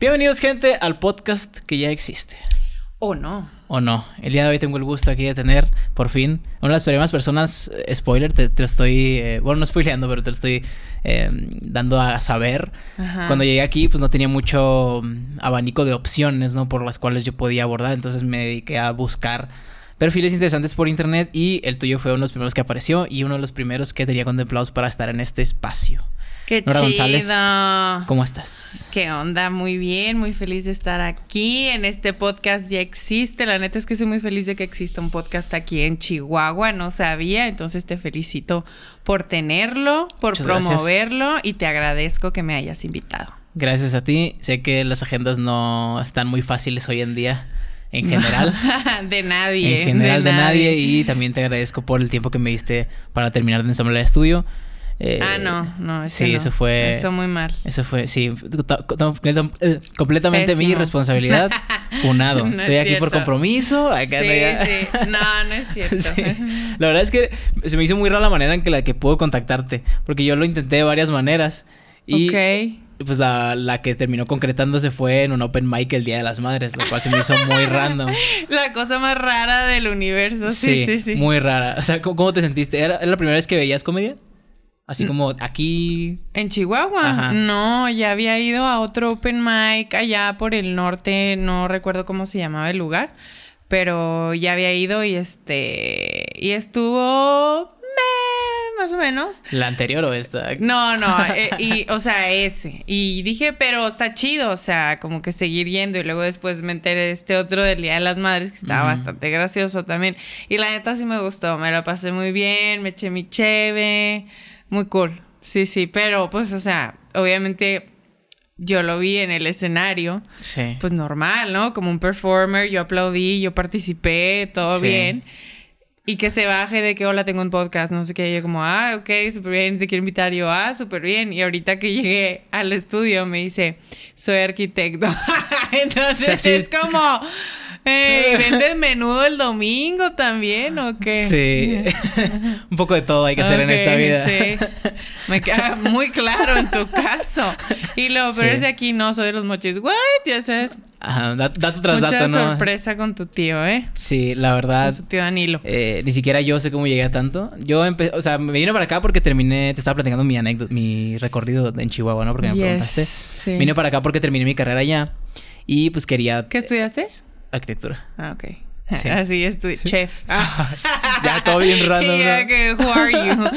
Bienvenidos, gente, al podcast que ya existe. O no. O no. El día de hoy tengo el gusto aquí de tener, por fin, una de las primeras personas, eh, spoiler, te, te estoy, eh, bueno, no spoileando, pero te estoy em, dando a saber. Cuando llegué aquí, pues no tenía mucho mm, abanico de opciones, ¿no? Por las cuales yo podía abordar, entonces me dediqué a buscar perfiles interesantes por internet y el tuyo fue uno de los primeros que apareció y uno de los primeros que tenía contemplados para estar en este espacio. Qué González, ¿cómo estás? Qué onda, muy bien, muy feliz de estar aquí en este podcast. Ya existe, la neta es que soy muy feliz de que exista un podcast aquí en Chihuahua, no sabía, entonces te felicito por tenerlo, por promoverlo y te agradezco que me hayas invitado. Gracias a ti, sé que las agendas no están muy fáciles hoy en día en general. de nadie. En general de, nadie. Y también te agradezco por el tiempo que me diste para terminar de ensamblar el estudio. Eh, ah, no, no, eso sí, eso fue. Eso muy mal. Eso fue, sí, eh, completamente mi responsabilidad. Funado. Estoy aquí por compromiso. sí, sí. No, no es cierto. La verdad es que se me hizo muy rara la manera en que la que puedo contactarte, porque yo lo intenté de varias maneras y. pues la, que terminó concretándose fue en un open mic el Día de las Madres, lo cual se me hizo muy random. La cosa más rara del universo, sí, sí, sí. Muy rara. O sea, ¿cómo, te sentiste? ¿Era, la primera vez que veías comedia? Así como aquí. En Chihuahua. No, ya había ido a otro open mic allá por el norte, no recuerdo cómo se llamaba el lugar, pero ya había ido y este. Y estuvo. más o menos. ¿La anterior o esta? No, no. Eh, y, o sea, ese. Y dije, pero está chido, o sea, como que seguir yendo. Y luego después me enteré de este otro del Día de las Madres, que estaba bastante gracioso también. Y la neta sí me gustó, me lo pasé muy bien, me eché mi cheve. Muy cool. Sí, sí, pero pues, o sea, obviamente yo lo vi en el escenario. Sí. Pues normal, ¿no? Como un performer, yo aplaudí, yo participé, todo bien. Y que se baje de que, hola, tengo un podcast, no sé qué. Yo como, ah, ok, súper bien, te quiero invitar. yo, ah, súper bien. Y ahorita que llegué al estudio me dice, soy arquitecto. Entonces es como... Hey, ¿Vendes menudo el domingo también o qué? Sí. Un poco de todo hay que hacer en esta vida. Sí. Me queda muy claro en tu caso. Y lo pero aquí, no, soy de los mochis. ¿What? Ya sabes. Ajá, dato tras dato, ¿no? sorpresa con tu tío, ¿eh? Sí, la verdad. Con su tío Danilo. Eh, ni siquiera yo sé cómo llegué a tanto. Yo empecé, o sea, me vine para acá porque terminé, te estaba platicando mi anécdota, mi recorrido en Chihuahua, ¿no? Porque me preguntaste. Sí. Vine para acá porque terminé mi carrera allá. Y pues quería. ¿Qué estudiaste? Arquitectura. Ah, ok. Así es tu chef. ya todo bien random.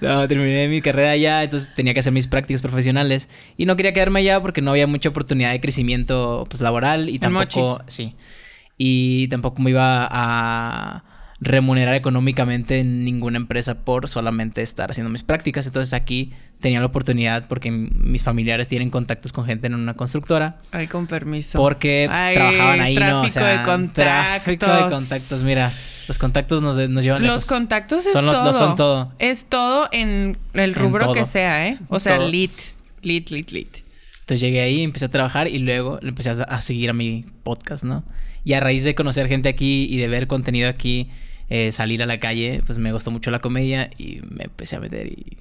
no, terminé mi carrera ya, entonces tenía que hacer mis prácticas profesionales y no quería quedarme allá porque no había mucha oportunidad de crecimiento pues laboral y tampoco sí. Y tampoco me iba a remunerar económicamente en ninguna empresa por solamente estar haciendo mis prácticas. Entonces aquí tenía la oportunidad porque mis familiares tienen contactos con gente en una constructora. Ay, con permiso. Porque pues, trabajaban ahí, ¿no? O de contactos. Tráfico de contactos, mira. Los contactos nos, llevan lejos. Los contactos es todo. Los, son todo. Es todo en el rubro que sea, ¿eh? O sea, lit, lit, lit, lit. Entonces llegué ahí, empecé a trabajar y luego empecé a seguir a mi podcast, ¿no? Y a raíz de conocer gente aquí y de ver contenido aquí, eh, salir a la calle, pues me gustó mucho la comedia y me empecé a meter y...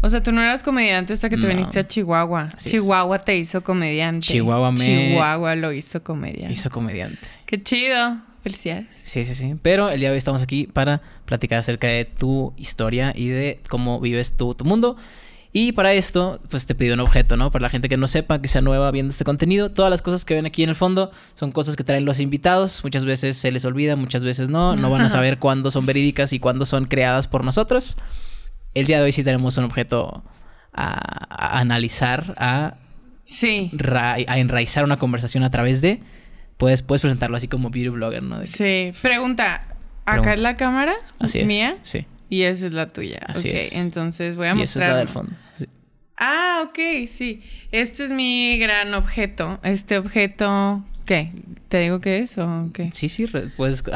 O sea, tú no eras comediante hasta que te viniste a Chihuahua. Chihuahua te hizo comediante. Chihuahua me... Chihuahua lo hizo comediante. Hizo comediante. Qué chido. Felicidades. Sí, sí, sí. Pero el día de hoy estamos aquí para platicar acerca de tu historia y de cómo vives tú, tu mundo. Y para esto, pues te pido un objeto, ¿no? Para la gente que no sepa, que sea nueva viendo este contenido, todas las cosas que ven aquí en el fondo son cosas que traen los invitados. Muchas veces se les olvida, muchas veces no. No van a saber cuándo son verídicas y cuándo son creadas por nosotros. El día de hoy sí tenemos un objeto a, analizar, a, sí. a enraizar una conversación a través de. Puedes, puedes presentarlo así como beauty blogger, ¿no? sí. Pregunta, ¿acá en la cámara? Así es. ¿Mía? Sí. Y esa es la tuya. Así entonces voy a mostrar. Y esa es la del fondo. Ah, ok, sí. Este es mi gran objeto. Este objeto, ¿qué? ¿Te digo qué es o qué? Sí, sí, puedes Ok,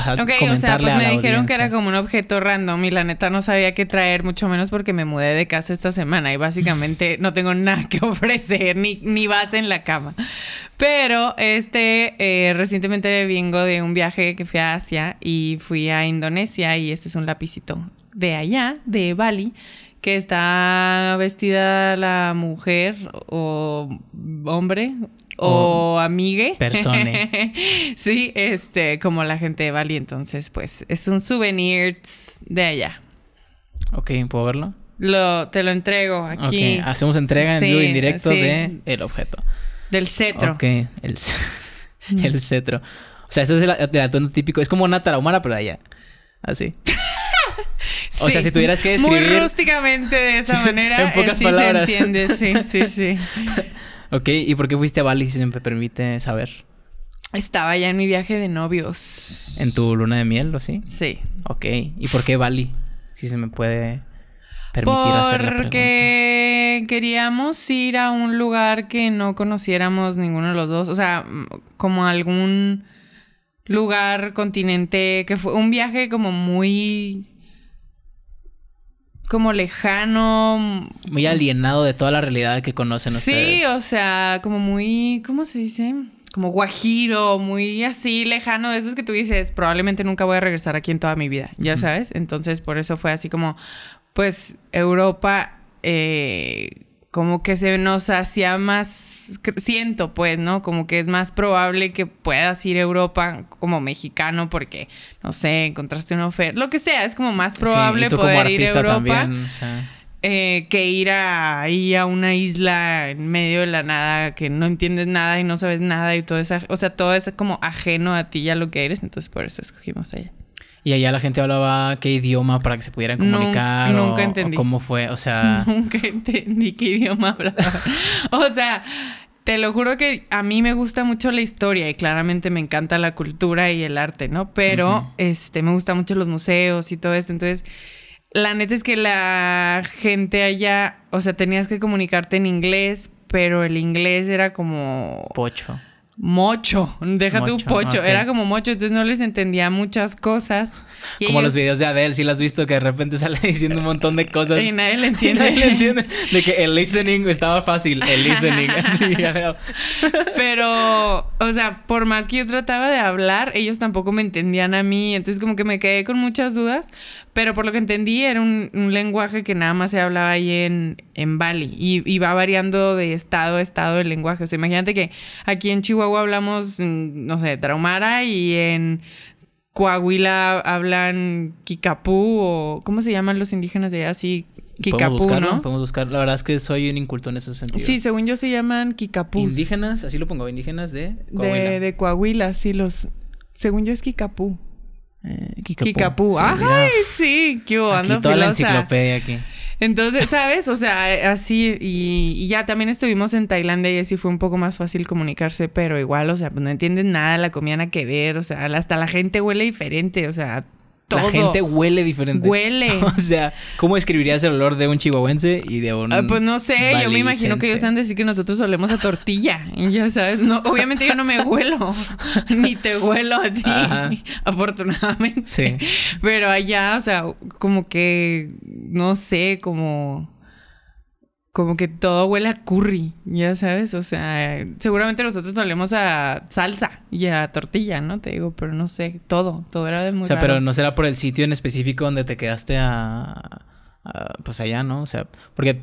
o sea, pues me dijeron que era como un objeto random y la neta no sabía qué traer, mucho menos porque me mudé de casa esta semana y básicamente no tengo nada que ofrecer, ni, ni base en la cama. Pero este, eh, recientemente vengo de un viaje que fui a Asia y fui a Indonesia y este es un lapicito de allá, de Bali, que está vestida la mujer o hombre o, amigue. Persona. sí, este, como la gente de Bali. Entonces, pues, es un souvenir de allá. Ok, ¿puedo verlo? Lo, te lo entrego aquí. Ok. Hacemos entrega en vivo indirecto directo de el objeto. Del cetro. Ok, el, el cetro. O sea, ese es el, atuendo típico. Es como una tarahumara, pero de allá. Así. O sea, si tuvieras que describir... Muy rústicamente de esa manera. en pocas eh, sí palabras. se entiende, sí, sí, sí. ok, ¿y por qué fuiste a Bali, si se me permite saber? Estaba ya en mi viaje de novios. ¿En tu luna de miel o sí? Sí. Ok, ¿y por qué Bali? Si se me puede permitir Porque hacer la queríamos ir a un lugar que no conociéramos ninguno de los dos. O sea, como algún lugar, continente, que fue un viaje como muy como lejano. Mm, muy alienado de toda la realidad que conocen sí, ustedes. Sí, o sea, como muy, ¿cómo se dice? Como guajiro, muy así lejano de esos que tú dices, probablemente nunca voy a regresar aquí en toda mi vida, ya sabes. Entonces, por eso fue así como, pues Europa, eh, como que se nos hacía más, siento pues, ¿no? Como que es más probable que puedas ir a Europa como mexicano porque, no sé, encontraste una oferta, lo que sea, es como más probable poder ir a Europa eh, que ir a, ahí a una isla en medio de la nada que no entiendes nada y no sabes nada y todo eso, o sea, todo es como ajeno a ti ya lo que eres, entonces por eso escogimos ella. Y allá la gente hablaba qué idioma para que se pudieran comunicar. Nunca, nunca entendí. ¿Cómo fue? O sea. Nunca entendí qué idioma hablaba. o sea, te lo juro que a mí me gusta mucho la historia y claramente me encanta la cultura y el arte, ¿no? Pero este, me gustan mucho los museos y todo eso. Entonces, la neta es que la gente allá, o sea, tenías que comunicarte en inglés, pero el inglés era como. Pocho mocho, déjate un pocho, era como mocho, entonces no les entendía muchas cosas. como los videos de Adele, si las has visto que de repente sale diciendo un montón de cosas. y nadie le entiende. nadie le entiende. De que el listening estaba fácil, el listening. Así, Pero, o sea, por más que yo trataba de hablar, ellos tampoco me entendían a mí, entonces como que me quedé con muchas dudas, pero por lo que entendí, era un, lenguaje que nada más se hablaba ahí en, en Bali. Y, va variando de estado a estado el lenguaje. O sea, imagínate que aquí en Chihuahua hablamos, mm, no sé, Traumara y en Coahuila hablan Kikapú o... ¿Cómo se llaman los indígenas de allá? Sí, Kikapú, ¿no? Podemos buscar. La verdad es que soy un inculto en esos sentidos Sí, según yo se llaman Kikapús. Indígenas, así lo pongo, indígenas de Coahuila. De, de Coahuila, sí, los... Según yo es Kikapú. Eh, Kikapú. Ajá, sí, qué ando toda la enciclopedia aquí. Entonces, ¿sabes? O sea, eh, así y, ya también estuvimos en Tailandia y así fue un poco más fácil comunicarse, pero igual, o sea, pues no entienden nada, la comían a que ver, o sea, hasta la gente huele diferente, o sea, la gente huele diferente. Huele. O sea, ¿cómo escribirías el olor de un chihuahuense y de un. Ah, pues no sé, yo me imagino que ellos han de decir que nosotros olemos a tortilla. y Ya sabes, no, obviamente yo no me huelo, ni te huelo a ti, afortunadamente. Sí. Pero allá, o sea, como que, no sé, como como que todo huele a curry, ya sabes, o sea, seguramente nosotros solemos a salsa y a tortilla, ¿no? Te digo, pero no sé, todo, todo era de muy O sea, pero no será por el sitio en específico donde te quedaste a, a, pues allá, ¿no? O sea, porque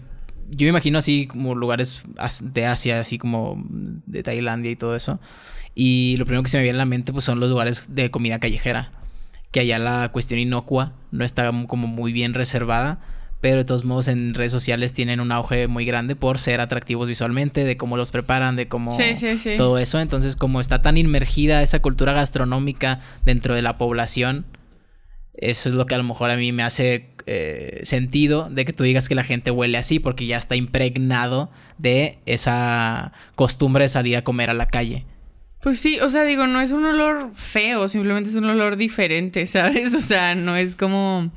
yo me imagino así como lugares de Asia, así como de Tailandia y todo eso, y lo primero que se me viene a la mente pues son los lugares de comida callejera, que allá la cuestión inocua no está como muy bien reservada pero de todos modos en redes sociales tienen un auge muy grande por ser atractivos visualmente, de cómo los preparan, de cómo sí, sí, sí. todo eso. Entonces, como está tan inmergida esa cultura gastronómica dentro de la población, eso es lo que a lo mejor a mí me hace eh, sentido de que tú digas que la gente huele así, porque ya está impregnado de esa costumbre de salir a comer a la calle. Pues sí, o sea, digo, no es un olor feo, simplemente es un olor diferente, ¿sabes? O sea, no es como...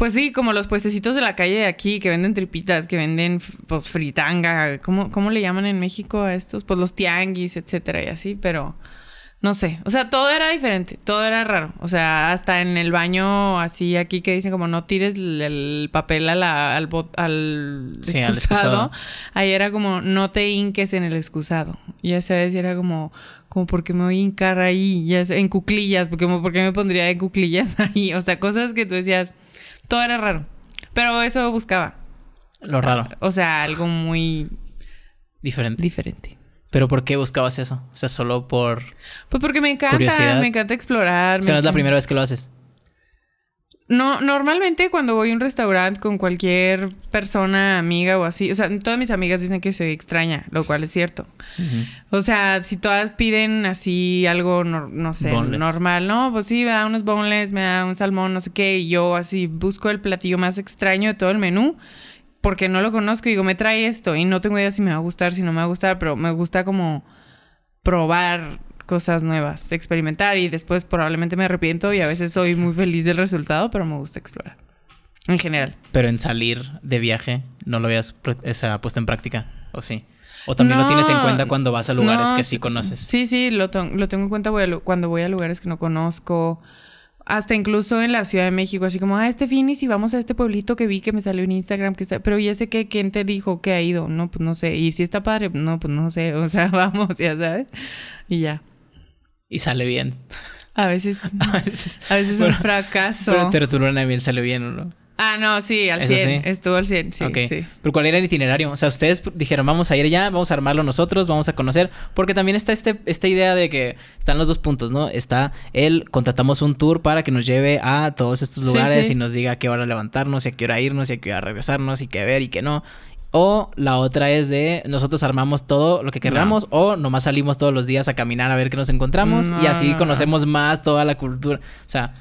Pues sí, como los puestecitos de la calle de aquí que venden tripitas, que venden pues fritanga, ¿cómo, le llaman en México a estos? Pues los tianguis, etcétera y así, pero no sé. O sea, todo era diferente, todo era raro. O sea, hasta en el baño así aquí que dicen como no tires el, papel al, al, excusado. Ahí era como no te hinques en el excusado. Ya sabes, era como como por qué me voy a hincar ahí, en cuclillas, porque por qué me pondría en cuclillas ahí, o sea, cosas que tú decías todo era raro. Pero eso buscaba. Lo raro. O sea, algo muy... Diferente. Diferente. ¿Pero por qué buscabas eso? O sea, solo por... Pues porque me encanta, me encanta explorar. O sea, no es la primera vez que lo haces. No, normalmente cuando voy a un restaurante con cualquier persona, amiga o así, o sea, todas mis amigas dicen que soy extraña, lo cual es cierto. O sea, si todas piden así algo, no, sé, normal, ¿no? Pues sí, me da unos boneless, me da un salmón, no sé qué, y yo así busco el platillo más extraño de todo el menú porque no lo conozco y digo, me trae esto y no tengo idea si me va a gustar, si no me va a gustar, pero me gusta como probar cosas nuevas, experimentar y después probablemente me arrepiento y a veces soy muy feliz del resultado, pero me gusta explorar. En general. Pero en salir de viaje no lo habías puesto en práctica, ¿o sí? ¿O también lo tienes en cuenta cuando vas a lugares que sí conoces? Sí, sí, lo, lo tengo en cuenta cuando voy a lugares que no conozco. Hasta incluso en la Ciudad de México, así como, ah, este finis y vamos a este pueblito que vi que me salió en Instagram, que pero ya sé que quién te dijo que ha ido, no, pues no sé, y si está padre, no, pues no sé, o sea, vamos, ya sabes, y ya y sale bien. A veces. a veces. A un fracaso. Pero de bien sale bien, ¿no? Ah, no, sí, al 100. Estuvo al 100, sí, sí, Pero ¿cuál era el itinerario? O sea, ustedes dijeron, vamos a ir allá, vamos a armarlo nosotros, vamos a conocer. Porque también está este, esta idea de que están los dos puntos, ¿no? Está el contratamos un tour para que nos lleve a todos estos lugares y nos diga a qué hora levantarnos y a qué hora irnos y a qué hora regresarnos y qué ver y qué no. O la otra es de nosotros armamos todo lo que queramos o nomás salimos todos los días a caminar a ver qué nos encontramos y así conocemos más toda la cultura. O sea,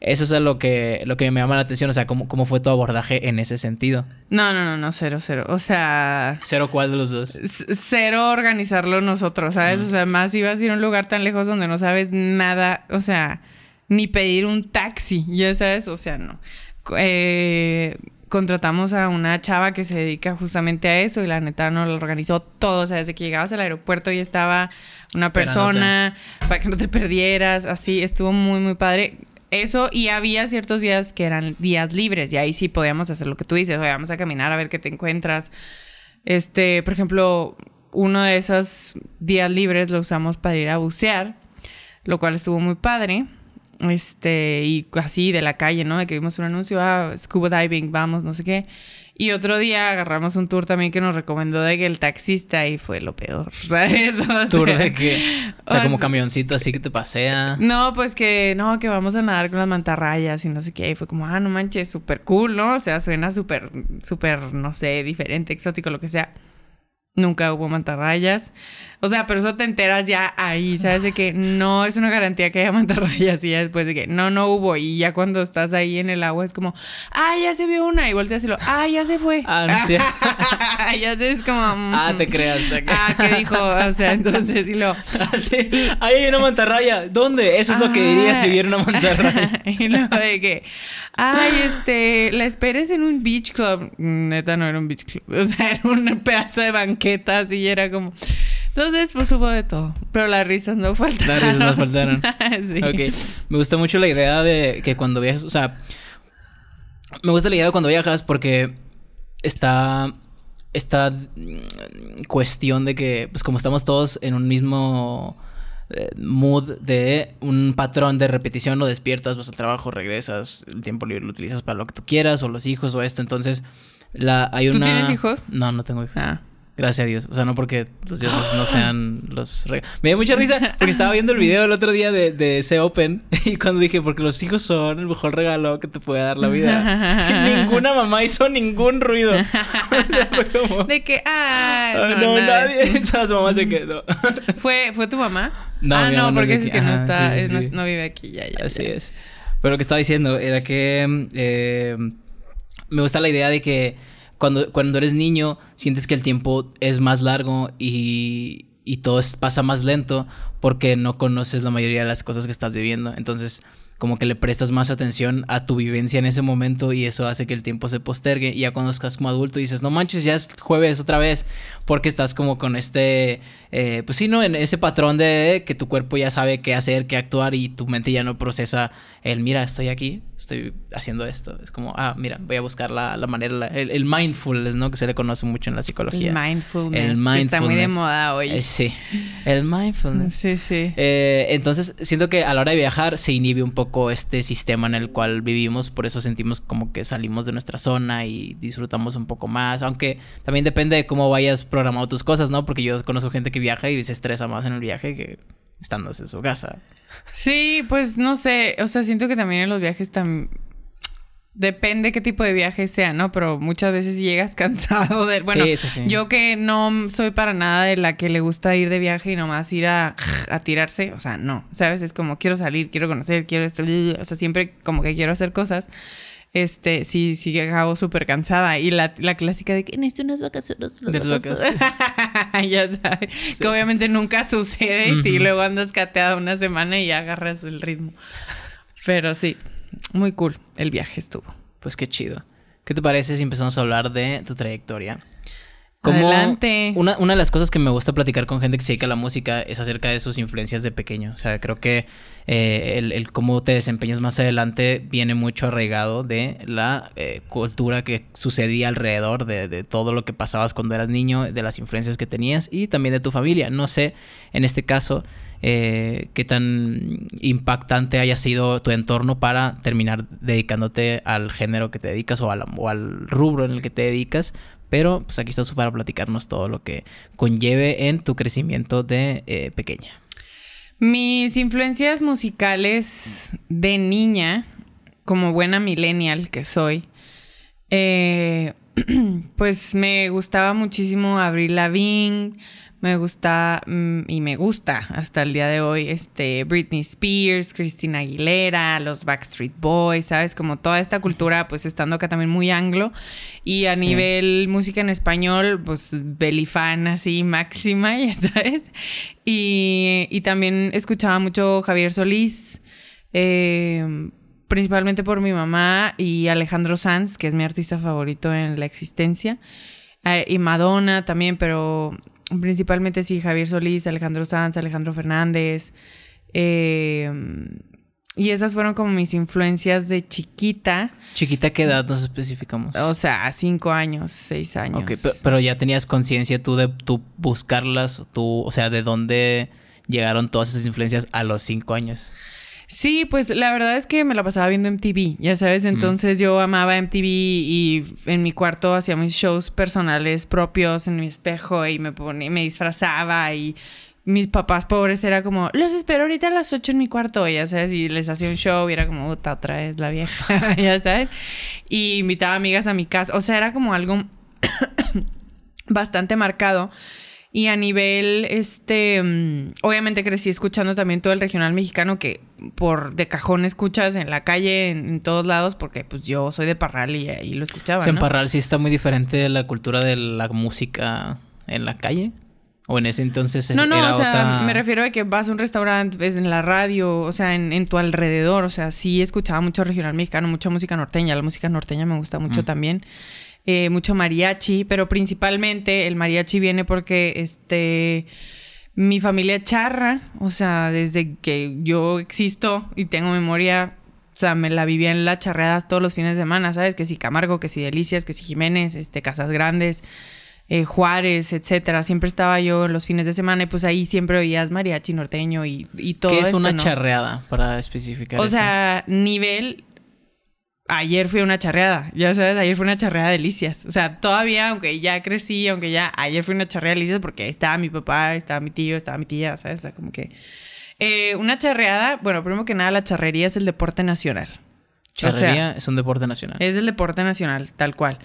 eso es lo que, lo que me llama la atención, o sea, cómo, fue tu abordaje en ese sentido. No, no, no, no, cero, cero. O sea... ¿Cero cuál de los dos? Cero organizarlo nosotros, ¿sabes? Mm. O sea, más ibas a ir a un lugar tan lejos donde no sabes nada, o sea, ni pedir un taxi, ya sabes, o sea, no. Eh, contratamos a una chava que se dedica justamente a eso y la neta nos lo organizó todo. O sea, desde que llegabas al aeropuerto ya estaba una persona para que no te perdieras. Así, estuvo muy, muy padre. Eso, y había ciertos días que eran días libres y ahí sí podíamos hacer lo que tú dices. Oye, vamos a caminar a ver qué te encuentras. Este, por ejemplo, uno de esos días libres lo usamos para ir a bucear, lo cual estuvo muy padre. Este, y así de la calle, ¿no? De que vimos un anuncio, ah, scuba diving, vamos, no sé qué. Y otro día agarramos un tour también que nos recomendó de que el taxista y fue lo peor, ¿sabes? ¿Tour de qué? O sea, como camioncito así que te pasea. No, pues que no, que vamos a nadar con las mantarrayas y no sé qué. Y fue como, ah, no manches, súper cool, ¿no? O sea, suena súper, súper, no sé, diferente, exótico, lo que sea. Nunca hubo mantarrayas. O sea, pero eso te enteras ya ahí, ¿sabes? De que no es una garantía que haya mantarrayas y ya después de que no, no hubo. Y ya cuando estás ahí en el agua es como, ah, ya se vio una. Y volteas y lo, ah, ya se fue. Ah, no ya sé, es como... ah, te mm, creas. ah, ¿qué dijo? O sea, entonces y lo... Ah, sí. Ahí hay una mantarraya. ¿Dónde? Eso es lo que diría si viera una mantarraya. y luego de que, ay, este, la esperes en un beach club. Mm, neta, no era un beach club. O sea, era un pedazo de banqueta así y era como... Entonces, pues hubo de todo. Pero las risas no faltaron. Las risas no faltaron. sí. Ok. Me gusta mucho la idea de que cuando viajas, o sea, me gusta la idea de cuando viajas porque está esta mm, cuestión de que, pues como estamos todos en un mismo eh, mood de un patrón de repetición, O despiertas, vas al trabajo, regresas, el tiempo libre lo utilizas para lo que tú quieras, o los hijos, o esto, entonces la hay una... ¿Tú tienes hijos? No, no tengo hijos. Ah. Gracias a Dios. O sea, no porque los dioses no sean los... regalos. Me dio mucha risa porque estaba viendo el video el otro día de, de ese Open y cuando dije, porque los hijos son el mejor regalo que te puede dar la vida. ninguna mamá hizo ningún ruido. o sea, fue como... De que, ay... Ah, ah, no, nadie. Todas las mamás se quedó. ¿Fue, ¿Fue tu mamá? No, ah, no, porque es, que no está... No, vive aquí, ya, ya. Así es. Pero lo que estaba diciendo era que... Eh, me gusta la idea de que cuando, cuando eres niño, sientes que el tiempo es más largo y, y todo pasa más lento porque no conoces la mayoría de las cosas que estás viviendo. Entonces, como que le prestas más atención a tu vivencia en ese momento y eso hace que el tiempo se postergue. Y ya cuando estás como adulto dices, no manches, ya es jueves otra vez, porque estás como con este, eh, pues sí, ¿no? En ese patrón de que tu cuerpo ya sabe qué hacer, qué actuar y tu mente ya no procesa el, mira, estoy aquí, estoy haciendo esto. Es como, ah, mira, voy a buscar la, manera, el, mindfulness, ¿no? Que se le conoce mucho en la psicología. El mindfulness. está muy de moda hoy. Eh, sí, el mindfulness. Sí, sí. Eh, entonces, siento que a la hora de viajar se inhibe un poco este sistema en el cual vivimos, por eso sentimos como que salimos de nuestra zona y disfrutamos un poco más, aunque también depende de cómo vayas programado tus cosas, ¿no? Porque yo conozco gente que viaja y se estresa más en el viaje que estando en su casa. Sí, pues no sé, o sea, siento que también en los viajes también depende qué tipo de viaje sea, ¿no? Pero muchas veces llegas cansado de... Bueno, yo que no soy para nada de la que le gusta ir de viaje y nomás ir a, tirarse, o sea, no, ¿sabes? Es como quiero salir, quiero conocer, quiero estar... O sea, siempre como que quiero hacer cosas. Este, sí, sí, acabo súper cansada. Y la, la, clásica de que necesito unas vacaciones. ya sabes. Que obviamente nunca sucede y luego andas cateada una semana y ya agarras el ritmo. Pero sí muy cool el viaje estuvo. Pues qué chido. ¿Qué te parece si empezamos a hablar de tu trayectoria? Como Adelante. Una, de las cosas que me gusta platicar con gente que se dedica a la música es acerca de sus influencias de pequeño. O sea, creo que eh, el, cómo te desempeñas más adelante viene mucho arraigado de la eh, cultura que sucedía alrededor, de, de, todo lo que pasabas cuando eras niño, de las influencias que tenías y también de tu familia. No sé, en este caso, eh, qué tan impactante haya sido tu entorno para terminar dedicándote al género que te dedicas o al, rubro en el que te dedicas. Pero pues aquí estás para platicarnos todo lo que conlleve en tu crecimiento de eh, pequeña. Mis influencias musicales de niña, como buena millennial que soy, eh, pues me gustaba muchísimo Avril Lavigne, me gusta mm, y me gusta hasta el día de hoy este Britney Spears, Christina Aguilera, los Backstreet Boys, ¿sabes? Como toda esta cultura, pues estando acá también muy anglo. Y a nivel música en español, pues belifán así máxima, ya sabes. Y, también escuchaba mucho Javier Solís. Em, principalmente por mi mamá y Alejandro Sanz, que es mi artista favorito en la existencia, eh, y Madonna también, pero principalmente sí, Javier Solís, Alejandro Sanz, Alejandro Fernández. Em, y esas fueron como mis influencias de chiquita. ¿Chiquita qué edad nos especificamos? O sea, cinco años, seis años. Ok, pero, ya tenías conciencia tú de tú buscarlas, tú, o sea, de dónde llegaron todas esas influencias a los cinco años. Sí, pues la verdad es que me la pasaba viendo MTV, ya sabes, entonces yo amaba MTV y en mi cuarto hacía mis shows personales propios en mi espejo y me me disfrazaba y mis papás pobres era como, los espero ahorita a las 8 en mi cuarto, ya sabes, y les hacía un show y era como, otra vez la vieja, ya sabes, y invitaba amigas a mi casa, o sea, era como algo bastante marcado. Y a nivel, este, mm, obviamente crecí escuchando también todo el regional mexicano que por de cajón escuchas en la calle, en, todos lados, porque pues yo soy de Parral y ahí eh, lo escuchaba. O sea, en Parral sí está muy diferente de la cultura de la música en la calle. O en ese entonces No, no, o sea, me refiero a que vas a un restaurante, ves en la radio, o sea, en, tu alrededor. O sea, sí escuchaba mucho regional mexicano, mucha música norteña. La música norteña me gusta mucho mm. también. Eh, mucho mariachi, pero principalmente el mariachi viene porque este mi familia charra, o sea, desde que yo existo y tengo memoria, o sea, me la vivía en las charreadas todos los fines de semana, ¿sabes? Que si Camargo, que si Delicias, que si Jiménez, este, Casas Grandes, eh, Juárez, etcétera. Siempre estaba yo los fines de semana y pues ahí siempre oías mariachi norteño y, todo. ¿Qué es una charreada para especificar? O sea, nivel ayer fui una charreada, ya sabes, ayer fue una charreada de delicias, O sea, todavía, aunque ya crecí, aunque ya ayer fui una charreada de licias porque estaba mi papá, estaba mi tío, estaba mi tía, ¿sabes? O sea, como que... Eh, una charreada, bueno, primero que nada, la charrería es el deporte nacional. Charrería es un deporte nacional. Es el deporte nacional, tal cual.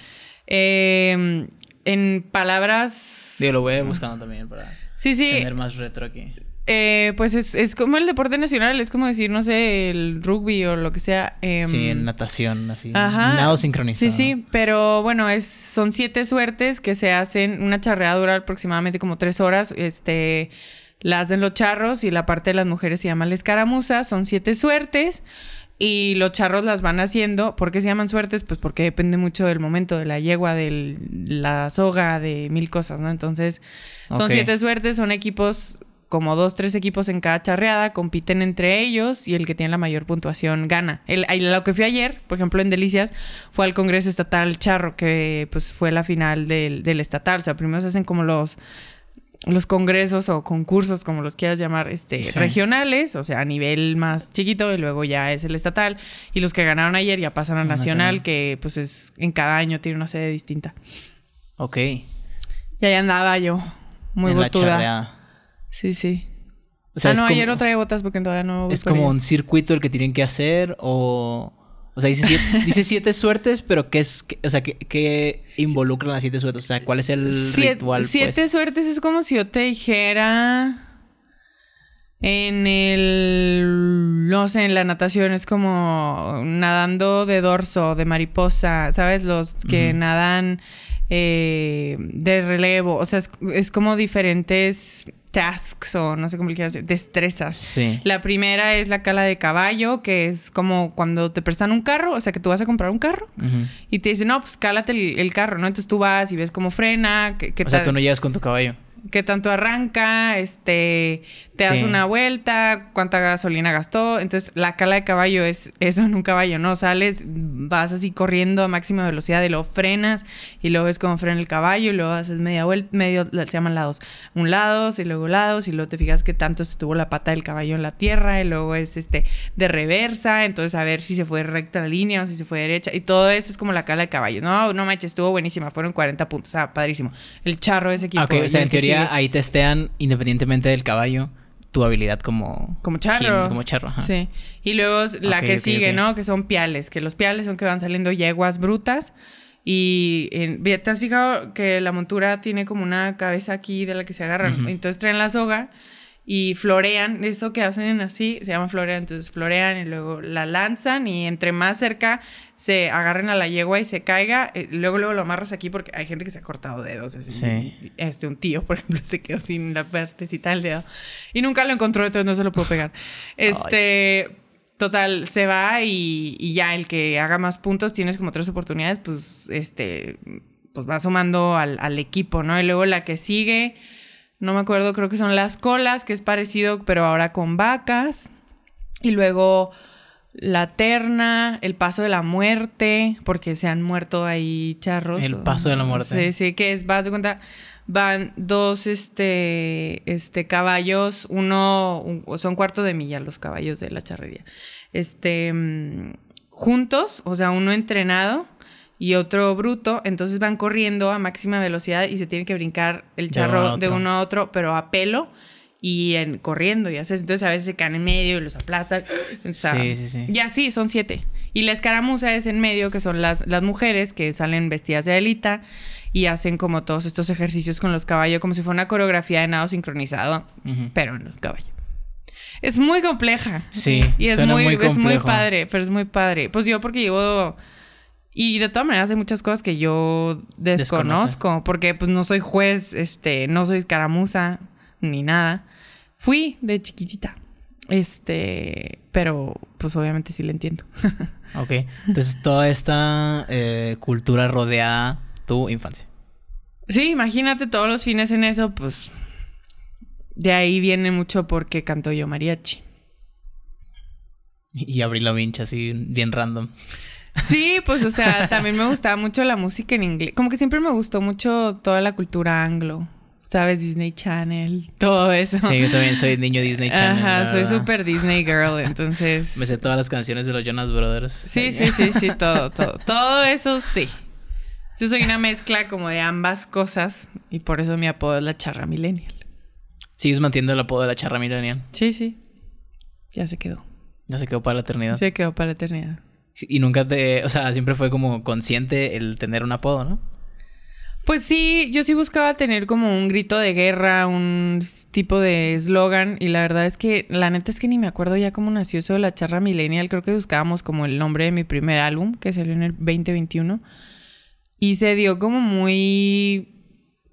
Em, en palabras... Digo, lo voy a ir buscando también para sí, sí. tener más retro aquí. Eh, pues es, como el deporte nacional, es como decir, no sé, el rugby o lo que sea. Em, sí, en natación, así. Nado sincronizado. Sí, sí, pero bueno, es, son siete suertes que se hacen, una charrea dura aproximadamente como tres horas, este, la hacen los charros y la parte de las mujeres se llama la escaramuza, son siete suertes y los charros las van haciendo. ¿Por qué se llaman suertes? Pues porque depende mucho del momento, de la yegua, de la soga, de mil cosas, ¿no? Entonces, son siete suertes, son equipos como dos, tres equipos en cada charreada, compiten entre ellos y el que tiene la mayor puntuación gana. El, lo que fui ayer, por ejemplo, en Delicias, fue al Congreso Estatal Charro, que pues fue la final del, estatal. O sea, primero se hacen como los los congresos o concursos, como los quieras llamar, este, regionales, o sea, a nivel más chiquito, y luego ya es el estatal. Y los que ganaron ayer ya pasan al nacional, que pues es en cada año tiene una sede distinta. Ok. Y ahí andaba yo, muy en Sí, sí. sea, ah, no, ayer no trae botas porque todavía no. ¿Es como un circuito el que tienen que hacer o.? O sea, dice siete, suertes, pero ¿qué es, o sea, ¿qué, involucran las siete suertes? O sea, ¿cuál es el siete, ritual? Pues? Siete suertes es como si yo te dijera. En el. No sé, en la natación es como nadando de dorso, de mariposa, ¿sabes? Los que nadan eh, de relevo. O sea, es como diferentes tasks o no sé cómo le quieras decir, destrezas. Sí. La primera es la cala de caballo, que es como cuando te prestan un carro, o sea, que tú vas a comprar un carro y te dicen, no, pues cálate el, carro, ¿no? Entonces tú vas y ves cómo frena. qué que o sea, tú no llegas con tu caballo. Qué tanto arranca, este, te das una vuelta, cuánta gasolina gastó. Entonces, la cala de caballo es eso en un caballo, ¿no? Sales, vas así corriendo a máxima velocidad y luego frenas y luego ves cómo frena el caballo y luego haces media vuelta, medio, se llaman lados. Un lado, y luego lados y luego te fijas que tanto estuvo la pata del caballo en la tierra y luego es este de reversa, entonces a ver si se fue recta la línea o si se fue derecha y todo eso es como la cala de caballo. No, no manches, estuvo buenísima, fueron 40 puntos, sea, ah, padrísimo. El charro de ese equipo. o sea, en teoría ahí testean independientemente del caballo tu habilidad como... Como charro. como charro, Sí. Y luego la que sigue, ¿no? Que son piales. Que los piales son que van saliendo yeguas brutas. Y en, ¿te has fijado que la montura tiene como una cabeza aquí de la que se agarran? Entonces traen la soga y florean, eso que hacen así se llama florean, entonces florean y luego la lanzan y entre más cerca se agarren a la yegua y se caiga, eh, luego luego lo amarras aquí porque hay gente que se ha cortado dedos, este un tío, por ejemplo, se quedó sin la partecita del dedo y nunca lo encontró, entonces no se lo puedo pegar. Este Total, se va y, ya el que haga más puntos, tienes como tres oportunidades, pues este, pues va sumando al, al equipo, ¿no? Y luego la que sigue, no me acuerdo, creo que son las colas, que es parecido, pero ahora con vacas. Y luego la terna, el paso de la muerte, porque se han muerto ahí charros. El paso de la muerte. Sí, sí, que es, vas de cuenta, van dos este, este, caballos, uno, son cuarto de milla los caballos de la charrería. Este, mm, juntos, o sea, uno entrenado y otro bruto, entonces van corriendo a máxima velocidad y se tienen que brincar el charro de uno a otro, pero a pelo y en, corriendo, ya sabes. Entonces a veces se caen en medio y los aplastan. sí, sí, sí. Y así, son siete. Y la escaramuza es en medio, que son las, las mujeres que salen vestidas de alita y hacen como todos estos ejercicios con los caballos, como si fuera una coreografía de nado sincronizado, pero en los caballos. Es muy compleja. Sí, y es, muy, es muy padre, pero es muy padre. Pues yo porque llevo y de todas maneras hay muchas cosas que yo desconozco, porque pues no soy juez, este, no soy escaramuza ni nada. Fui de chiquitita. Este, pero pues obviamente sí le entiendo. ok, entonces toda esta eh, cultura rodea tu infancia. Sí, imagínate todos los fines en eso, pues de ahí viene mucho porque canto yo mariachi. Y abrí la vincha así bien random. Sí, pues o sea, también me gustaba mucho la música en inglés. Como que siempre me gustó mucho toda la cultura anglo. ¿Sabes? Disney Channel, todo eso. Sí, yo también soy niño Disney Channel. Ajá, soy súper Disney Girl, entonces. Me sé todas las canciones de los Jonas Brothers. Sí, sí, sí, sí, todo, todo. Todo eso sí. Yo soy una mezcla como de ambas cosas y por eso mi apodo es la charra millennial. ¿Sigues manteniendo el apodo de la charra millennial? Sí, sí. Ya se quedó. Ya se quedó para la eternidad. Se quedó para la eternidad. Y nunca te, o sea, siempre fue como consciente el tener un apodo, ¿no? Pues sí, yo sí buscaba tener como un grito de guerra, un tipo de eslogan y la verdad es que la neta es que ni me acuerdo ya cómo nació eso de la charra millennial, creo que buscábamos como el nombre de mi primer álbum que salió en el 2021 y se dio como muy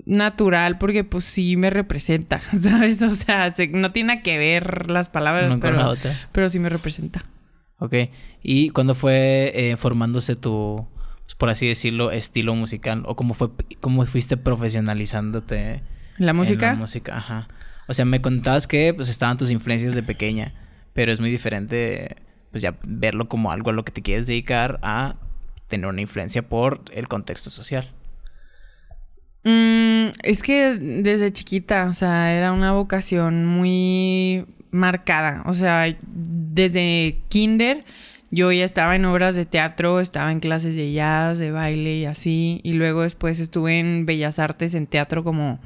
natural porque pues sí me representa, ¿sabes? O sea, no tiene que ver las palabras, pero, la pero sí me representa. Ok. ¿Y cuándo fue eh, formándose tu, pues, por así decirlo, estilo musical? ¿O cómo, fue, cómo fuiste profesionalizándote? ¿La música? la música, ajá. O sea, me contabas que pues estaban tus influencias de pequeña, pero es muy diferente pues ya verlo como algo a lo que te quieres dedicar a tener una influencia por el contexto social. Mm, es que desde chiquita, o sea, era una vocación muy marcada. O sea, desde kinder yo ya estaba en obras de teatro, estaba en clases de jazz, de baile y así. Y luego después estuve en Bellas Artes, en teatro como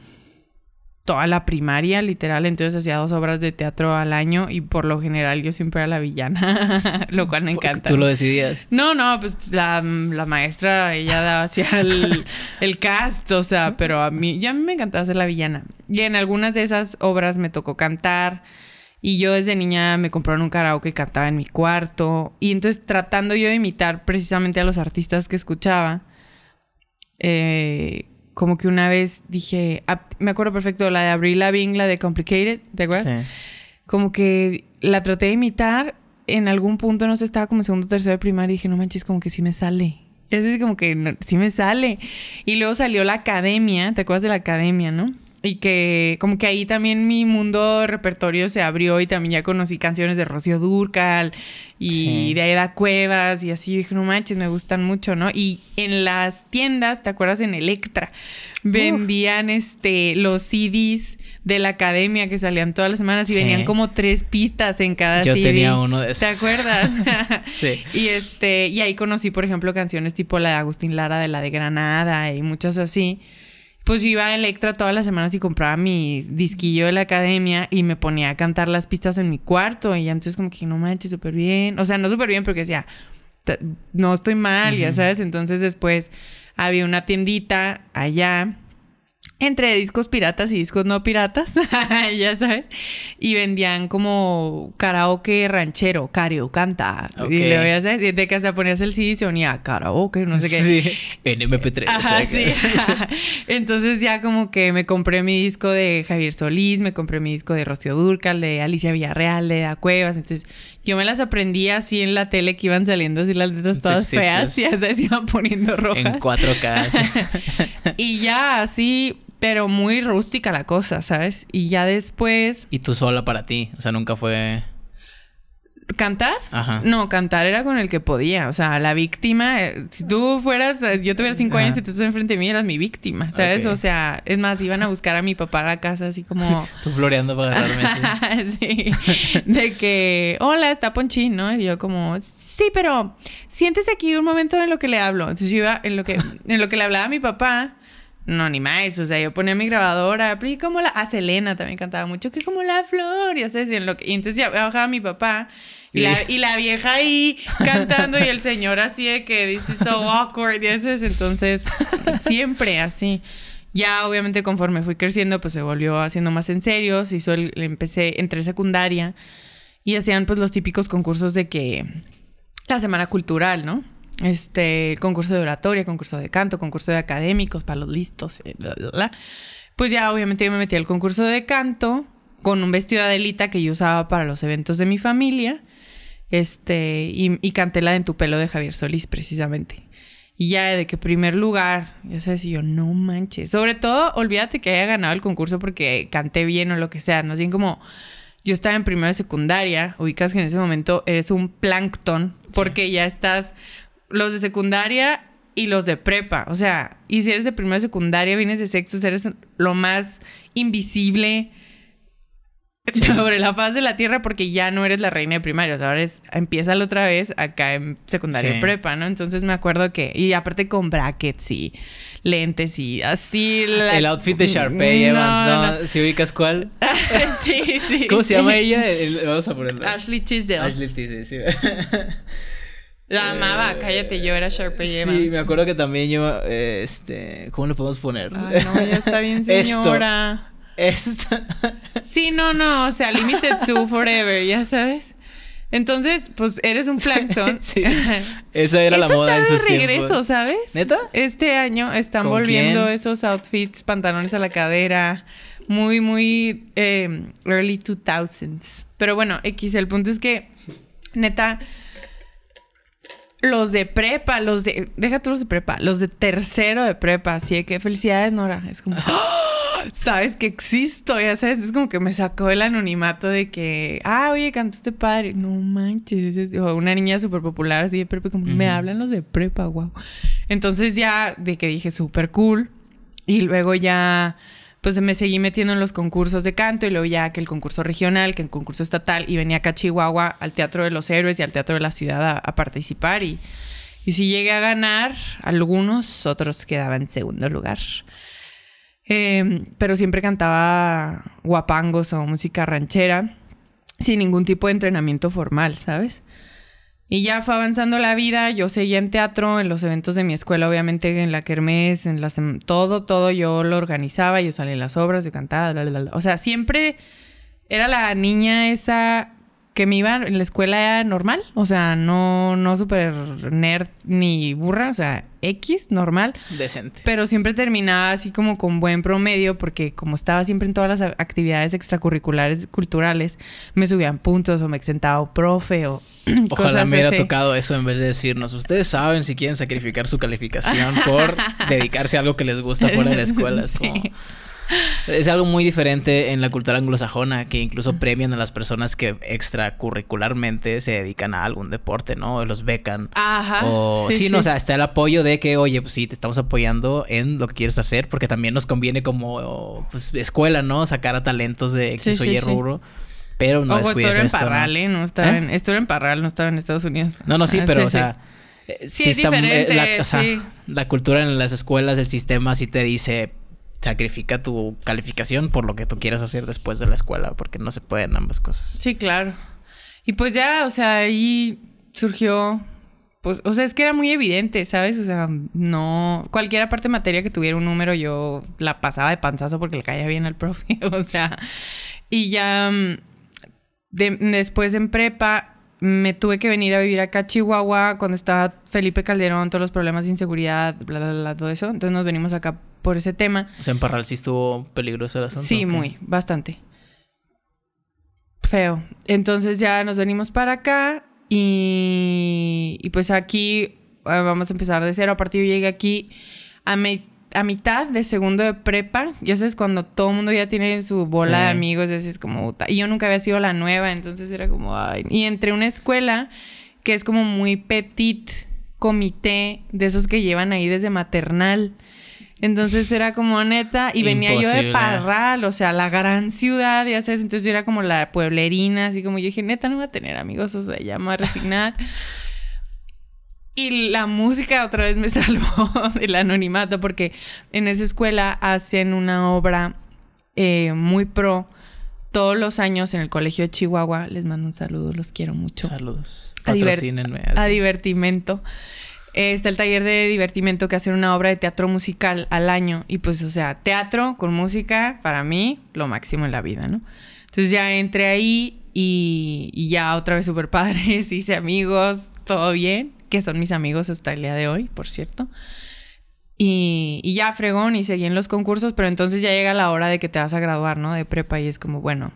toda la primaria, literal. Entonces hacía dos obras de teatro al año y por lo general yo siempre era la villana, lo cual me encanta. ¿Tú lo decidías? No, no, pues la, maestra, ella daba hacia el, el, cast, o sea, pero a mí, ya a mí me encantaba ser la villana. Y en algunas de esas obras me tocó cantar. Y yo desde niña me compraron un karaoke que cantaba en mi cuarto. Y entonces tratando yo de imitar precisamente a los artistas que escuchaba, eh, como que una vez dije, me acuerdo perfecto, la de Abril Lavigne, la de Complicated, ¿te acuerdas? Como que la traté de imitar en algún punto, no sé, estaba como segundo tercero de primaria y dije, no manches, como que sí me sale. Y así como que sí me sale. Y luego salió la academia, ¿te acuerdas de la academia, no? Y que como que ahí también mi mundo repertorio se abrió y también ya conocí canciones de Rocío Durcal y de Aeda Cuevas y así. dije, no manches, me gustan mucho, ¿no? Y en las tiendas, ¿te acuerdas? En Electra vendían este los CDs de la academia que salían todas las semanas y venían como tres pistas en cada CD. Yo tenía uno de esos. ¿Te acuerdas? sí. Y este, y ahí conocí, por ejemplo, canciones tipo la de Agustín Lara de la de Granada y muchas así pues yo iba a Electra todas las semanas y compraba mi disquillo de la academia y me ponía a cantar las pistas en mi cuarto. Y entonces como que no manches, súper bien. O sea, no súper bien porque decía, no estoy mal, ya sabes. Entonces después había una tiendita allá entre discos piratas y discos no piratas, ya sabes, y vendían como karaoke ranchero, cario, canta, Y y voy a decir, de que hasta ponías el CD y se unía karaoke, no sé qué. Sí, en MP3. sí. Entonces ya como que me compré mi disco de Javier Solís, me compré mi disco de Rocío Durcal, de Alicia Villarreal, de Da Cuevas, entonces yo me las aprendí así en la tele que iban saliendo así las letras todas feas y se iban poniendo rojas. En 4K. y ya así pero muy rústica la cosa, ¿sabes? Y ya después... Y tú sola para ti, o sea, nunca fue... ¿Cantar? Ajá. No, cantar era con el que podía. O sea, la víctima, eh, si tú fueras, eh, yo tuviera cinco años y tú estás enfrente de mí, eras mi víctima, ¿sabes? O sea, es más, iban a buscar a mi papá a la casa así como... tú floreando para agarrarme así. sí. De que, hola, está Ponchín, ¿no? Y yo como, sí, pero siéntese aquí un momento en lo que le hablo. Entonces yo iba, en lo que, en lo que le hablaba a mi papá, no, ni más. O sea, yo ponía mi grabadora, y como la... A ah, Selena también cantaba mucho, que como la flor, ya sé, y, lo y entonces ya bajaba mi papá. Y la, vieja ahí cantando y el señor así de que dice so awkward y entonces siempre así. Ya obviamente conforme fui creciendo pues se volvió haciendo más en serio, hizo el, empecé, entre secundaria y hacían pues los típicos concursos de que la semana cultural, ¿no? este, concurso de oratoria, concurso de canto, concurso de académicos para los listos, eh, bla, bla, bla. Pues ya obviamente yo me metí al concurso de canto con un vestido de Adelita que yo usaba para los eventos de mi familia. Este, y, canté la de En tu pelo de Javier Solís, precisamente. Y ya de que primer lugar, ya sabes, y yo no manches. Sobre todo, olvídate que haya ganado el concurso porque canté bien o lo que sea. No, así como yo estaba en primero de secundaria, ubicas que en ese momento eres un plancton porque ya estás los de secundaria y los de prepa. O sea, y si eres de primero de secundaria, vienes de sexto, eres lo más invisible sobre la faz de la tierra porque ya no eres la reina de primaria Ahora empieza la otra vez acá en secundaria y prepa, ¿no? Entonces me acuerdo que, y aparte con brackets y lentes y así. El outfit de Sharpay mm, Evans, ¿no? si ubicas cuál? sí, sí. ¿Cómo se llama ella? vamos a ponerlo. Ashley Tisdale. Ashley Tisdale, sí. La amaba, eh, cállate, yo era y Sí, me acuerdo que también yo, este, ¿cómo lo podemos poner? Ay, no, ya está bien, señora. Esto, sí, no, no, o sea, límite tú, forever, ya sabes. Entonces, pues eres un plankton. sí. Esa era la moda está de sus regreso, ¿sabes? ¿Neta? Este año están volviendo esos outfits, pantalones a la cadera, muy, muy eh, early 2000s. Pero bueno, X, el punto es que, neta, los de prepa, los de. Deja tú los de prepa, los de tercero de prepa. Así que felicidades, Nora. Es como. Ah, sabes que existo, ya sabes. Es como que me sacó el anonimato de que. Ah, oye, cantaste padre. No manches. O una niña súper popular así de prepa. Como, me hablan los de prepa, wow. Entonces ya de que dije súper cool. Y luego ya pues me seguí metiendo en los concursos de canto y luego ya que el concurso regional, que el concurso estatal y venía acá a Chihuahua al Teatro de los Héroes y al Teatro de la Ciudad a, participar y, si llegué a ganar, algunos, otros quedaban en segundo lugar. Em, pero siempre cantaba guapangos o música ranchera sin ningún tipo de entrenamiento formal, ¿sabes? Y ya fue avanzando la vida, yo seguía en teatro, en los eventos de mi escuela, obviamente, en la kermés, en las... Todo, todo yo lo organizaba, yo salía en las obras, yo cantaba, bla, bla, bla. O sea, siempre era la niña esa que me iba en la escuela normal, o sea, no, no super nerd ni burra, o sea, X, normal. Decente. Pero siempre terminaba así como con buen promedio, porque como estaba siempre en todas las actividades extracurriculares, culturales, me subían puntos o me exentaba profe o. Ojalá me hubiera tocado eso en vez de decirnos, ustedes saben si quieren sacrificar su calificación por dedicarse a algo que les gusta fuera de la escuela. es algo muy diferente en la cultura anglosajona, que incluso premian a las personas que extracurricularmente se dedican a algún deporte, ¿no? Los becan. Ajá. O, sí, no, o sea, está el apoyo de que, oye, pues sí, te estamos apoyando en lo que quieres hacer, porque también nos conviene como pues, escuela, ¿no? Sacar a talentos de X Y, rubro. Pero no Ojo, esto. en Parral, ¿eh? ¿no? estaba ¿Eh? en, en Parral, no estaba en Estados Unidos. No, no, sí, ah, pero, o sea... Sí, eh, es diferente, la, o sea, la cultura en las escuelas, el sistema sí te dice sacrifica tu calificación por lo que tú quieras hacer después de la escuela, porque no se pueden ambas cosas. Sí, claro. Y pues ya, o sea, ahí surgió, pues, o sea, es que era muy evidente, ¿sabes? O sea, no, cualquier parte de materia que tuviera un número yo la pasaba de panzazo porque le caía bien al profe, o sea, y ya mm, después en prepa me tuve que venir a vivir acá a Chihuahua cuando estaba Felipe Calderón, todos los problemas de inseguridad, bla, bla, bla, todo eso. Entonces nos venimos acá por ese tema. O sea, en Parral sí estuvo peligroso la zona Sí, muy, bastante. Feo. Entonces ya nos venimos para acá y, pues aquí ah, vamos a empezar de cero. a partir yo llegué aquí a, me, a mitad de segundo de prepa, ya sabes, cuando todo el mundo ya tiene su bola de amigos, así es como, y yo nunca había sido la nueva, entonces era como, ay, y entre una escuela que es como muy petit comité de esos que llevan ahí desde maternal. Entonces era como neta, y venía yo de Parral, o sea, la gran ciudad, ya sabes, entonces yo era como la pueblerina, así como yo dije, neta, no va a tener amigos, o sea, ya me voy a resignar. Y la música otra vez me salvó del anonimato porque en esa escuela hacen una obra eh, muy pro todos los años en el Colegio de Chihuahua. Les mando un saludo, los quiero mucho. Saludos. A, A, a divertimento. está el taller de divertimento que hacen una obra de teatro musical al año. Y pues, o sea, teatro con música, para mí, lo máximo en la vida, ¿no? Entonces ya entré ahí y, ya otra vez super padres, hice amigos, todo bien que son mis amigos hasta el día de hoy, por cierto. Y, ya fregón y seguí en los concursos, pero entonces ya llega la hora de que te vas a graduar, ¿no? De prepa y es como, bueno.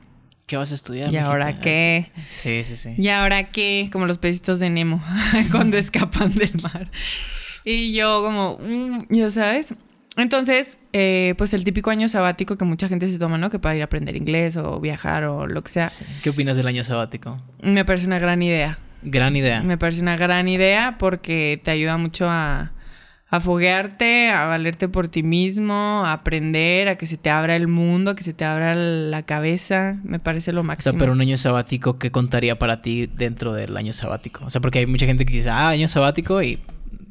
¿Qué vas a estudiar? ¿Y ahora qué? Sí, sí, sí. ¿Y ahora qué? Como los pesitos de Nemo cuando escapan del mar. Y yo como, mm, ya sabes. Entonces, eh, pues el típico año sabático que mucha gente se toma, ¿no? Que para ir a aprender inglés o viajar o lo que sea. ¿Qué opinas del año sabático? Me parece una gran idea. Gran idea. Me parece una gran idea porque te ayuda mucho a, a foguearte, a valerte por ti mismo, a aprender, a que se te abra el mundo, a que se te abra la cabeza. Me parece lo máximo. pero un año sabático, ¿qué contaría para ti dentro del año sabático? O sea, porque hay mucha gente que dice, ah, año sabático y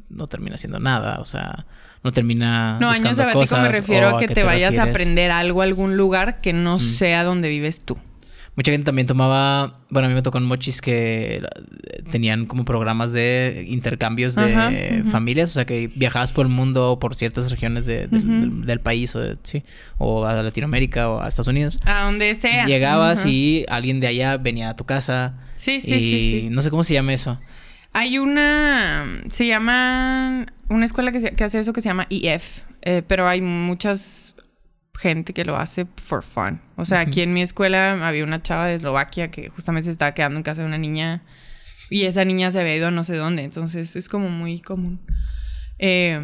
no termina haciendo nada. O sea, no termina. No, año sabático me refiero a que, te, vayas a aprender algo, algún lugar que no mm. sea donde vives tú. Mucha gente también tomaba, bueno, a mí me tocó en Mochis que tenían como programas de intercambios de familias, o sea, que viajabas por el mundo o por ciertas regiones del, país o, sí, o a Latinoamérica o a Estados Unidos. A donde sea. Llegabas y alguien de allá venía a tu casa. Sí, sí, sí, No sé cómo se llama eso. Hay una, se llama, una escuela que, hace eso que se llama IF, eh, pero hay muchas gente que lo hace for fun. O sea, aquí en mi escuela había una chava de Eslovaquia que justamente se estaba quedando en casa de una niña y esa niña se había ido no sé dónde. Entonces es como muy común. Eh,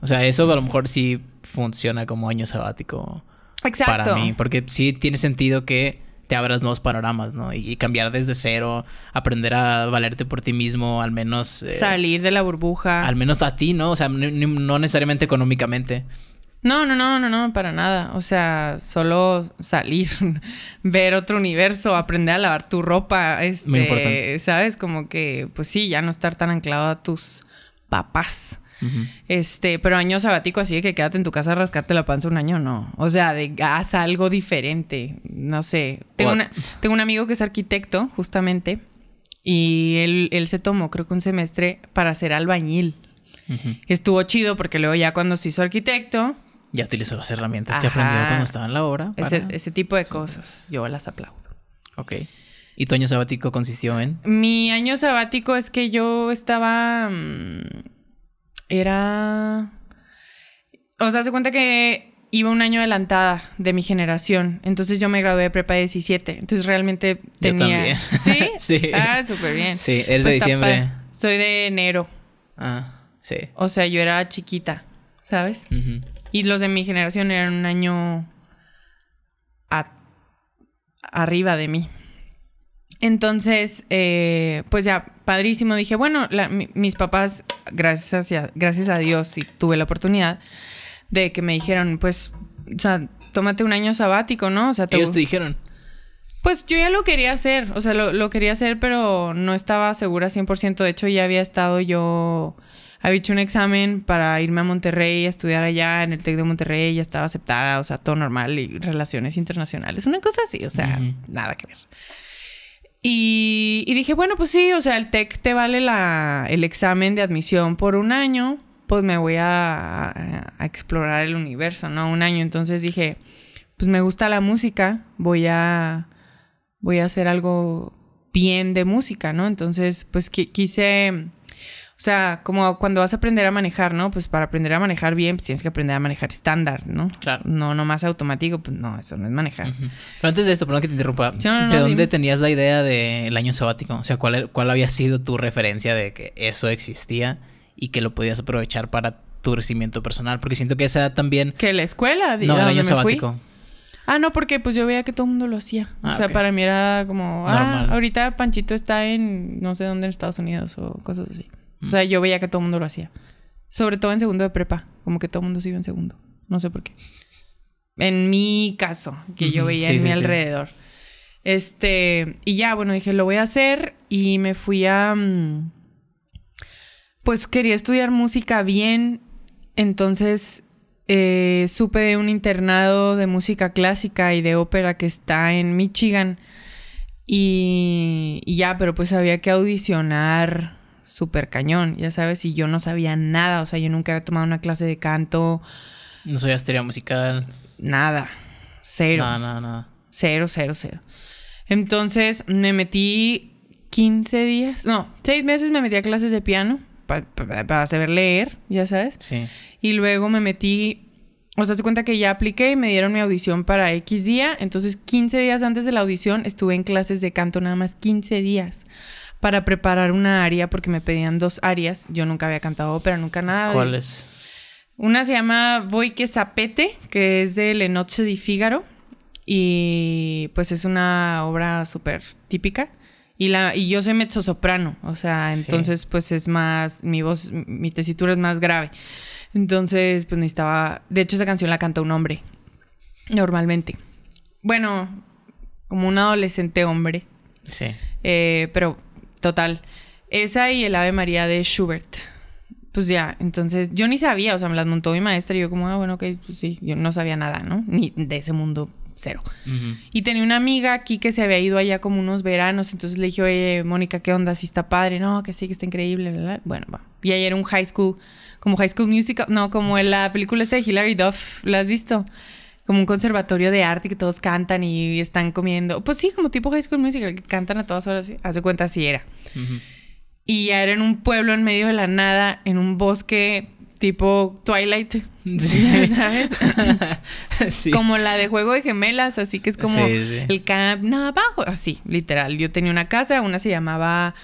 O sea, eso a lo mejor sí funciona como año sabático exacto. para mí. Porque sí tiene sentido que te abras nuevos panoramas, ¿no? Y, cambiar desde cero, aprender a valerte por ti mismo, al menos... Eh, Salir de la burbuja. Al menos a ti, ¿no? O sea, no necesariamente económicamente, no, no, no, no, no, para nada. O sea, solo salir, ver otro universo, aprender a lavar tu ropa, este, importante. sabes, como que, pues sí, ya no estar tan anclado a tus papás. Este, pero año sabático así de que quédate en tu casa a rascarte la panza un año, no. O sea, de, haz algo diferente. No sé. Tengo, un amigo que es arquitecto, justamente, y él, se tomó, creo que un semestre, para hacer albañil. Estuvo chido porque luego ya cuando se hizo arquitecto, ya utilizó las herramientas que aprendió cuando estaba en la obra. Ese, tipo de cosas. Yo las aplaudo. Ok. ¿Y tu año sabático consistió en? Mi año sabático es que yo estaba. Mm, era. O sea, se cuenta que iba un año adelantada de mi generación. Entonces yo me gradué de prepa de 17. Entonces realmente tenía. ¿Sí? sí. Ah, súper bien. Sí, eres de pues, diciembre. Soy de enero. Ah, sí. O sea, yo era chiquita, ¿sabes? Ajá y los de mi generación eran un año arriba de mí. Entonces, eh, pues ya, padrísimo. Dije, bueno, mis papás, gracias a, Dios, y tuve la oportunidad de que me dijeron, pues, o sea, tómate un año sabático, ¿no? O sea, Ellos te dijeron. Pues yo ya lo quería hacer, o sea, lo, lo quería hacer, pero no estaba segura 100%. De hecho, ya había estado yo había hecho un examen para irme a Monterrey a estudiar allá en el TEC de Monterrey, ya estaba aceptada, o sea, todo normal y relaciones internacionales, una cosa así, o sea, nada que ver. Y, dije, bueno, pues sí, o sea, el TEC te vale la, el examen de admisión por un año, pues me voy a, explorar el universo, ¿no? Un año. Entonces dije, pues me gusta la música, voy a, voy a hacer algo bien de música, ¿no? Entonces, pues quise o sea, como cuando vas a aprender a manejar, ¿no? Pues para aprender a manejar bien, pues tienes que aprender a manejar estándar, ¿no? Claro. No, no más automático, pues no, eso no es manejar. Pero antes de esto, perdón que te interrumpa, ¿de dónde tenías la idea del año sabático? O sea, ¿cuál, ¿cuál había sido tu referencia de que eso existía y que lo podías aprovechar para tu crecimiento personal? Porque siento que esa también... Que la escuela, No, el año sabático. Ah, no, porque pues yo veía que todo el mundo lo hacía. o ah, sea, para mí era como, ah, ahorita Panchito está en no sé dónde en Estados Unidos o cosas así. O sea, mm. yo veía que todo el mundo lo hacía. Sobre todo en segundo de prepa, como que todo el mundo se iba en segundo. No sé por qué. En mi caso, que yo veía en mi alrededor. Este, y ya, bueno, dije, lo voy a hacer y me fui a... Mm, pues quería estudiar música bien, entonces eh, supe de un internado de música clásica y de ópera que está en Michigan y ya, pero pues había que audicionar súper cañón, ya sabes, y yo no sabía nada, o sea, yo nunca había tomado una clase de canto. No soy astería musical. Nada, cero. Nada, nada, nada. Cero, cero, cero. Entonces me metí 15 días, no, 6 meses me metí a clases de piano para saber leer, ya sabes. Sí. Y luego me metí o sea, se cuenta que ya apliqué y me dieron mi audición para X día. Entonces, 15 días antes de la audición estuve en clases de canto, nada más 15 días para preparar una aria, porque me pedían dos arias. Yo nunca había cantado ópera, nunca nada. ¿Cuáles? Una se llama Voy que zapete, que es de Le Noche di Figaro. Y pues es una obra súper típica. Y, la, y yo soy mezzo-soprano... o sea, entonces pues es más, mi voz, mi tesitura es más grave. Entonces pues necesitaba, de hecho esa canción la canta un hombre, normalmente. Bueno, como un adolescente hombre. Sí. Eh, pero total. Esa y el Ave María de Schubert. Pues ya, entonces yo ni sabía, o sea, me las montó mi maestra y yo como, ah, bueno, ok, pues sí, yo no sabía nada, ¿no? Ni de ese mundo cero. Y tenía una amiga aquí que se había ido allá como unos veranos, entonces le dije, oye, Mónica, ¿qué onda? Si está padre, no, que sí, que está increíble, bueno, va. Y ahí era un high school, como High School Musical, no, como la película esta de Hilary Duff, ¿la has visto? como un conservatorio de arte que todos cantan y están comiendo. Pues sí, como tipo High School Musical, que cantan a todas horas. Hace cuenta, así era. Y ya era en un pueblo en medio de la nada, en un bosque tipo Twilight, ¿sabes? Como la de Juego de Gemelas, así que es como el camp abajo, así, literal. Yo tenía una casa, una se llamaba,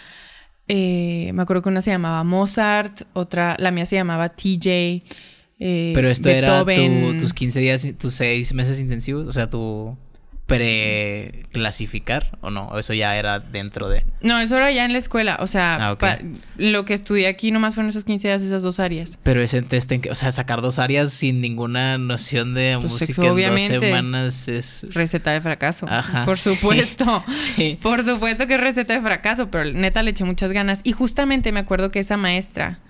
eh, me acuerdo que una se llamaba Mozart, otra, la mía se llamaba TJ. Eh, pero esto era tu, tus 15 días, tus 6 meses intensivos, o sea, tu preclasificar o no? ¿Eso ya era dentro de...? No, eso era ya en la escuela. O sea, ah, lo que estudié aquí nomás fueron esos 15 días, esas dos áreas. Pero ese test, en que, o sea, sacar dos áreas sin ninguna noción de pues música obviamente, dos semanas es... Receta de fracaso. Ajá. Por supuesto. Por supuesto que es receta de fracaso, pero neta le eché muchas ganas. Y justamente me acuerdo que esa maestra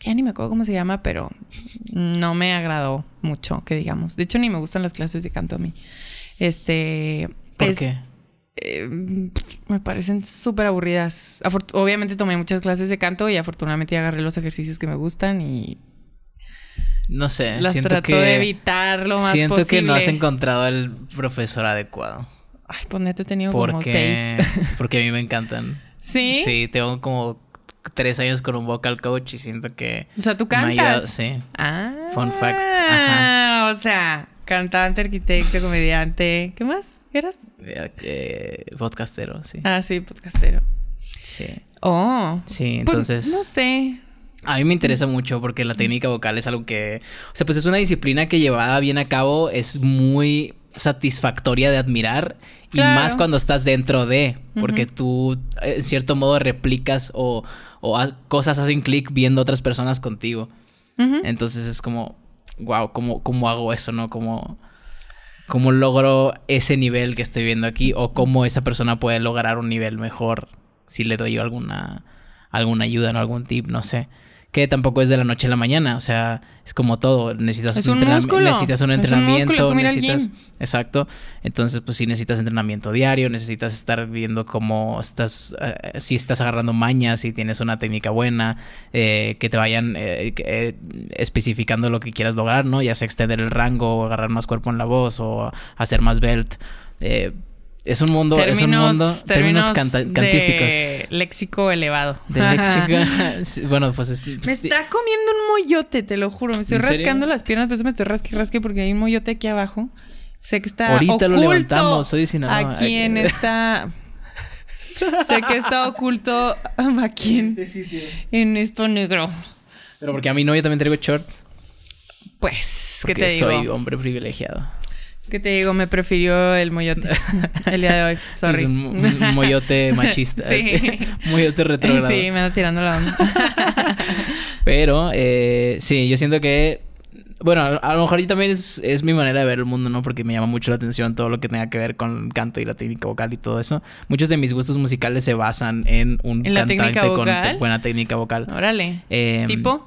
ya ni me acuerdo cómo se llama, pero no me agradó mucho, que digamos. De hecho, ni me gustan las clases de canto a mí. Este. ¿Por qué? Em, me parecen súper aburridas. Obviamente tomé muchas clases de canto y afortunadamente agarré los ejercicios que me gustan y no sé, Las siento trato de evitar lo más posible. Siento que no has encontrado el profesor adecuado. Ay, ponete, pues he tenido como seis. porque a mí me encantan. ¿Sí? Sí, tengo como tres años con un vocal coach y siento que... O sea, ¿tú cantas? sí. Ah. Fun fact. Ajá. O sea, cantante, arquitecto, comediante. ¿Qué más eras? Eh, eh, podcastero, sí. Ah, sí, podcastero. Sí. Oh. Sí, pues, entonces... no sé. A mí me interesa mucho porque la técnica vocal es algo que... O sea, pues es una disciplina que llevada bien a cabo es muy satisfactoria de admirar y más cuando estás dentro de, porque tú en cierto modo replicas o o cosas hacen clic viendo otras personas contigo. Entonces es como, wow, ¿cómo, ¿cómo hago eso, no? ¿Cómo, ¿Cómo logro ese nivel que estoy viendo aquí? ¿O cómo esa persona puede lograr un nivel mejor si le doy yo alguna, alguna ayuda, ¿no? algún tip, no sé? que tampoco es de la noche a la mañana, o sea, es como todo, necesitas un, necesitas un entrenamiento, necesitas exacto, entonces pues sí necesitas entrenamiento diario, necesitas estar viendo cómo estás eh, si estás agarrando mañas, si tienes una técnica buena, eh, que te vayan eh, especificando lo que quieras lograr, ¿no? Ya sea extender el rango, o agarrar más cuerpo en la voz o hacer más belt es un mundo, términos, es un mundo, términos, cantísticos. De léxico elevado. De léxico. bueno, pues, pues Me está comiendo un moyote, te lo juro. Me estoy rascando las piernas, pero eso me estoy rasque, rasque porque hay un moyote aquí abajo. Sé que está. Ahorita oculto lo levantamos, soy sin A quién está. sé que está oculto um, a quien. en esto negro. Pero porque a mi novia también traigo short. Pues, ¿qué te digo? Soy hombre privilegiado. ¿Qué te digo? Me prefirió el moyote el día de hoy. Sorry. Es un, moyote machista. sí. Moyote retrógrado. Sí, me anda tirando la onda. Pero, eh, sí, yo siento que. Bueno, a, lo mejor también es, mi manera de ver el mundo, ¿no? Porque me llama mucho la atención todo lo que tenga que ver con canto y la técnica vocal y todo eso. Muchos de mis gustos musicales se basan en un cantante con buena técnica vocal. Órale. Em, ¿Tipo?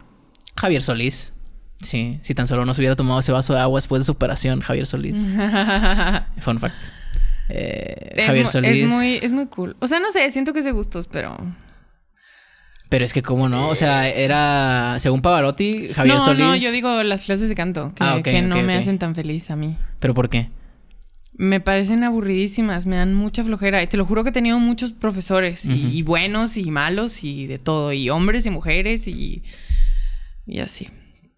Javier Solís. Sí, si tan solo no se hubiera tomado ese vaso de agua después de su operación, Javier Solís. Fun fact. Eh, es Javier Solís. Es muy, cool. O sea, no sé, siento que es de gustos, pero. Pero es que, ¿cómo no? O sea, era. Según Pavarotti, Javier Solís. No, yo digo las clases de canto, que, ah, no me hacen tan feliz a mí. ¿Pero por qué? Me parecen aburridísimas, me dan mucha flojera. Y te lo juro que he tenido muchos profesores, y, y buenos y malos, y de todo, y hombres y mujeres, y. y así.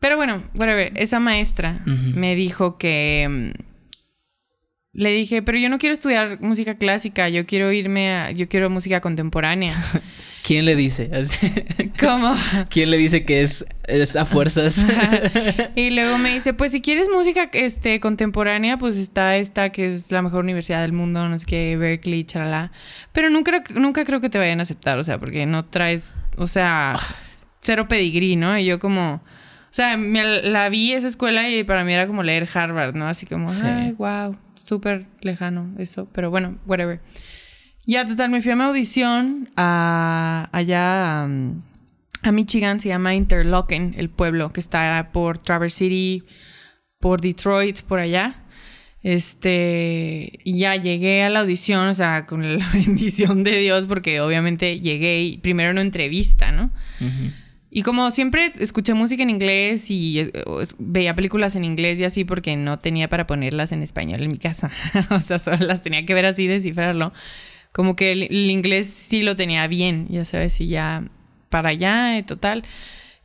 Pero bueno, whatever. Esa maestra me dijo que. Mm, le dije, pero yo no quiero estudiar música clásica, yo quiero irme a. Yo quiero música contemporánea. ¿Quién le dice? ¿Cómo? ¿Quién le dice que es, es a fuerzas? y luego me dice, pues si quieres música este, contemporánea, pues está esta que es la mejor universidad del mundo, no sé qué, Berkeley, charalá. Pero nunca, nunca creo que te vayan a aceptar, o sea, porque no traes, o sea, ah. cero pedigrí, ¿no? Y yo como, o sea, me la vi esa escuela y para mí era como leer Harvard, ¿no? Así como, ay, wow, súper lejano eso, pero bueno, whatever. Ya, total, me fui a mi audición a, allá a, Michigan, se llama Interlochen, el pueblo que está por Traverse City, por Detroit, por allá. Este, ya llegué a la audición, o sea, con la bendición de Dios, porque obviamente llegué y primero una entrevista, ¿no? Y como siempre escuché música en inglés y eh, veía películas en inglés y así porque no tenía para ponerlas en español en mi casa. o sea, solo las tenía que ver así, descifrarlo. Como que el, inglés sí lo tenía bien, ya sabes, y ya para allá, eh, total.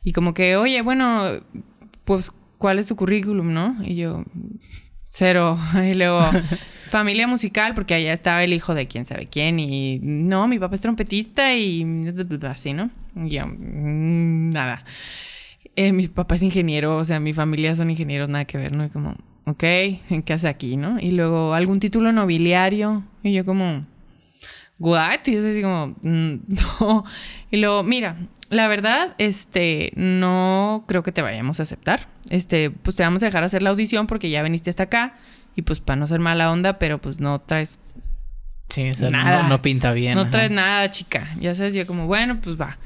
Y como que, oye, bueno, pues, ¿cuál es tu currículum, no? Y yo, Cero. Y luego, familia musical, porque allá estaba el hijo de quién sabe quién. Y no, mi papá es trompetista y así, ¿no? Y yo, mm, nada. Eh, mi papá es ingeniero, o sea, mi familia son ingenieros, nada que ver, ¿no? Y como, ok, ¿qué hace aquí, no? Y luego, algún título nobiliario. Y yo, como, ¿what? Y es así como, mm, no. Y luego, mira, la verdad, este, no creo que te vayamos a aceptar. Este, pues te vamos a dejar hacer la audición porque ya viniste hasta acá. Y pues para no ser mala onda, pero pues no traes... Sí, o sea, No, pinta bien. No traes nada, chica. Ya sabes, yo como, bueno, pues va.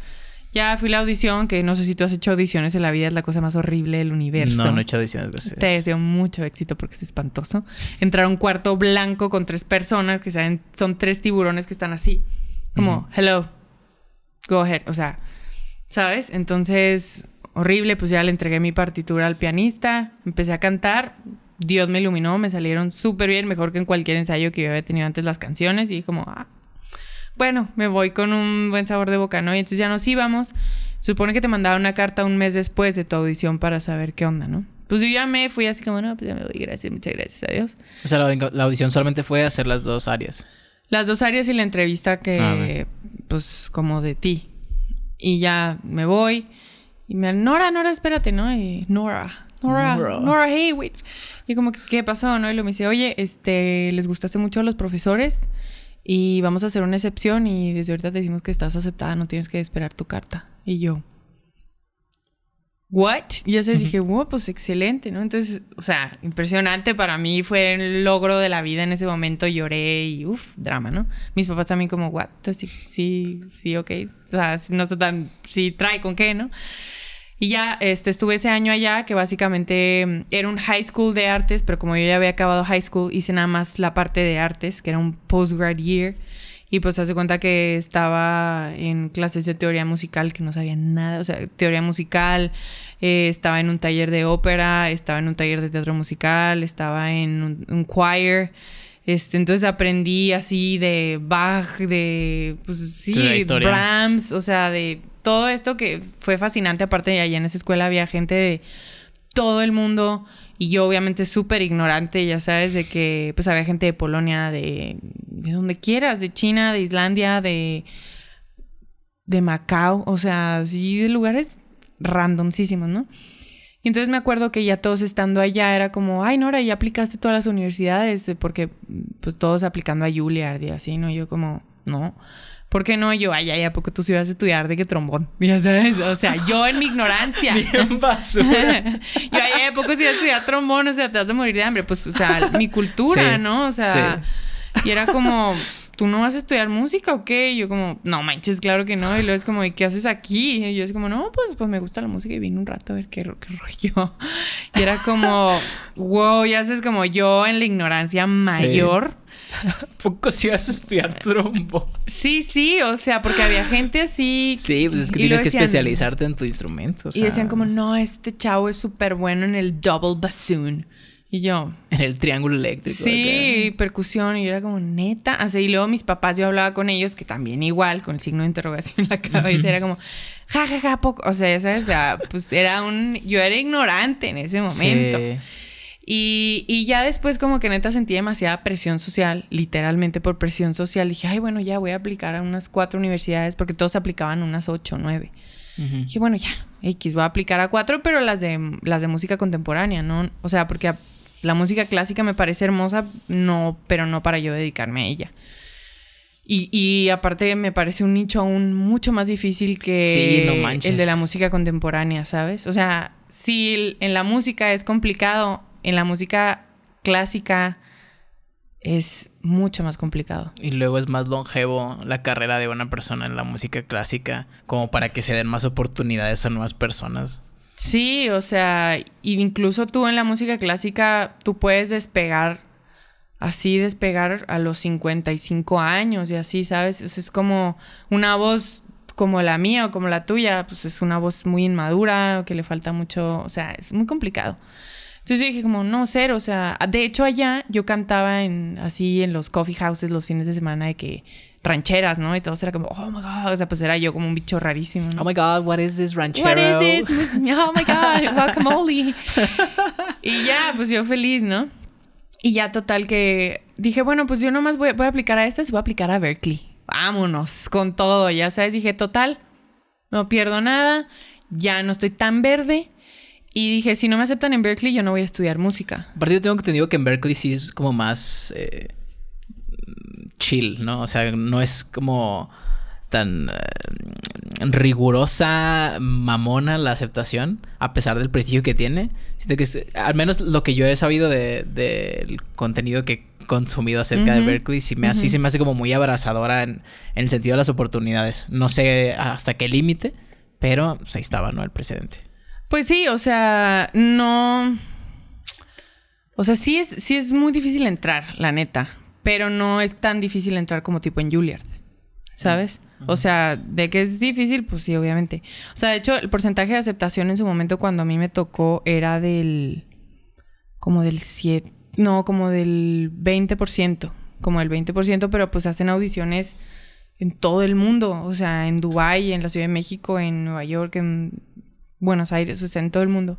Ya fui a la audición, que no sé si tú has hecho audiciones en la vida, es la cosa más horrible del universo. No, no he hecho audiciones. Gracias. Te deseo mucho éxito porque es espantoso. Entrar a un cuarto blanco con tres personas que saben, son tres tiburones que están así, como, hello, go ahead, o sea, ¿sabes? Entonces, horrible, pues ya le entregué mi partitura al pianista, empecé a cantar, Dios me iluminó, me salieron súper bien, mejor que en cualquier ensayo que yo había tenido antes las canciones y como, ah, bueno, me voy con un buen sabor de boca, ¿no? Y entonces ya nos íbamos. Supone que te mandaba una carta un mes después de tu audición para saber qué onda, ¿no? Pues yo ya me fui así como, no, pues ya me voy, gracias, muchas gracias, adiós. O sea, la, audición solamente fue hacer las dos áreas. Las dos áreas y la entrevista que, ah, pues, como de ti. Y ya me voy. Y me Nora, Nora, espérate, ¿no? Nora, Nora, Nora, hey, wait. Y como, ¿qué pasó, no? Y lo me dice, oye, este, ¿les gustaste mucho a los profesores? y vamos a hacer una excepción y desde ahorita te decimos que estás aceptada, no tienes que esperar tu carta. Y yo, ¿what? Y sé dije, wow, pues excelente, ¿no? Entonces, o sea, impresionante para mí, fue el logro de la vida en ese momento, lloré y uff, drama, ¿no? Mis papás también como, what? Sí, sí, sí, ok. O sea, no está tan, sí, trae con qué, ¿no? Y ya este, estuve ese año allá, que básicamente mm, era un high school de artes, pero como yo ya había acabado high school, hice nada más la parte de artes, que era un postgrad year. Y pues hace cuenta que estaba en clases de teoría musical, que no sabía nada, o sea, teoría musical, eh, estaba en un taller de ópera, estaba en un taller de teatro musical, estaba en un choir, este, entonces aprendí así de Bach, de, pues sí, Brahms, o sea, de todo esto que fue fascinante. Aparte, allá en esa escuela había gente de todo el mundo y yo obviamente súper ignorante, ya sabes, de que pues había gente de Polonia, de, de donde quieras, de China, de Islandia, de, de Macao, o sea, sí, de lugares randomísimos, ¿no? Y entonces me acuerdo que ya todos estando allá era como, ay Nora, ya aplicaste todas las universidades, eh, porque mm, pues todos aplicando a Juilliard y así, ¿no? Y yo como, no. ¿Por qué no? Yo, ay, ay, ¿a poco tú sí ibas a estudiar de qué trombón? Ya sabes, o sea, yo en mi ignorancia. Bien yo, ay, ¿a poco sí ibas a estudiar trombón? O sea, te vas a morir de hambre. Pues, o sea, mi cultura, ¿no? O sea, y era como, ¿tú no vas a estudiar música o qué? Y yo como, no manches, claro que no. Y luego es como, ¿y qué haces aquí? Y yo es como, no, pues, pues me gusta la música y vine un rato a ver qué, rollo. Y era como, wow, ya haces como yo en la ignorancia mayor. Poco si vas a estudiar trombo. Sí, sí, o sea, porque había gente así. Sí, pues que tienes que especializarte en tu instrumento. Y decían como, no, este chavo es súper bueno en el double bassoon. Y yo. En el triángulo eléctrico. Sí, percusión. Y yo era como, neta. Así, y luego mis papás, yo hablaba con ellos, que también igual, con el signo de interrogación en la cabeza. era como, ja, ja, ja, poco. O sea, ¿sabes? O pues era un. Yo era ignorante en ese momento. Y, ya después como que neta sentí demasiada presión social, literalmente por presión social. Dije, ay, bueno, ya voy a aplicar a unas cuatro universidades porque todos aplicaban unas ocho, nueve. Dije, bueno, ya, X, voy a aplicar a cuatro, pero las de, las de música contemporánea, ¿no? O sea, porque la música clásica me parece hermosa, no, pero no para yo dedicarme a ella. Y, y aparte me parece un nicho aún mucho más difícil que el de la música contemporánea, ¿sabes? O sea, si en la música es complicado, en la música clásica es mucho más complicado. Y luego es más longevo la carrera de una persona en la música clásica, como para que se den más oportunidades a nuevas personas. Sí, o sea, incluso tú en la música clásica, tú puedes despegar, así despegar a los 55 años y así, ¿sabes? es como una voz como la mía o como la tuya, pues es una voz muy inmadura, que le falta mucho, o sea, es muy complicado. Entonces yo dije como, no, cero, o sea, de hecho allá yo cantaba en, así en los coffee houses los fines de semana de que rancheras, ¿no? Y todos era como, oh my god, o sea, pues era yo como un bicho rarísimo. Oh my god, what is this ranchero? What is this? Oh my god, guacamole. y ya, pues yo feliz, ¿no? Y ya total que dije, bueno, pues yo nomás voy, voy a aplicar a estas y voy a aplicar a Berkeley. Vámonos con todo, ya sabes, dije, total, no pierdo nada, ya no estoy tan verde. Y dije, si no me aceptan en Berkeley, yo no voy a estudiar música. Aparte, yo tengo entendido que en Berkeley sí es como más... Eh, chill, ¿no? O sea, no es como tan eh, rigurosa, mamona la aceptación, a pesar del prestigio que tiene. Siento que al menos lo que yo he sabido del contenido que he consumido acerca de Berkeley, si me, sí se me hace como muy abrazadora en, el sentido de las oportunidades. No sé hasta qué límite, pero pues, ahí estaba, ¿no? El precedente. Pues sí, o sea, no... O sea, sí es, sí es muy difícil entrar, la neta pero no es tan difícil entrar como tipo en Juilliard, ¿sabes? O sea, de que es difícil, pues sí, obviamente. O sea, de hecho, el porcentaje de aceptación en su momento cuando a mí me tocó era del... como del 7, no, como del 20%, como del 20%, pero pues hacen audiciones en todo el mundo, o sea, en Dubai, en la Ciudad de México, en Nueva York, en Buenos Aires, o sea, en todo el mundo.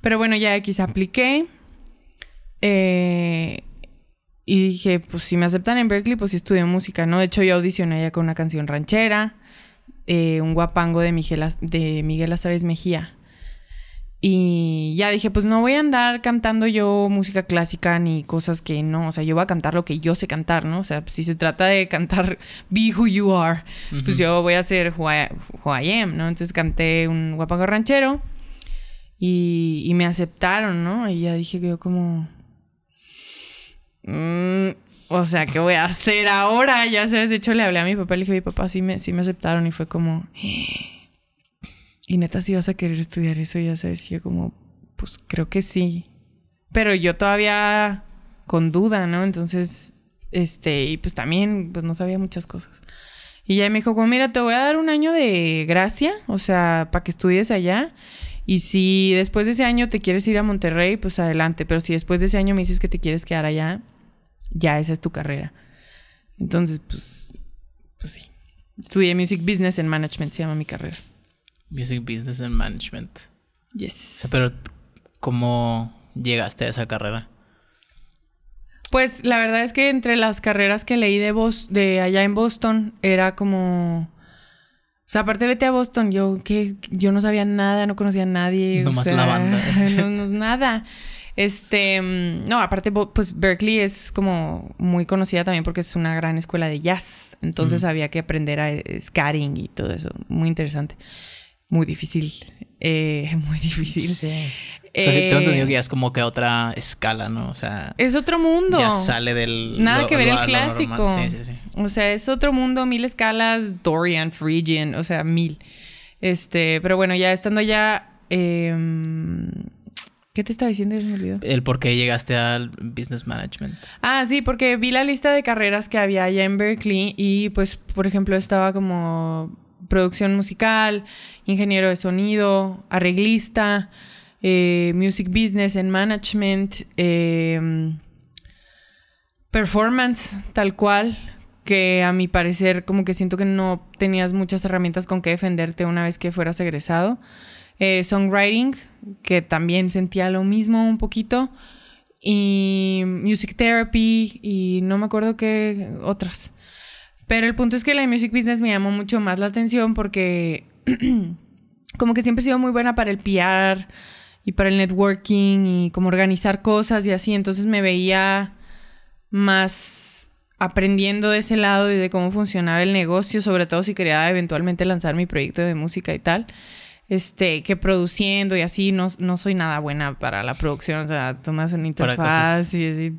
Pero bueno, ya X apliqué. Eh, y dije, pues si me aceptan en Berkeley, pues sí estudio música, ¿no? De hecho, yo audicioné ya con una canción ranchera, eh, un guapango de Miguel, de Miguel Mejía. Y ya dije, pues no voy a andar cantando yo música clásica ni cosas que no, o sea, yo voy a cantar lo que yo sé cantar, ¿no? O sea, si se trata de cantar Be Who You Are, pues yo voy a hacer who I, Am, ¿no? Entonces canté un guapango ranchero y, y me aceptaron, ¿no? Y ya dije que yo como, Mm, o sea, ¿qué voy a hacer ahora? Ya sabes, de hecho le hablé a mi papá, le dije, mi papá, sí me, sí me aceptaron y fue como, y neta, si vas a querer estudiar eso, ya sabes, y yo como, pues creo que sí, pero yo todavía con duda, ¿no? Entonces, este, y pues también, pues no sabía muchas cosas. Y ya me dijo, mira, te voy a dar un año de gracia, o sea, para que estudies allá. Y si después de ese año te quieres ir a Monterrey, pues adelante. Pero si después de ese año me dices que te quieres quedar allá, ya esa es tu carrera. Entonces, pues, pues sí. Estudié Music Business and Management, se llama mi carrera. Music Business and Management. Yes. pero ¿cómo llegaste a esa carrera? Pues la verdad es que entre las carreras que leí de, de allá en Boston era como... O sea, aparte vete a Boston, yo que yo no sabía nada, no conocía a nadie. No la banda. nada. Este, mm, no, aparte, pues Berkeley es como muy conocida también porque es una gran escuela de jazz. Entonces había que aprender a eh, scatting y todo eso. Muy interesante. Muy difícil. Eh, muy difícil. Sí. o sea, sí, tengo eh, entendido que ya es como que otra escala, ¿no? O sea. Es otro mundo. Ya sale del. Nada que ver el clásico. Sí, sí, sí. O sea, es otro mundo, mil escalas, Dorian, Phrygian, o sea, mil. Este, pero bueno, ya estando allá. Em, ¿Qué te estaba diciendo? Se me El por qué llegaste al business management. Ah, sí, porque vi la lista de carreras que había allá en Berkeley y pues, por ejemplo, estaba como producción musical, ingeniero de sonido, arreglista, eh, music business and management, em, performance tal cual, que a mi parecer como que siento que no tenías muchas herramientas con que defenderte una vez que fueras egresado. Eh, songwriting, que también sentía lo mismo un poquito, y music therapy, y no me acuerdo qué otras. Pero el punto es que la music business me llamó mucho más la atención porque como que siempre he sido muy buena para el PR y para el networking y como organizar cosas y así, entonces me veía más aprendiendo de ese lado y de cómo funcionaba el negocio, sobre todo si quería eventualmente lanzar mi proyecto de música y tal. Este, que produciendo y así, no, no soy nada buena para la producción, o sea, tomas una interfaz y así,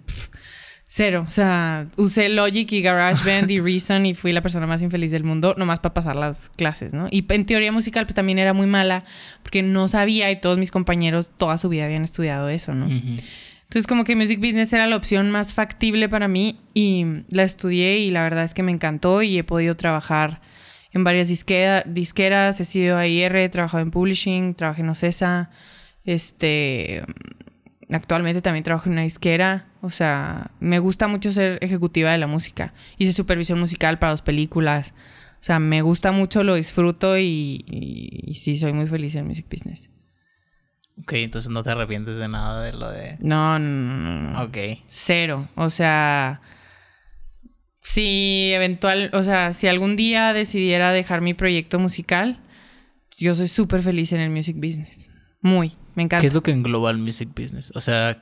cero, o sea, usé Logic y GarageBand y Reason y fui la persona más infeliz del mundo, nomás para pasar las clases, ¿no? Y en teoría musical pues también era muy mala, porque no sabía y todos mis compañeros toda su vida habían estudiado eso, ¿no? Entonces como que Music Business era la opción más factible para mí y la estudié y la verdad es que me encantó y he podido trabajar en varias disqueras, he sido AIR, he trabajado en publishing, trabajé en Ocesa, este, actualmente también trabajo en una disquera, o sea, me gusta mucho ser ejecutiva de la música, hice supervisión musical para dos películas, o sea, me gusta mucho, lo disfruto y, sí, soy muy feliz en Music Business. Ok, entonces no te arrepientes de nada de lo de... No, no, no, no. Ok. Cero. O sea, si eventual, o sea, si algún día decidiera dejar mi proyecto musical, yo soy súper feliz en el music business. Muy, me encanta. ¿Qué es lo que engloba el music business? O sea,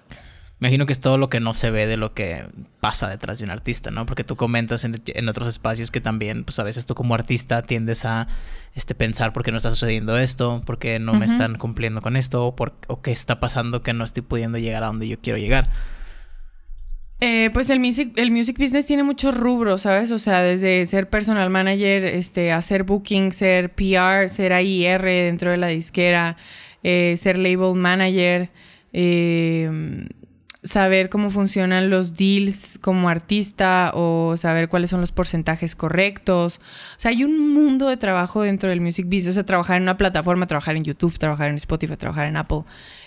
me imagino que es todo lo que no se ve de lo que pasa detrás de un artista, ¿no? Porque tú comentas en, otros espacios que también, pues a veces tú como artista tiendes a este, pensar por qué no está sucediendo esto, por qué no me están cumpliendo con esto, o qué está pasando que no estoy pudiendo llegar a donde yo quiero llegar. Eh, pues el music, el music business tiene muchos rubros, ¿sabes? O sea, desde ser personal manager, este, hacer booking, ser PR, ser AIR dentro de la disquera, eh, ser label manager, eh, saber cómo funcionan los deals como artista o saber cuáles son los porcentajes correctos. O sea, hay un mundo de trabajo dentro del music business. O sea, trabajar en una plataforma, trabajar en YouTube, trabajar en Spotify, trabajar en Apple,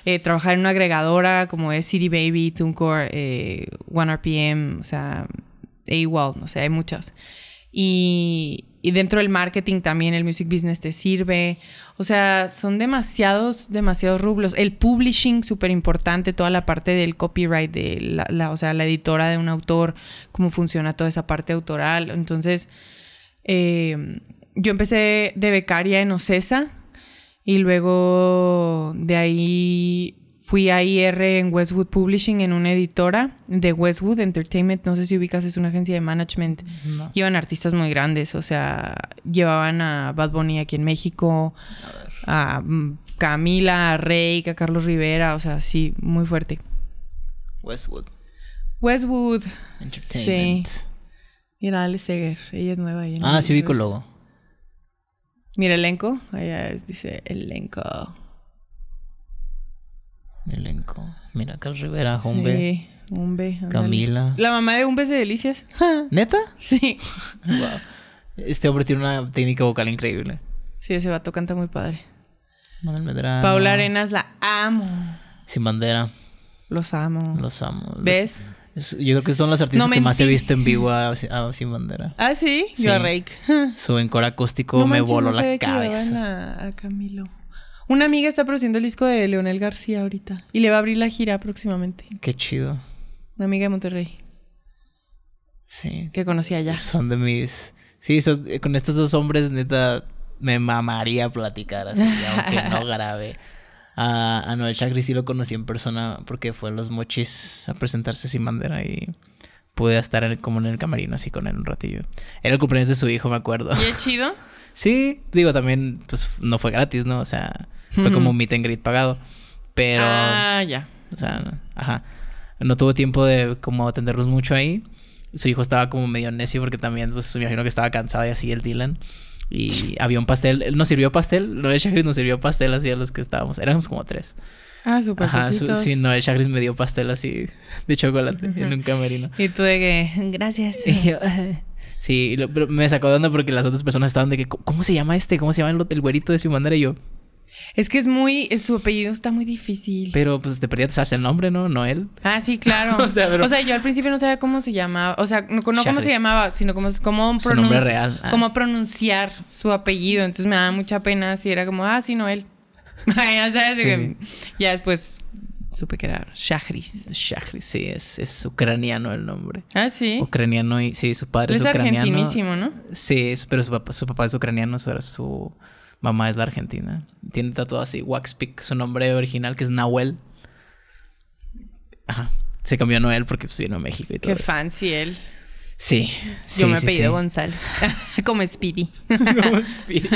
eh, trabajar en una agregadora como es CD Baby, TuneCore, eh, 1 o sea, igual no sé, hay muchas. Y, y dentro del marketing también el music business te sirve. O sea, son demasiados, demasiados rublos. El publishing, súper importante, toda la parte del copyright, de la, o sea, la editora de un autor, cómo funciona toda esa parte autoral. Entonces, eh, yo empecé de becaria en Ocesa y luego de ahí fui a IR en Westwood Publishing, en una editora de Westwood Entertainment, no sé si ubicas, es una agencia de management. Llevan artistas muy grandes, o sea, llevaban a Bad Bunny aquí en México, a, mm, Camila, a Rey, a Carlos Rivera, o sea, sí, muy fuerte. Westwood. Westwood. Entertainment. Mira, Seger, ella es nueva. ah, sí, el Mira, elenco, allá dice elenco. Elenco. Mira, Carl Rivera, Humbe. Sí, Camila. La mamá de un es de Delicias. ¿Neta? Sí. Este hombre tiene una técnica vocal increíble. Sí, ese vato canta muy padre. Manuel Medrano. Paula Arenas la amo. Sin bandera. Los amo. Los amo. ¿Ves? Yo creo que son las artistas que más he visto en vivo a, Sin Bandera. Ah, sí, yo a Rake. Su encor acústico me voló la cabeza. a Camilo. Una amiga está produciendo el disco de Leonel García ahorita y le va a abrir la gira próximamente. Qué chido. Una amiga de Monterrey. Sí. Que conocí allá Son de mis. Sí, eh, con estos dos hombres, neta, me mamaría platicar así, aunque no grave. A, a Noel Chagri sí lo conocí en persona porque fue a los mochis a presentarse sin bandera y pude estar como en el camarín así con él un ratillo. Era el cumpleaños de su hijo, me acuerdo. ¿Y chido? Sí, digo, también, pues no fue gratis, ¿no? O sea, fue como un meet and greet pagado. Pero. Ah, ya. O sea, ajá. No tuvo tiempo de como atenderlos mucho ahí. Su hijo estaba como medio necio porque también, pues me imagino que estaba cansado y así el Dylan. Y había un pastel. Él nos sirvió pastel. Noel Chagris nos sirvió pastel así a los que estábamos. Éramos como tres. Ah, súper Ajá, sí, Noel Chagris me dio pastel así de chocolate en un camerino. Y tú que, gracias. Sí, me sacó de onda porque las otras personas estaban de que, ¿cómo se llama este? ¿Cómo se llama el, el güerito de su manera? Y yo. Es que es muy, su apellido está muy difícil. Pero pues te perdías sabes el nombre, ¿no? Noel. Ah, sí, claro. o, sea, yo al principio no sabía cómo se llamaba, o sea, no, cómo se llamaba, sino cómo, cómo, ah. pronunciar su apellido. Entonces me daba mucha pena si era como, ah, sí, Noel. ya sabes, ya después Supe que era Shahris. sí, es, ucraniano el nombre. Ah, sí. Ucraniano y sí, su padre es, es ucraniano. argentinísimo, ¿no? Sí, pero su papá, es ucraniano, su, su mamá es la argentina. Tiene tatuado así Waxpick, su nombre original que es Nahuel. Ajá. Se cambió a Noel porque pues, vino a México y todo. Qué fancy él. Sí. sí Yo me he Gonzalo. Como Speedy. Como Speedy.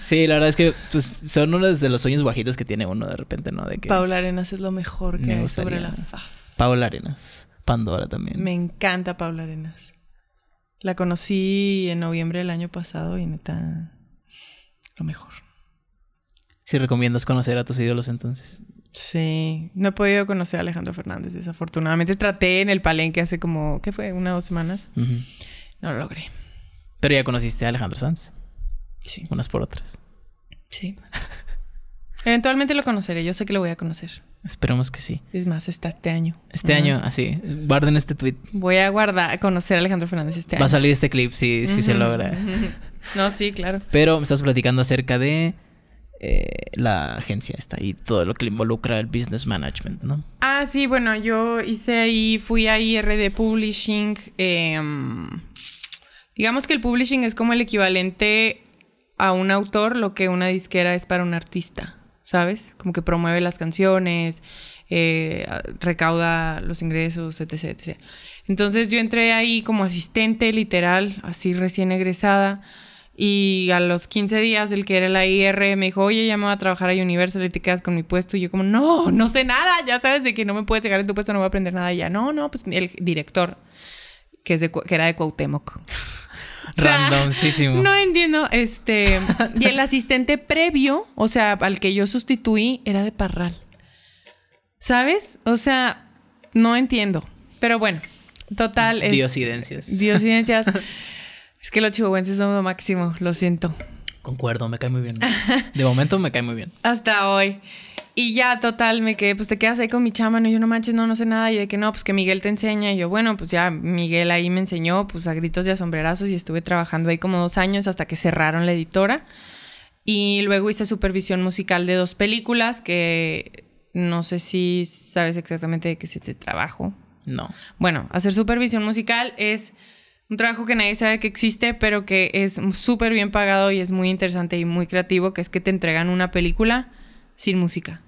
sí, la verdad es que pues, son uno de los sueños bajitos que tiene uno de repente, ¿no? De que Paula Arenas es lo mejor que hay sobre la faz. Paula Arenas. Pandora también. Me encanta Paula Arenas. La conocí en noviembre del año pasado y neta. Lo mejor. Si recomiendas conocer a tus ídolos entonces. Sí, no he podido conocer a Alejandro Fernández, desafortunadamente. Traté en el palenque hace como, ¿qué fue? ¿Una o dos semanas? No lo logré. Pero ya conociste a Alejandro Sanz. Sí. Unas por otras. Sí. Eventualmente lo conoceré, yo sé que lo voy a conocer. Esperemos que sí. Es más, está este año. Este año, así. Guarden este tweet. Voy a guardar, conocer a Alejandro Fernández este año. Va a salir este clip si, si se logra. No, sí, claro. Pero me estás platicando acerca de eh, la agencia está y todo lo que le involucra el business management, ¿no? Ah, sí, bueno, yo hice ahí, fui a IRD Publishing. Em, digamos que el publishing es como el equivalente a un autor lo que una disquera es para un artista, ¿sabes? Como que promueve las canciones, eh, recauda los ingresos, etc, etc. Entonces yo entré ahí como asistente literal, así recién egresada. Y a los 15 días, el que era la IR me dijo, oye, ya me voy a trabajar a Universal y te quedas con mi puesto. Y yo como, no, no sé nada, ya sabes de que no me puedes llegar en tu puesto, no voy a aprender nada. ya, no, no, pues el director, que, era de Cuauhtémoc. Randomísimo. No entiendo. Este. y el asistente previo, o sea, al que yo sustituí, era de Parral. ¿Sabes? O sea, no entiendo. Pero bueno, total. Es, diosidencias. Diosidencias. Es que los chihuahuenses son lo máximo, lo siento. Concuerdo, me cae muy bien. De momento me cae muy bien. Hasta hoy. Y ya, total, me quedé, pues te quedas ahí con mi chama, no, yo no manches, no, no sé nada. Y de que no, pues que Miguel te enseña. Y yo, bueno, pues ya Miguel ahí me enseñó, pues a gritos y a sombrerazos. Y estuve trabajando ahí como dos años hasta que cerraron la editora. Y luego hice supervisión musical de dos películas que no sé si sabes exactamente de qué es este trabajo. No. Bueno, hacer supervisión musical es un trabajo que nadie sabe que existe, pero que es súper bien pagado y es muy interesante y muy creativo, que es que te entregan una película sin música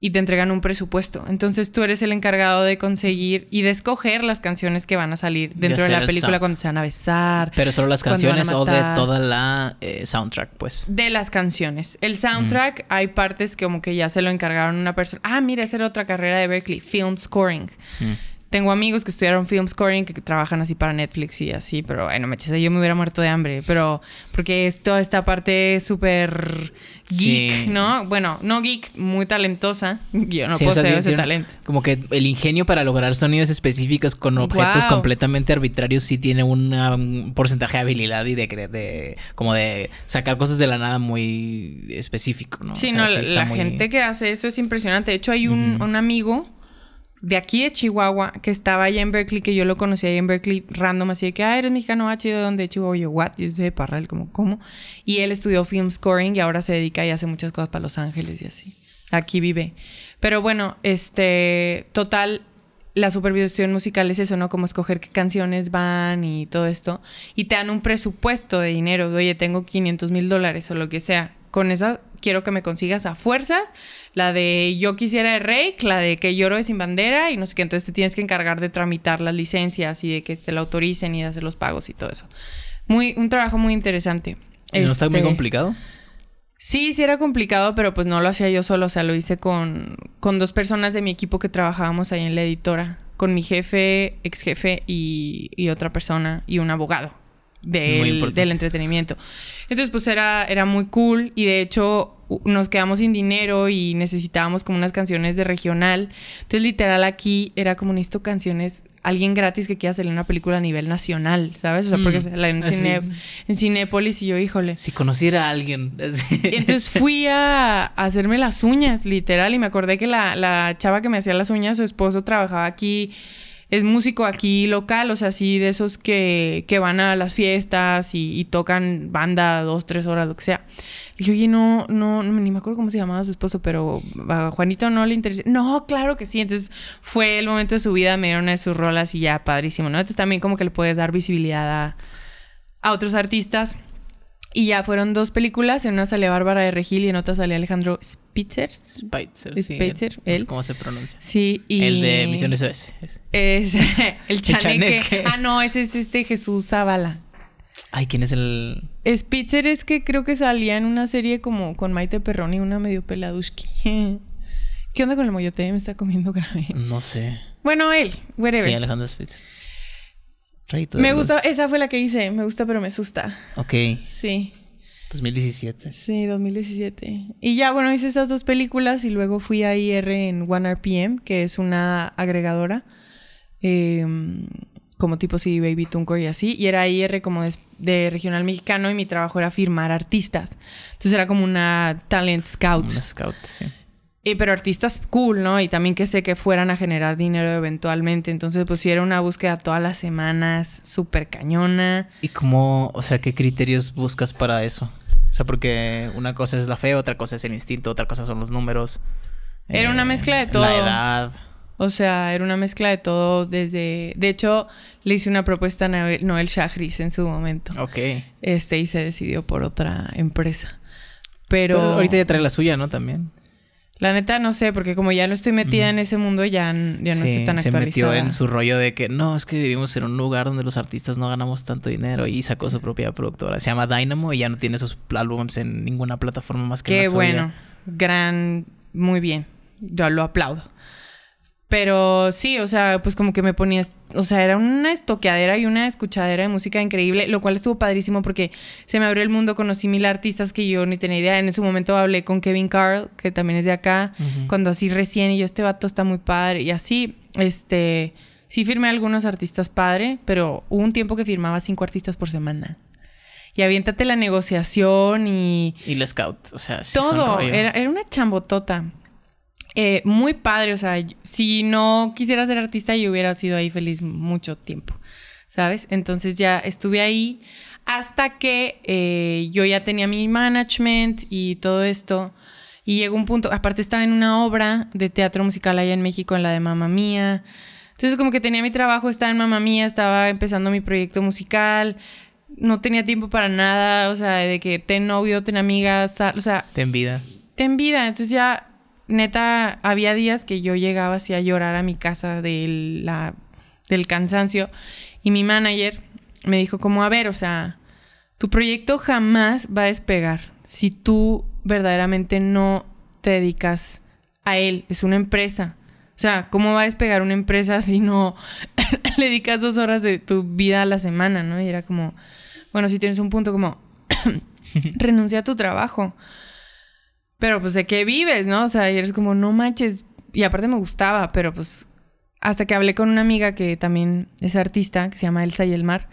y te entregan un presupuesto. Entonces tú eres el encargado de conseguir y de escoger las canciones que van a salir dentro de, la película cuando se van a besar. Pero solo las canciones o de toda la eh, soundtrack, pues. De las canciones. El soundtrack hay partes que como que ya se lo encargaron una persona. Ah, mira, esa era otra carrera de Berkeley, film scoring tengo amigos que estudiaron film scoring que, trabajan así para Netflix y así, pero bueno, no me yo me hubiera muerto de hambre, pero porque es toda esta parte súper geek, ¿no? Bueno, no geek, muy talentosa. Yo no poseo ese talento. Como que el ingenio para lograr sonidos específicos con objetos completamente arbitrarios sí tiene un porcentaje de habilidad y de, de, como de sacar cosas de la nada muy específico, ¿no? Sí, no, la, gente que hace eso es impresionante. De hecho, hay un, un amigo de aquí de Chihuahua, que estaba allá en Berkeley, que yo lo conocí allá en Berkeley random, así de que, ah, eres mexicano, ah, chido, ¿dónde? Chihuahua, yo, what? Yo soy de Parral, como, ¿cómo? Y él estudió film scoring y ahora se dedica y hace muchas cosas para Los Ángeles y así. Aquí vive. Pero bueno, este, total, la supervisión musical es eso, ¿no? Como escoger qué canciones van y todo esto. Y te dan un presupuesto de dinero, de, oye, tengo 500 mil dólares o lo que sea. Con esa quiero que me consigas a fuerzas, la de yo quisiera el Rake, la de que lloro sin bandera y no sé qué. Entonces te tienes que encargar de tramitar las licencias y de que te la autoricen y de hacer los pagos y todo eso. Muy, un trabajo muy interesante. ¿Y no está muy este, complicado? Sí, sí era complicado, pero pues no lo hacía yo solo, o sea, lo hice con, con dos personas de mi equipo que trabajábamos ahí en la editora, con mi jefe, ex jefe y otra persona y un abogado del, del, entretenimiento. Entonces, pues era, era muy cool y de hecho nos quedamos sin dinero y necesitábamos como unas canciones de regional. Entonces, literal, aquí era como necesito canciones, alguien gratis que quiera hacerle una película a nivel nacional, ¿sabes? O sea, porque mm, en, cine, en, y yo, híjole. Si conociera a alguien. entonces fui a, a, hacerme las uñas, literal, y me acordé que la, la chava que me hacía las uñas, su esposo trabajaba aquí es músico aquí local, o sea, sí, de esos que, que van a las fiestas y, tocan banda dos, tres horas, lo que sea. Y dije, oye, no, no, ni me acuerdo cómo se llamaba su esposo, pero a Juanito no le interesa. No, claro que sí. Entonces fue el momento de su vida, me dieron una de sus rolas y ya, padrísimo, ¿no? Entonces también como que le puedes dar visibilidad a, a otros artistas. Y ya fueron dos películas, en una sale Bárbara de Regil y en otra sale Alejandro Spitzer. Spitzer, sí. Spitzer, se pronuncia. Sí, y... El de Misiones OS. Es, el chaneque. Ah, no, ese es este Jesús Zavala. Ay, ¿quién es el...? Spitzer es que creo que salía en una serie como con Maite Perroni, una medio peladushki. ¿Qué onda con el moyote? Me está comiendo grave. No sé. Bueno, él, whatever. Sí, Alejandro Spitzer me gustó, esa fue la que hice. Me gusta, pero me asusta. Ok. Sí. 2017. Sí, 2017. Y ya, bueno, hice esas dos películas y luego fui a IR en OneRPM, que es una agregadora. Em, como tipo si Baby y así. Y era IR como de, de, regional mexicano y mi trabajo era firmar artistas. Entonces era como una talent scout. scout, sí. Y, pero artistas cool, ¿no? Y también que sé que fueran a generar dinero eventualmente. Entonces, pues sí era una búsqueda todas las semanas, súper cañona. ¿Y cómo, o sea, qué criterios buscas para eso? O sea, porque una cosa es la fe, otra cosa es el instinto, otra cosa son los números. Era una eh, mezcla de todo. La edad. O sea, era una mezcla de todo desde... De hecho, le hice una propuesta a Noel Shahriz en su momento. Ok. Este, y se decidió por otra empresa. Pero ahorita ya trae la suya, ¿no? También. La neta no sé, porque como ya no estoy metida en ese mundo, ya, ya no estoy tan actualizada. Se metió en su rollo de que no, es que vivimos en un lugar donde los artistas no ganamos tanto dinero y sacó su propia productora. Se llama Dynamo y ya no tiene sus álbumes en ninguna plataforma más que Qué la Qué bueno. Gran, muy bien. Yo lo aplaudo. Pero sí, o sea, pues como que me ponía, o sea, era una estoqueadera y una escuchadera de música increíble, lo cual estuvo padrísimo porque se me abrió el mundo, conocí mil artistas que yo ni tenía idea. En su momento hablé con Kevin Carl, que también es de acá, cuando así recién, y yo, este vato está muy padre, y así, este, sí firmé algunos artistas padre, pero hubo un tiempo que firmaba cinco artistas por semana y aviéntate la negociación y... Y el scout, o sea, todo. Era, era, una chambotota. Eh, muy padre, o sea, si no quisiera ser artista, yo hubiera sido ahí feliz mucho tiempo, ¿sabes? Entonces ya estuve ahí hasta que eh, yo ya tenía mi management y todo esto. Y llegó un punto, aparte estaba en una obra de teatro musical allá en México, en la de Mamá Mía. Entonces como que tenía mi trabajo, estaba en Mamá Mía, estaba empezando mi proyecto musical, no tenía tiempo para nada, o sea, de que ten novio, ten amigas, o sea... Ten vida. Ten vida, entonces ya neta, había días que yo llegaba así a llorar a mi casa del cansancio y mi manager me dijo como, a ver, o sea, tu proyecto jamás va a despegar si tú verdaderamente no te dedicas a él, es una empresa. O sea, ¿cómo va a despegar una empresa si no le dedicas dos horas de tu vida a la semana, no? Y era como, bueno, si tienes un punto como, renuncia a tu trabajo. Pero pues de qué vives, ¿no? O sea, eres como, no manches. Y aparte me gustaba, pero pues hasta que hablé con una amiga que también es artista, que se llama Elsa y el Mar,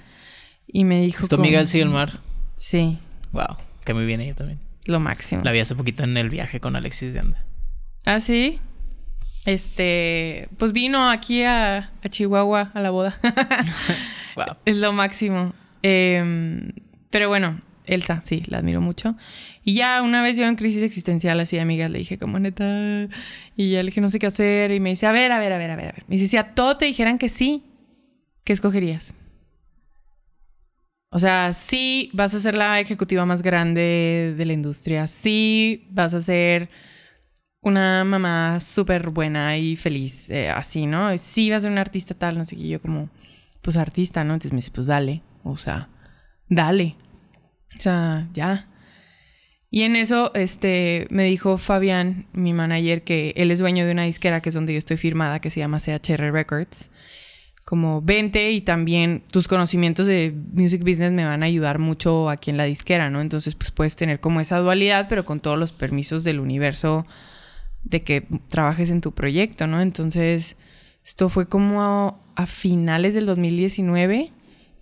y me dijo... ¿Es tu amiga Elsa y el Mar? Sí. Wow, que muy bien ella también. Lo máximo. La vi hace poquito en el viaje con Alexis de Anda. ¿Ah, sí? Este, pues vino aquí a, Chihuahua a la boda. wow. Es lo máximo. Em, pero bueno, Elsa, sí, la admiro mucho. Y ya una vez yo en crisis existencial, así, amigas, le dije, como neta. Y ya le dije, no sé qué hacer. Y me dice, a ver, a ver, a ver, a ver. A ver. Me dice, si a todo te dijeran que sí, ¿qué escogerías? O sea, sí vas a ser la ejecutiva más grande de la industria. Sí vas a ser una mamá súper buena y feliz, eh, así, ¿no? Sí vas a ser un artista tal, no sé qué. yo, como, pues artista, ¿no? Entonces me dice, pues dale. O sea, dale. O sea, ya. Y en eso, este, me dijo Fabián, mi manager, que él es dueño de una disquera que es donde yo estoy firmada, que se llama CHR Records. Como vente y también tus conocimientos de music business me van a ayudar mucho aquí en la disquera, ¿no? Entonces, pues puedes tener como esa dualidad, pero con todos los permisos del universo de que trabajes en tu proyecto, ¿no? Entonces, esto fue como a, a finales del 2019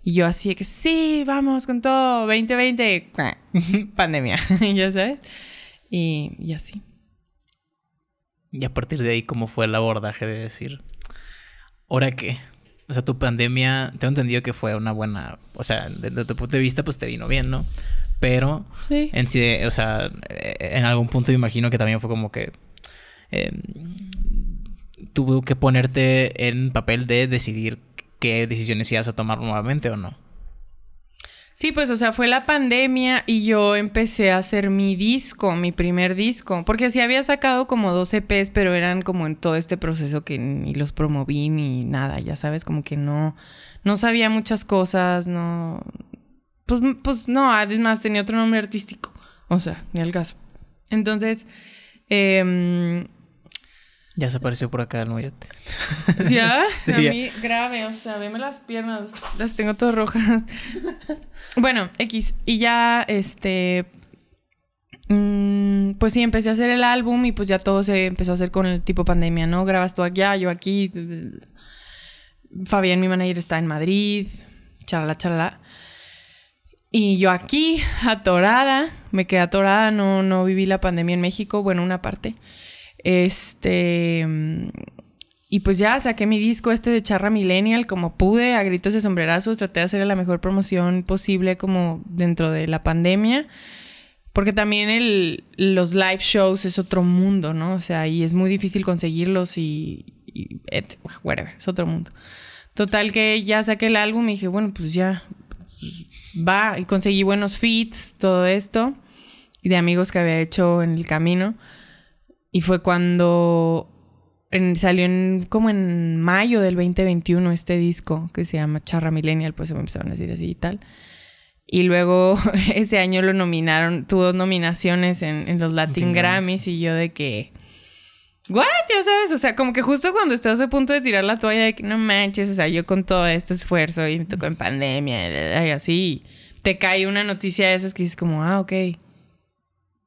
y yo así que sí, vamos con todo, 2020, pandemia, ya sabes. Y, así. Y a partir de ahí, ¿cómo fue el abordaje de decir, ¿ahora qué? O sea, tu pandemia, tengo entendido que fue una buena, o sea, desde tu punto de vista, pues te vino bien, ¿no? Pero, en sí, o eh, en algún punto imagino que también fue como que em, tuve que ponerte en papel de decidir qué decisiones ibas a tomar nuevamente o no. Sí, pues, o sea, fue la pandemia y yo empecé a hacer mi disco, mi primer disco, porque sí había sacado como dos EPs, pero eran como en todo este proceso que ni los promoví ni nada, ya sabes, como que no, no sabía muchas cosas, no, pues, pues no, además tenía otro nombre artístico, o sea, ni al caso. Entonces, eh, ya se apareció por acá el ¿Ya? a mí, grave, o sea, veme las piernas. Las tengo todas rojas. bueno, X. Y ya, este. Mm, pues sí, empecé a hacer el álbum y pues ya todo se empezó a hacer con el tipo pandemia, ¿no? Grabas tú allá, ah, yo aquí. Fabián, mi manager, está en Madrid. Charla, charla. Y yo aquí, atorada. Me quedé atorada, no, no viví la pandemia en México, bueno, una parte. Este. Y pues ya saqué mi disco este de Charra Millennial como pude, a gritos de sombrerazos. Traté de hacer la mejor promoción posible como dentro de la pandemia. Porque también el, los live shows es otro mundo, ¿no? O sea, y es muy difícil conseguirlos y. whatever, es otro mundo. Total que ya saqué el álbum y dije, bueno, pues ya. Va. Y conseguí buenos fits todo esto. Y de amigos que había hecho en el camino. Y fue cuando salió como en mayo del 2021 este disco que se llama Charra Millennial, por eso me empezaron a decir así y tal. Y luego ese año lo nominaron, tuvo nominaciones en, los Latin, Grammys y yo de que... ¿What? Ya sabes, o sea, como que justo cuando estás a punto de tirar la toalla de que no manches, o sea, yo con todo este esfuerzo y me tocó en pandemia y así, te cae una noticia de esas que dices como, ah, ok,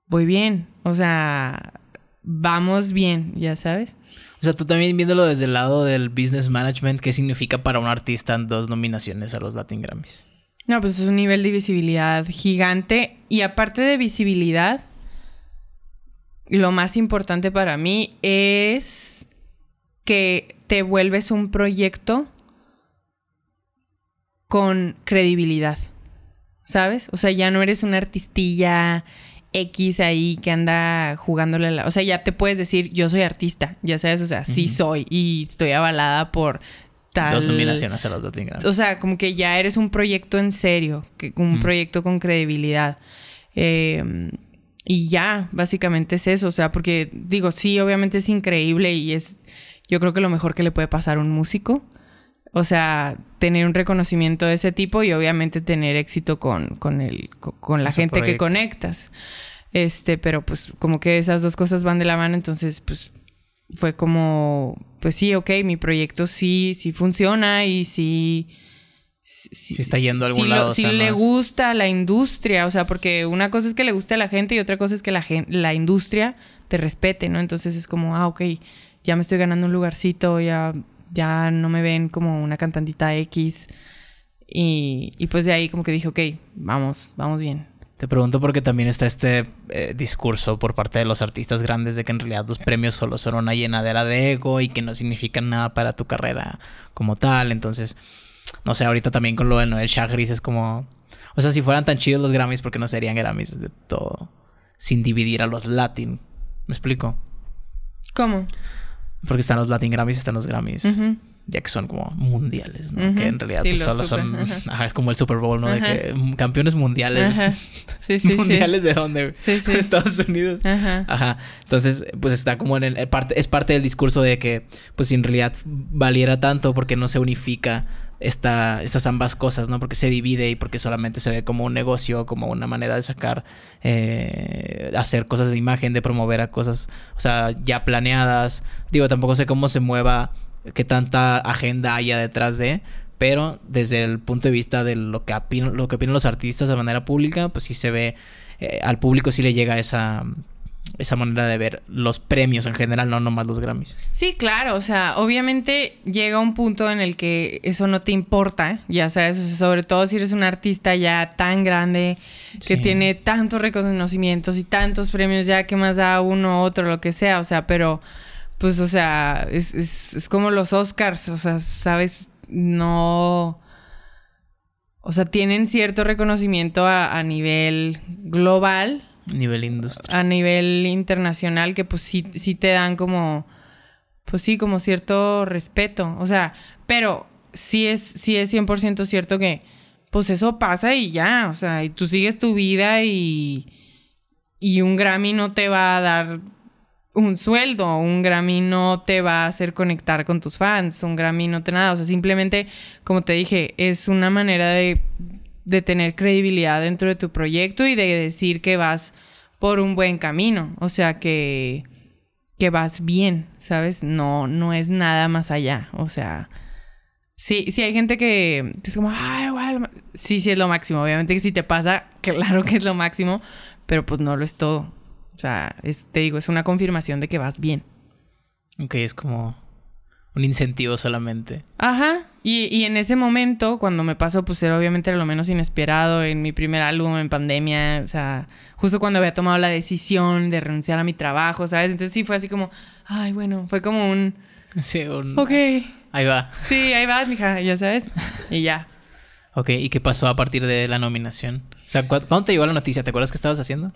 voy bien, o sea, vamos bien, ya sabes. O sea, tú también viéndolo desde el lado del business management, ¿qué significa para un artista en dos nominaciones a los Latin Grammys? No, pues es un nivel de visibilidad gigante y aparte de visibilidad, lo más importante para mí es que te vuelves un proyecto con credibilidad, ¿sabes? O sea, ya no eres una artistilla X ahí que anda jugándole la... O sea, ya te puedes decir, yo soy artista, ya sabes, o sea, sí soy y estoy avalada por tal... Dos a los dos O sea, como que ya eres un proyecto en serio, que, un proyecto con credibilidad. Em, y ya, básicamente es eso, o sea, porque digo, sí, obviamente es increíble y es, yo creo que lo mejor que le puede pasar a un músico, o sea, tener un reconocimiento de ese tipo y obviamente tener éxito con, con, la gente que conectas. Este, pero pues como que esas dos cosas van de la mano, entonces pues fue como, pues sí, ok, mi proyecto sí, sí funciona y sí... Si, sí está yendo a algún lado. Sí le gusta gusta la industria, o sea, porque una cosa es que le guste a la gente y otra cosa es que la, la industria te respete, ¿no? Entonces es como, ah, ok, ya me estoy ganando un lugarcito, ya ya no me ven como una cantantita X. Y, y pues de ahí como que dije, ok, vamos, vamos bien. Te pregunto porque también está este eh, discurso por parte de los artistas grandes de que en realidad los premios solo son una llenadera de ego y que no significan nada para tu carrera como tal. Entonces, no sé, ahorita también con lo de Noel Chagris es como... O sea, si fueran tan chidos los Grammys, ¿por qué no serían Grammys de todo? Sin dividir a los Latin. ¿Me explico? ¿Cómo? Porque están los Latin Grammys, están los Grammys. Ya que son como mundiales, ¿no? Que en realidad pues, solo son. Ajá, es como el Super Bowl, ¿no? De que mm, campeones mundiales. Sí, sí, ¿Mundiales de dónde? Sí, sí. Estados Unidos. Ajá. Ajá. Entonces, pues está como en el. Eh, parte, es parte del discurso de que, pues, si en realidad valiera tanto, porque no se unifica estas ambas cosas, ¿no? Porque se divide y porque solamente se ve como un negocio, como una manera de sacar, eh, hacer cosas de imagen, de promover a cosas, o sea, ya planeadas. Digo, tampoco sé cómo se mueva, qué tanta agenda haya detrás de, pero desde el punto de vista de lo que, opinan los artistas de manera pública, pues sí se ve, eh, al público sí le llega esa esa manera de ver los premios en general, no nomás los Grammys. Sí, claro, o sea, obviamente llega un punto en el que eso no te importa, ya sabes, sobre todo si eres un artista ya tan grande, que tiene tantos reconocimientos y tantos premios, ya que más da uno, otro, lo que sea, o sea, pero pues, o sea, es, como los Oscars, o sea, sabes, no... O sea, tienen cierto reconocimiento a nivel global, a nivel industria. A nivel internacional, que pues sí, te dan como, pues sí, como cierto respeto. O sea, pero sí es, sí es 100% cierto que, pues eso pasa y ya, o sea, y tú sigues tu vida y, y un Grammy no te va a dar un sueldo, un Grammy no te va a hacer conectar con tus fans, un Grammy no te nada, o sea, simplemente, como te dije, es una manera de de tener credibilidad dentro de tu proyecto y de decir que vas por un buen camino, o sea que, que vas bien, ¿sabes? No, no es nada más allá, o sea, sí, sí hay gente que es como, ay, igual sí, sí es lo máximo, obviamente que si te pasa, claro que es lo máximo, pero pues no lo es todo, o sea, te digo, es una confirmación de que vas bien. Ok, es como un incentivo solamente. Ajá, y, y, en ese momento, cuando me pasó, pues era obviamente lo menos inesperado en mi primer álbum en pandemia, o sea, justo cuando había tomado la decisión de renunciar a mi trabajo, ¿sabes? Entonces sí fue así como, ay, bueno, fue como un... Sí, un... Ok. Ahí va. Sí, ahí va, mija, ya sabes. Y ya. ok, ¿y qué pasó a partir de la nominación? O sea, ¿cuándo te llegó la noticia? ¿Te acuerdas qué estabas haciendo?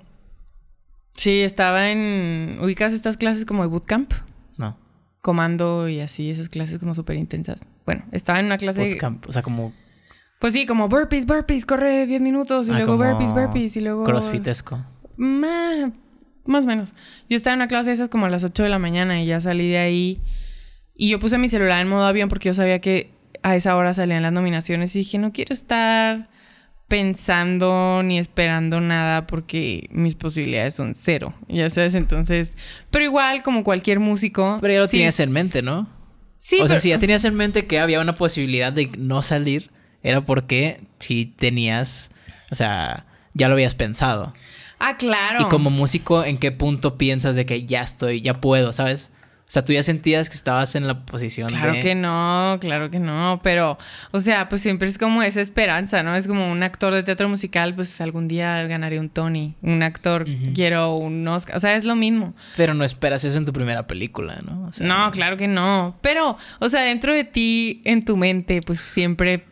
Sí, estaba en... ¿Ubicas estas clases como de bootcamp? No comando y así, esas clases como súper intensas. Bueno, estaba en una clase... de. o sea, como... Pues sí, como burpees, burpees, corre 10 minutos y ah, luego burpees, burpees y luego... Crossfitesco. Más, más o menos. Yo estaba en una clase de esas como a las 8 de la mañana y ya salí de ahí y yo puse mi celular en modo avión porque yo sabía que a esa hora salían las nominaciones y dije, no quiero estar pensando ni esperando nada porque mis posibilidades son cero, ya sabes, entonces, pero igual como cualquier músico. Pero ya lo en mente, ¿no? Sí. O sea, si ya tenías en mente que había una posibilidad de no salir, era porque si tenías, o sea, ya lo habías pensado. Ah, claro. Y como músico, ¿en qué punto piensas de que ya estoy, ya puedo, sabes? O sea, tú ya sentías que estabas en la posición claro que no, claro que no, pero, o sea, pues siempre es como esa esperanza, ¿no? Es como un actor de teatro musical, pues algún día ganaré un Tony, un actor, quiero un Oscar, o sea, es lo mismo. Pero no esperas eso en tu primera película, ¿no? no, claro que no, pero, o sea, dentro de ti, en tu mente, pues siempre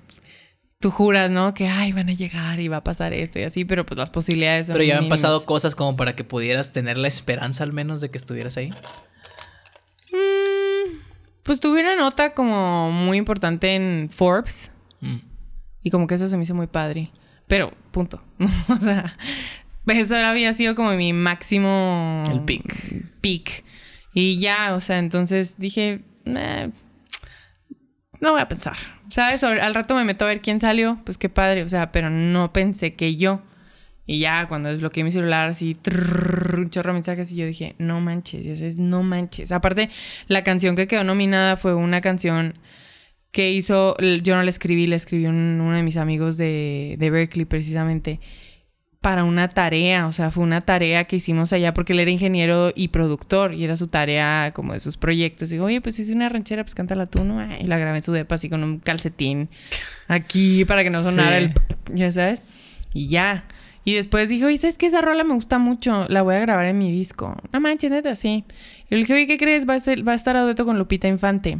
tú juras, ¿no? Que, ay, van a llegar y va a pasar esto y así, pero pues las posibilidades son Pero ya han pasado cosas como para que pudieras tener la esperanza al menos de que estuvieras ahí. Mm, pues tuve una nota como muy importante en Forbes. Mm. Y como que eso se me hizo muy padre. Pero, punto. o sea, eso había sido como mi máximo... El peak. Peak. Y ya, o sea, entonces dije... no voy a pensar. ¿Sabes? Al rato me meto a ver quién salió. Pues qué padre. O sea, pero no pensé que yo... Y ya cuando desbloqueé mi celular, así, un chorro de mensajes y yo dije, no manches, ya es no manches. Aparte, la canción que quedó nominada fue una canción que hizo, yo no la escribí, la escribió un, uno de mis amigos de, Berkeley precisamente, para una tarea, o sea, fue una tarea que hicimos allá porque él era ingeniero y productor y era su tarea como de sus proyectos. digo, oye, pues hice una ranchera, pues cántala tú, ¿no? Y la grabé en su depa así con un calcetín aquí para que no sonara el, ya sabes, y ya. Y después dijo, oye, ¿sabes qué? Esa rola me gusta mucho, la voy a grabar en mi disco. No manches, neta, sí. Y le dije, oye, ¿qué crees? Va a, estar a dueto con Lupita Infante.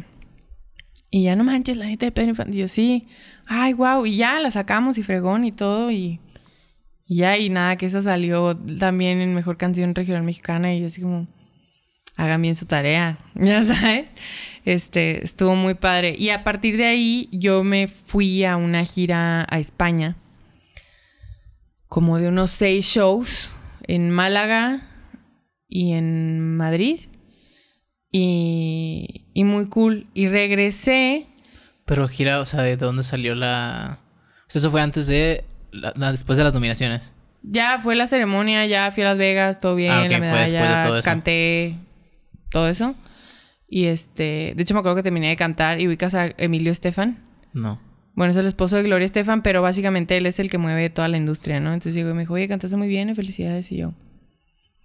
Y ya, no manches, la neta de Pedro Infante. yo, sí. Ay, wow. Y ya, la sacamos y fregón y todo y... ya, y nada, que esa salió también en Mejor Canción Regional Mexicana y así como, hagan bien su tarea, ya sabes. Este, estuvo muy padre. Y a partir de ahí yo me fui a una gira a España como de unos seis shows en Málaga y en Madrid. Y, muy cool. Y regresé. Pero gira, o sea, ¿de dónde salió la...? O sea, eso fue antes de... después de las nominaciones. Ya fue la ceremonia, ya fui a Las Vegas, todo bien, ah, la medalla, canté, todo eso. Y este, de hecho me acuerdo que terminé de cantar y ubicas a Emilio Estefan. No. Bueno, es el esposo de Gloria Estefan, pero básicamente él es el que mueve toda la industria, ¿no? Entonces yo me dijo, oye, cantaste muy bien, felicidades. Y yo,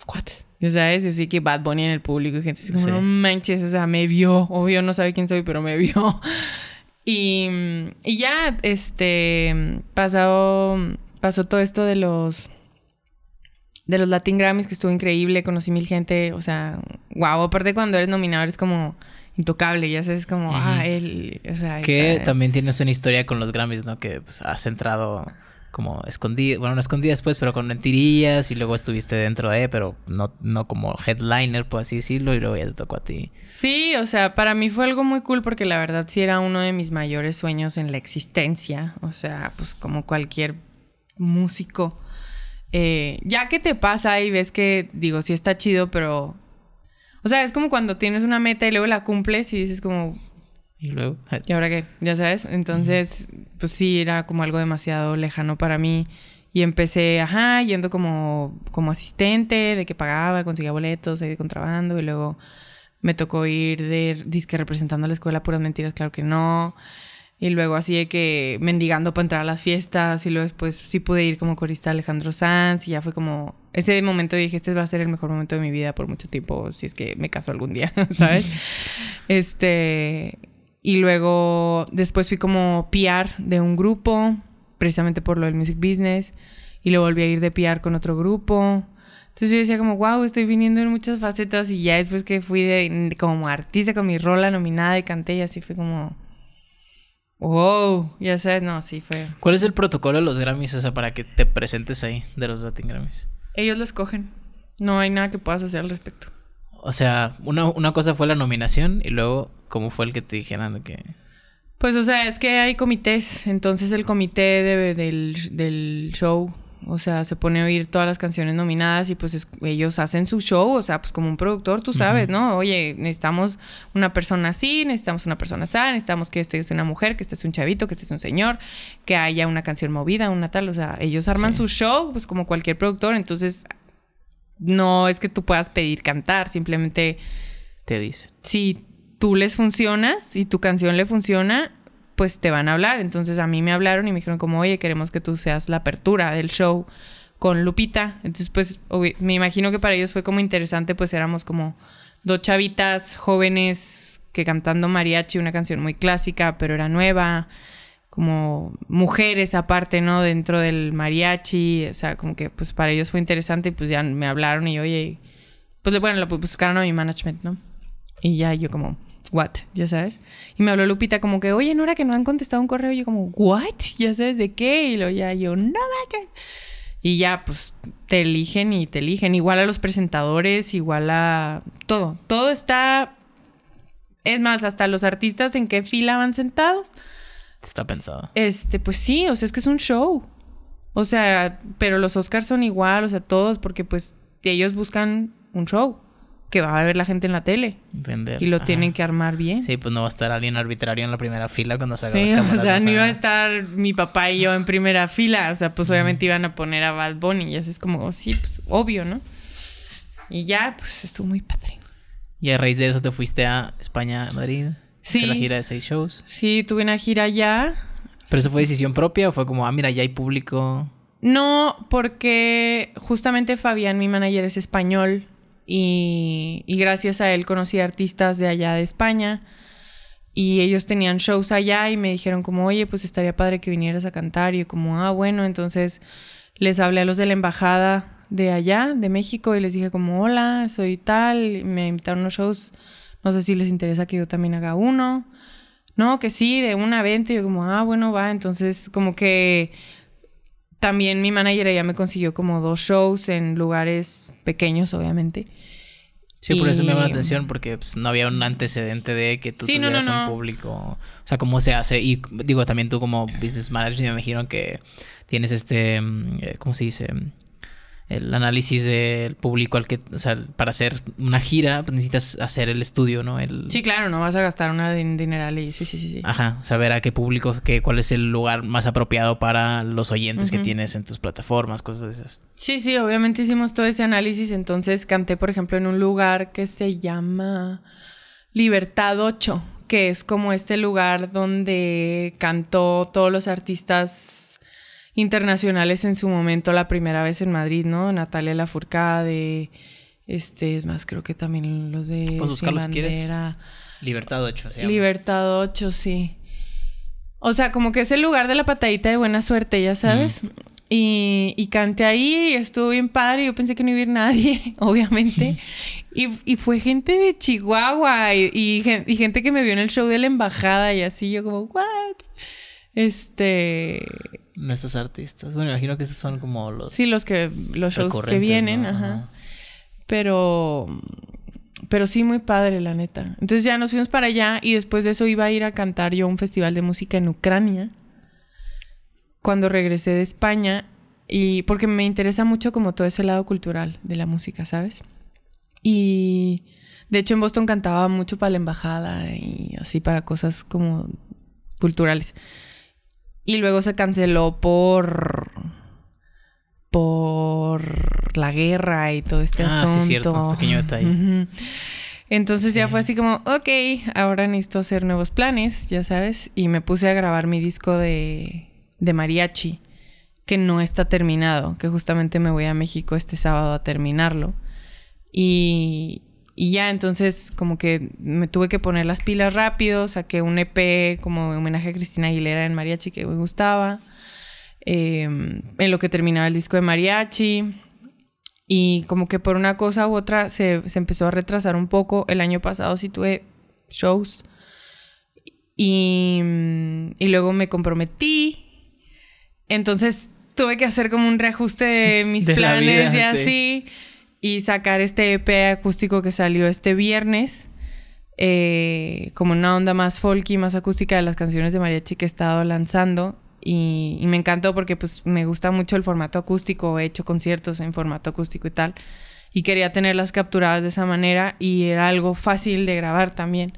¿what? Ya sabes, así que Bad Bunny en el público y gente así como, no manches, o sea, me vio. Obvio, no sabe quién soy, pero me vio. Y, ya, este, pasado, pasó todo esto de los, de los Latin Grammys, que estuvo increíble, conocí mil gente, o sea, wow. Aparte cuando eres nominado eres como intocable, ya sabes, como, ah, él. O sea, que eh. también tienes una historia con los Grammys, ¿no? Que pues, has entrado como escondido bueno, no escondido después, pues, pero con mentirillas y luego estuviste dentro de, pero no, no como headliner, pues, así decirlo, y luego ya te tocó a ti. Sí, o sea, para mí fue algo muy cool porque la verdad sí era uno de mis mayores sueños en la existencia, o sea, pues como cualquier músico. Eh, ya que te pasa y ves que, digo, sí está chido, pero o sea, es como cuando tienes una meta y luego la cumples y dices como... Y luego... ¿Y ahora qué? Ya sabes. Entonces, pues sí, era como algo demasiado lejano para mí. Y empecé, ajá, yendo como, como asistente, de que pagaba, conseguía boletos de contrabando y luego me tocó ir de disque representando a la escuela puras mentiras, claro que no. Y luego así de que mendigando para entrar a las fiestas y luego después sí pude ir como corista Alejandro Sanz y ya fue como ese momento dije, este va a ser el mejor momento de mi vida por mucho tiempo si es que me caso algún día, ¿sabes? este y luego después fui como PR de un grupo precisamente por lo del music business y luego volví a ir de PR con otro grupo. Entonces yo decía como, wow, estoy viniendo en muchas facetas y ya después que fui de, como artista con mi rola nominada y canté y así fue como Wow, ya sé, no, sí fue. ¿Cuál es el protocolo de los Grammys? O sea, para que te presentes ahí de los Latin Grammys. Ellos lo escogen. No hay nada que puedas hacer al respecto. O sea, una, una cosa fue la nominación y luego, ¿cómo fue el que te dijeron de que.? Pues, o sea, es que hay comités. Entonces, el comité de, del, del show o sea, se pone a oír todas las canciones nominadas y pues ellos hacen su show, o sea, pues como un productor, tú sabes, ¿no? Oye, necesitamos una persona así, necesitamos una persona así, necesitamos que este es una mujer, que este es un chavito, que este es un señor, que haya una canción movida, una tal, o sea, ellos arman su show, pues como cualquier productor, entonces no es que tú puedas pedir cantar, simplemente... Te dice. Si tú les funcionas y tu canción le funciona, pues te van a hablar. Entonces a mí me hablaron y me dijeron como, oye, queremos que tú seas la apertura del show con Lupita. Entonces pues me imagino que para ellos fue como interesante, pues éramos como dos chavitas jóvenes que cantando mariachi, una canción muy clásica, pero era nueva, como mujeres aparte, ¿no? Dentro del mariachi, o sea, como que pues para ellos fue interesante y pues ya me hablaron y oye, pues bueno, lo pues, buscaron a mi management, ¿no? Y ya yo como what, ya sabes. Y me habló Lupita como que, oye, hora que no han contestado un correo. Y yo como, what, ya sabes de qué. Y lo ya yo, no vaya. Y ya, pues, te eligen y te eligen. Igual a los presentadores, igual a todo. Todo está... Es más, hasta los artistas en qué fila van sentados. Está pensado. Este, pues sí, o sea, es que es un show. O sea, pero los Oscars son igual, o sea, todos, porque pues ellos buscan un show que va a ver la gente en la tele. Y lo tienen que armar bien. Sí, pues no va a estar alguien arbitrario en la primera fila cuando salga sí, O sea, no iba a estar mi papá y yo en primera fila. O sea, pues obviamente iban a poner a Bad Bunny. Y así es como, oh, sí, pues obvio, ¿no? Y ya, pues estuvo muy padre. Y a raíz de eso te fuiste a España, a Madrid. Sí. la gira de seis shows. Sí, tuve una gira allá. ¿Pero eso fue decisión propia o fue como, ah, mira, ya hay público? No, porque justamente Fabián, mi manager, es español y, gracias a él conocí artistas de allá de España y ellos tenían shows allá y me dijeron como, oye, pues estaría padre que vinieras a cantar y yo como, ah, bueno, entonces les hablé a los de la embajada de allá, de México, y les dije como, hola, soy tal, me invitaron a unos shows, no sé si les interesa que yo también haga uno. No, que sí, de una venta, y yo como, ah, bueno, va, entonces como que también mi manager ya me consiguió como dos shows en lugares pequeños, obviamente. Sí, por eso me llamó la atención, porque pues, no había un antecedente de que tú tuvieras un público. O sea, cómo se hace. Y digo, también tú como business manager, me dijeron que tienes este. Mm, eh, ¿Cómo se dice? el análisis del público al que, o sea, para hacer una gira pues, necesitas hacer el estudio, ¿no? El... Sí, claro, no vas a gastar una dineral y sí, sí, sí, Ajá, saber a qué público, qué, cuál es el lugar más apropiado para los oyentes que tienes en tus plataformas, cosas de esas. Sí, sí, obviamente hicimos todo ese análisis, entonces canté, por ejemplo, en un lugar que se llama Libertad 8, que es como este lugar donde cantó todos los artistas internacionales en su momento, la primera vez en Madrid, ¿no? Natalia de este, es más, creo que también los de... Pues Libertad 8, sí. Libertad 8, sí. O sea, como que es el lugar de la patadita de buena suerte, ya sabes. Y, canté ahí, y estuvo bien padre, yo pensé que no iba a ir nadie, obviamente. y, fue gente de Chihuahua y, y, gente que me vio en el show de la embajada y así, yo como, ¿what? Este, nuestros artistas. Bueno, imagino que esos son como los... Sí, los, que, los shows que vienen, ajá. Pero, pero sí, muy padre, la neta. Entonces ya nos fuimos para allá y después de eso iba a ir a cantar yo a un festival de música en Ucrania. Cuando regresé de España y porque me interesa mucho como todo ese lado cultural de la música, ¿sabes? Y de hecho en Boston cantaba mucho para la embajada y así para cosas como culturales. Y luego se canceló por. por la guerra y todo este ah, asunto. cierto, un pequeño detalle. Entonces ya fue así como, ok, ahora necesito hacer nuevos planes, ya sabes. Y me puse a grabar mi disco de, de mariachi, que no está terminado, que justamente me voy a México este sábado a terminarlo. Y, y ya entonces como que me tuve que poner las pilas rápido, saqué un EP como homenaje a Cristina Aguilera en mariachi que me gustaba, em, en lo que terminaba el disco de mariachi. Y como que por una cosa u otra se, empezó a retrasar un poco. El año pasado sí tuve shows. Y, mm, y luego me comprometí. Entonces tuve que hacer como un reajuste de mis planes y así y sacar este EP acústico que salió este viernes, eh, como una onda más folky, más acústica de las canciones de mariachi que he estado lanzando. Y, me encantó porque pues me gusta mucho el formato acústico, he hecho conciertos en formato acústico y tal. Y quería tenerlas capturadas de esa manera y era algo fácil de grabar también.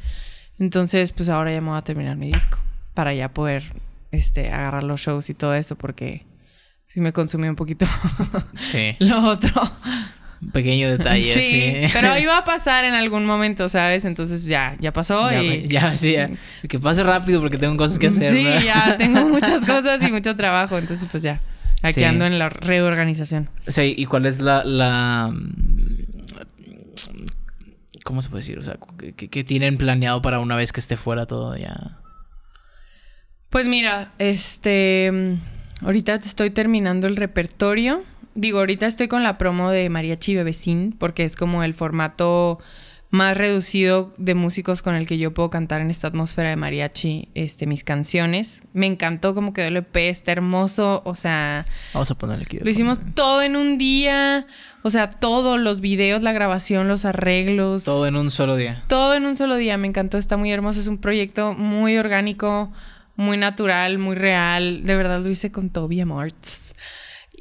Entonces pues ahora ya me voy a terminar mi disco para ya poder este, agarrar los shows y todo eso porque si me consumí un poquito sí. lo otro pequeño detalle. Sí, sí, pero iba a pasar en algún momento, ¿sabes? Entonces ya, ya pasó ya, y... sí, ya. Mm. Que pase rápido porque tengo cosas que hacer. Sí, ya tengo muchas cosas y mucho trabajo, entonces pues ya. Aquí ando en la reorganización. Sí, ¿y cuál es la... Mm, ¿Cómo se puede decir? O sea, ¿qué, ¿qué tienen planeado para una vez que esté fuera todo ya? Pues mira, este... Mm, ahorita estoy terminando el repertorio digo, ahorita estoy con la promo de Mariachi Bebecín, porque es como el formato más reducido de músicos con el que yo puedo cantar en esta atmósfera de mariachi este, mis canciones. Me encantó como quedó el EP, está hermoso, o sea... Vamos a ponerle aquí. Lo hicimos todo en un día, o sea, todos los videos, la grabación, los arreglos. Todo en un solo día. Todo en un solo día, me encantó, está muy hermoso, es un proyecto muy orgánico, muy natural, muy real, de verdad lo hice con Toby Arts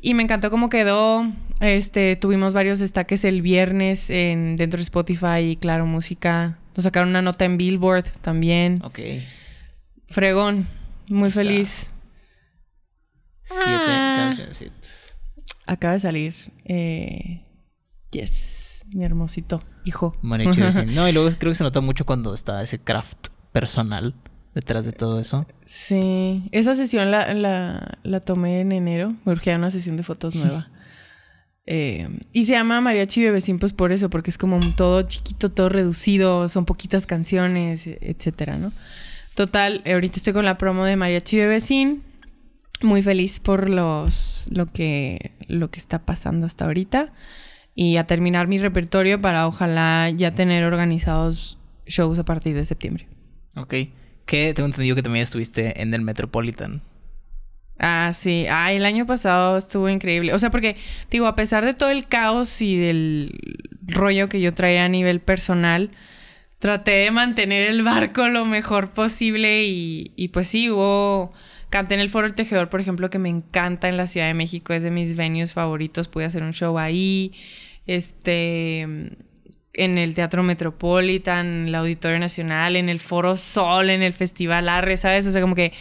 y me encantó cómo quedó. Este, tuvimos varios destaques el viernes en dentro de Spotify y Claro Música. Nos sacaron una nota en Billboard también. Ok. Fregón. Muy feliz. Siete ah. Acaba de salir. Eh, yes. Mi hermosito hijo. no, y luego creo que se notó mucho cuando estaba ese craft personal detrás de todo eso. Sí, esa sesión la, tomé en enero, me urgía una sesión de fotos nueva. Eh, y se llama Mariachi Bebecín, pues por eso, porque es como todo chiquito, todo reducido, son poquitas canciones, etcétera, ¿no? Total, eh, ahorita estoy con la promo de Mariachi Bebecín. Muy feliz por los, lo, que, lo que está pasando hasta ahorita. Y a terminar mi repertorio para ojalá ya tener organizados shows a partir de septiembre. Ok. Que tengo entendido que también estuviste en el Metropolitan. Ah, sí. Ah, el año pasado estuvo increíble. O sea, porque, digo, a pesar de todo el caos y del rollo que yo traía a nivel personal, traté de mantener el barco lo mejor posible y, y pues sí, hubo... Canté en el Foro El Tejedor, por ejemplo, que me encanta en la Ciudad de México, es de mis venues favoritos, pude hacer un show ahí. Este, en el Teatro Metropolitan, en el Auditorio Nacional, en el Foro Sol, en el Festival Arre, ¿sabes? O sea, como que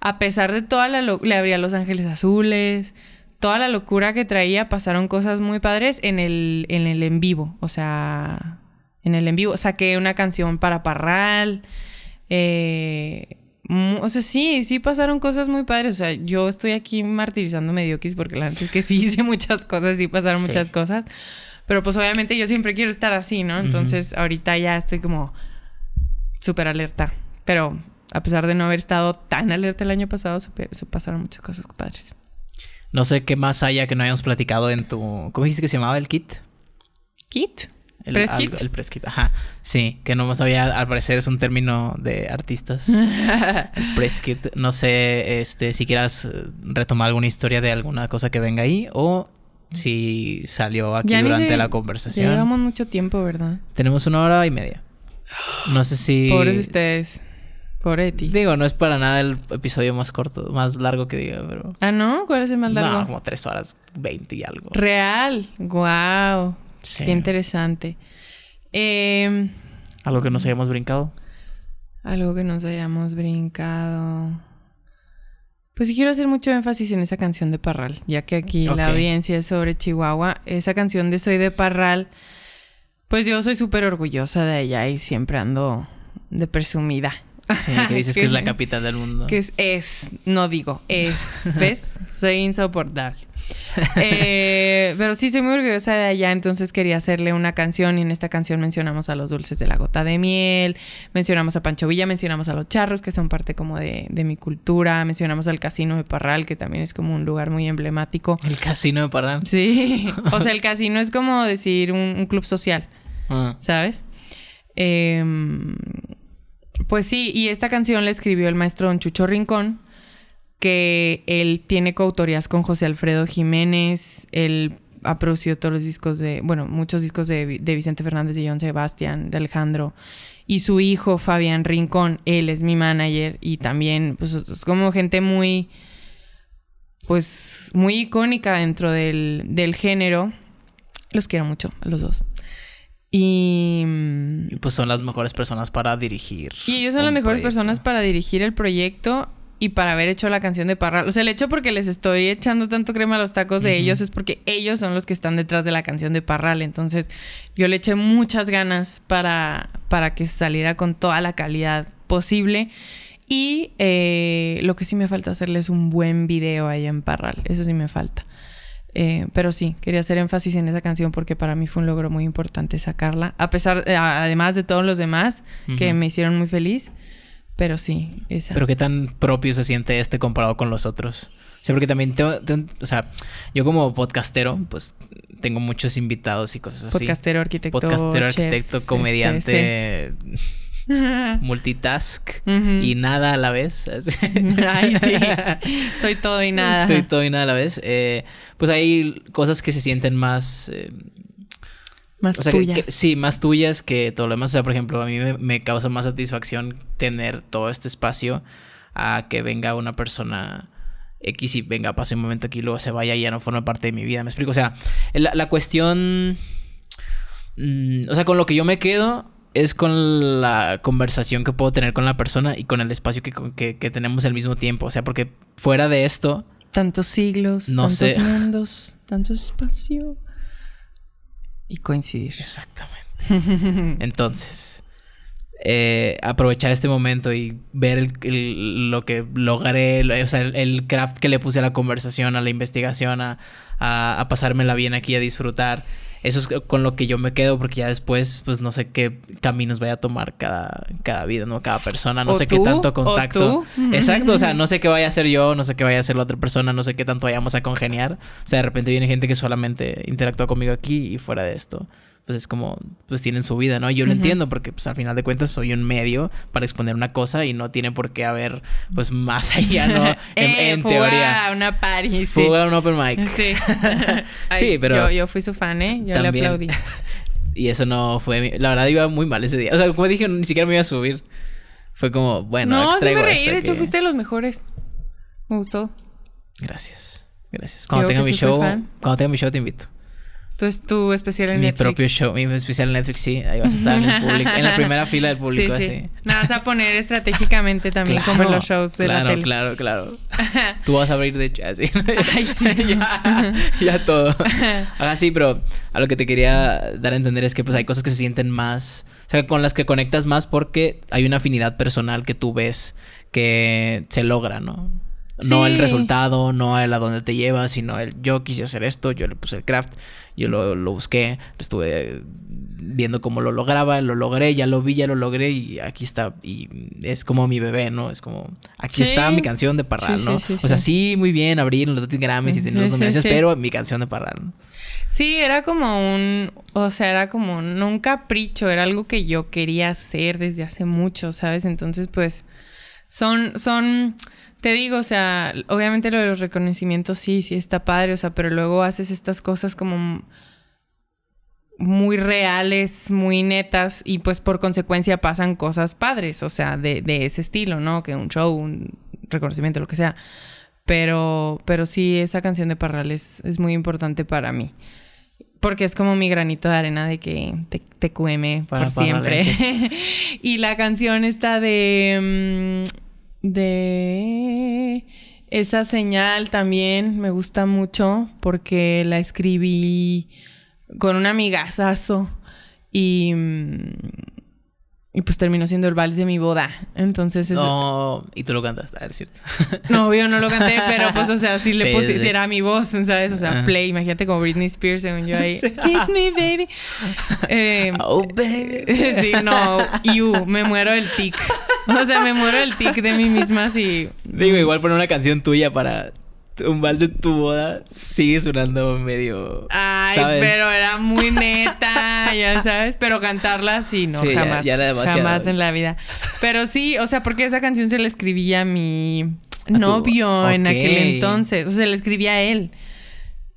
a pesar de toda la... Le habría Los Ángeles Azules, toda la locura que traía, pasaron cosas muy padres en el en, el en vivo, o sea, en el en vivo. Saqué una canción para Parral, eh, o sea, sí, sí pasaron cosas muy padres. O sea, yo estoy aquí martirizando Medioquis porque la verdad que sí hice muchas cosas, sí pasaron muchas cosas. Pero pues obviamente yo siempre quiero estar así, ¿no? Entonces ahorita ya estoy como súper alerta. Pero a pesar de no haber estado tan alerta el año pasado, se pasaron muchas cosas padres. No sé qué más haya que no hayamos platicado en tu... ¿Cómo dijiste que se llamaba el kit? ¿Kit? El preskit El preskit, ajá. Sí, que no más había, al parecer es un término de artistas. Preskit. No sé este, si quieras retomar alguna historia de alguna cosa que venga ahí o si salió aquí durante la conversación. llevamos mucho tiempo, ¿verdad? Tenemos una hora y media. No sé si. Pobres ustedes. por ti. Digo, no es para nada el episodio más corto, más largo que diga, pero. Ah, ¿no? ¿Cuál es el más largo? No, como tres horas veinte y algo. Real. Wow. Sí. Qué interesante. Eh, algo que nos hayamos brincado. Algo que nos hayamos brincado. Pues sí quiero hacer mucho énfasis en esa canción de Parral, ya que aquí la audiencia es sobre Chihuahua. Esa canción de Soy de Parral, pues yo soy súper orgullosa de ella y siempre ando de presumida Sí, que dices que, es la capital del mundo. Que es, no digo, es, ¿ves? soy insoportable. Eh, pero sí, soy muy orgullosa de allá, entonces quería hacerle una canción y en esta canción mencionamos a los dulces de la gota de miel, mencionamos a Pancho Villa, mencionamos a los charros, que son parte como de, mi cultura, mencionamos al casino de Parral, que también es como un lugar muy emblemático. ¿El casino de Parral? Sí, o sea, el casino es como decir un, club social, ah. ¿sabes? Eh, pues sí, y esta canción la escribió el maestro Don Chucho Rincón, que él tiene coautorías con José Alfredo Jiménez, él ha producido todos los discos de, bueno, muchos discos de, Vicente Fernández, y John Sebastián, de Alejandro, y su hijo Fabián Rincón, él es mi manager, y también, pues es como gente muy, pues muy icónica dentro del, del género. Los quiero mucho, los dos. Mm, y, pues son las mejores personas para dirigir. Y ellos son las mejores personas para dirigir el proyecto y para haber hecho la canción de Parral. O sea, el hecho porque les estoy echando tanto crema a los tacos de ellos es porque ellos son los que están detrás de la canción de Parral. Entonces, yo le eché muchas ganas para, que saliera con toda la calidad posible. Y eh, lo que sí me falta hacerles un buen video allá en Parral. Eso sí me falta. Eh, pero sí, quería hacer énfasis en esa canción porque para mí fue un logro muy importante sacarla, a pesar, eh, además de todos los demás que me hicieron muy feliz, pero sí, esa. Pero qué tan propio se siente este comparado con los otros. O sea, porque también tengo, o sea, yo como podcastero, pues tengo muchos invitados y cosas así. Podcastero, arquitecto. Podcastero, arquitecto, comediante. Este, multitask y nada a la vez. Ay, sí. Soy todo y nada. Soy todo y nada a la vez. Eh, pues hay cosas que se sienten más... Eh, más tuyas. Que, sí, más tuyas que todo lo demás. O sea, por ejemplo, a mí me, causa más satisfacción tener todo este espacio a que venga una persona X y venga, pase un momento aquí, luego se vaya y ya no forma parte de mi vida. ¿Me explico? O sea, la, cuestión... Mm, o sea, con lo que yo me quedo es con la conversación que puedo tener con la persona y con el espacio que, tenemos al mismo tiempo. O sea, porque fuera de esto... Tantos siglos, tantos mundos, tanto espacio. Y coincidir. Exactamente. Entonces, eh, aprovechar este momento y ver lo que logré, o sea, el, craft que le puse a la conversación, a la investigación, a, a, a pasármela bien aquí, a disfrutar eso es con lo que yo me quedo, porque ya después, pues no sé qué caminos vaya a tomar cada, cada vida, ¿no? Cada persona, no sé qué tanto contacto. Exacto, o sea, no sé qué vaya a hacer yo, no sé qué vaya a hacer la otra persona, no sé qué tanto vayamos a congeniar. O sea, de repente viene gente que solamente interactúa conmigo aquí y fuera de esto pues es como, pues tienen su vida, ¿no? Yo lo entiendo porque pues al final de cuentas soy un medio para exponer una cosa y no tiene por qué haber pues más allá, ¿no? En, eh, A una party, Fue un open mic. Sí. pero... Yo, fui su fan, ¿eh? Yo le aplaudí. y eso no fue... La verdad iba muy mal ese día. O sea, como dije, ni siquiera me iba a subir. Fue como, bueno, No, sí me reí. De hecho, fuiste de los mejores. Me gustó. Gracias. Gracias. Cuando tenga mi show, cuando tenga mi show te invito. Tú es tu especial en Netflix. Mi propio show, mi especial en Netflix, sí. Ahí vas a estar en el público, en la primera fila del público, sí, sí. así. Me vas a poner estratégicamente también como en los shows de claro, la tele. Claro, claro, claro. Tú vas a abrir de hecho así. Ay, sí. ya, todo. Ahora sí, pero a lo que te quería dar a entender es que pues hay cosas que se sienten más... O sea, con las que conectas más porque hay una afinidad personal que tú ves que se logra, ¿no? No el resultado, no el a dónde te llevas, sino el yo quise hacer esto, yo le puse el craft, yo lo, busqué, estuve viendo cómo lo lograba, lo logré, ya lo vi, ya lo logré y aquí está. Y es como mi bebé, ¿no? Es como, aquí está mi canción de Parral, ¿no? o sea, sí, muy bien, abrir los Grammys y tener los nominaciones, pero mi canción de Parral. Sí, era como un, o sea, era como un, un capricho, era algo que yo quería hacer desde hace mucho, ¿sabes? Entonces, pues, son, son te digo, o sea, obviamente lo de los reconocimientos sí, sí está padre, o sea, pero luego haces estas cosas como muy reales, muy netas y pues por consecuencia pasan cosas padres, o sea, de, ese estilo, ¿no? Que un show, un reconocimiento, lo que sea. Pero, pero sí, esa canción de Parral es, muy importante para mí. Porque es como mi granito de arena de que te, cueme por siempre. y la canción está de... Mm, de esa señal también me gusta mucho porque la escribí con un amigazazo y mm, y pues terminó siendo el vals de mi boda. Entonces eso... No, y tú lo cantaste, ah, es cierto. No, yo no lo canté, pero pues, o sea, si le pusiera a mi voz, ¿sabes? O sea, play. Imagínate como Britney Spears, según yo ahí. Sí. me, baby. Eh, oh, baby. sí, no. You. Me muero del tic. O sea, me muero del tic de mí misma si... Digo, igual poner una canción tuya para un vals de tu boda sigue sonando medio. Ay, pero era muy neta, ya sabes. Pero cantarla sí, no, jamás. jamás en la vida. Pero sí, o sea, porque esa canción se la escribía a mi novio en aquel entonces. O sea, se la escribía a él.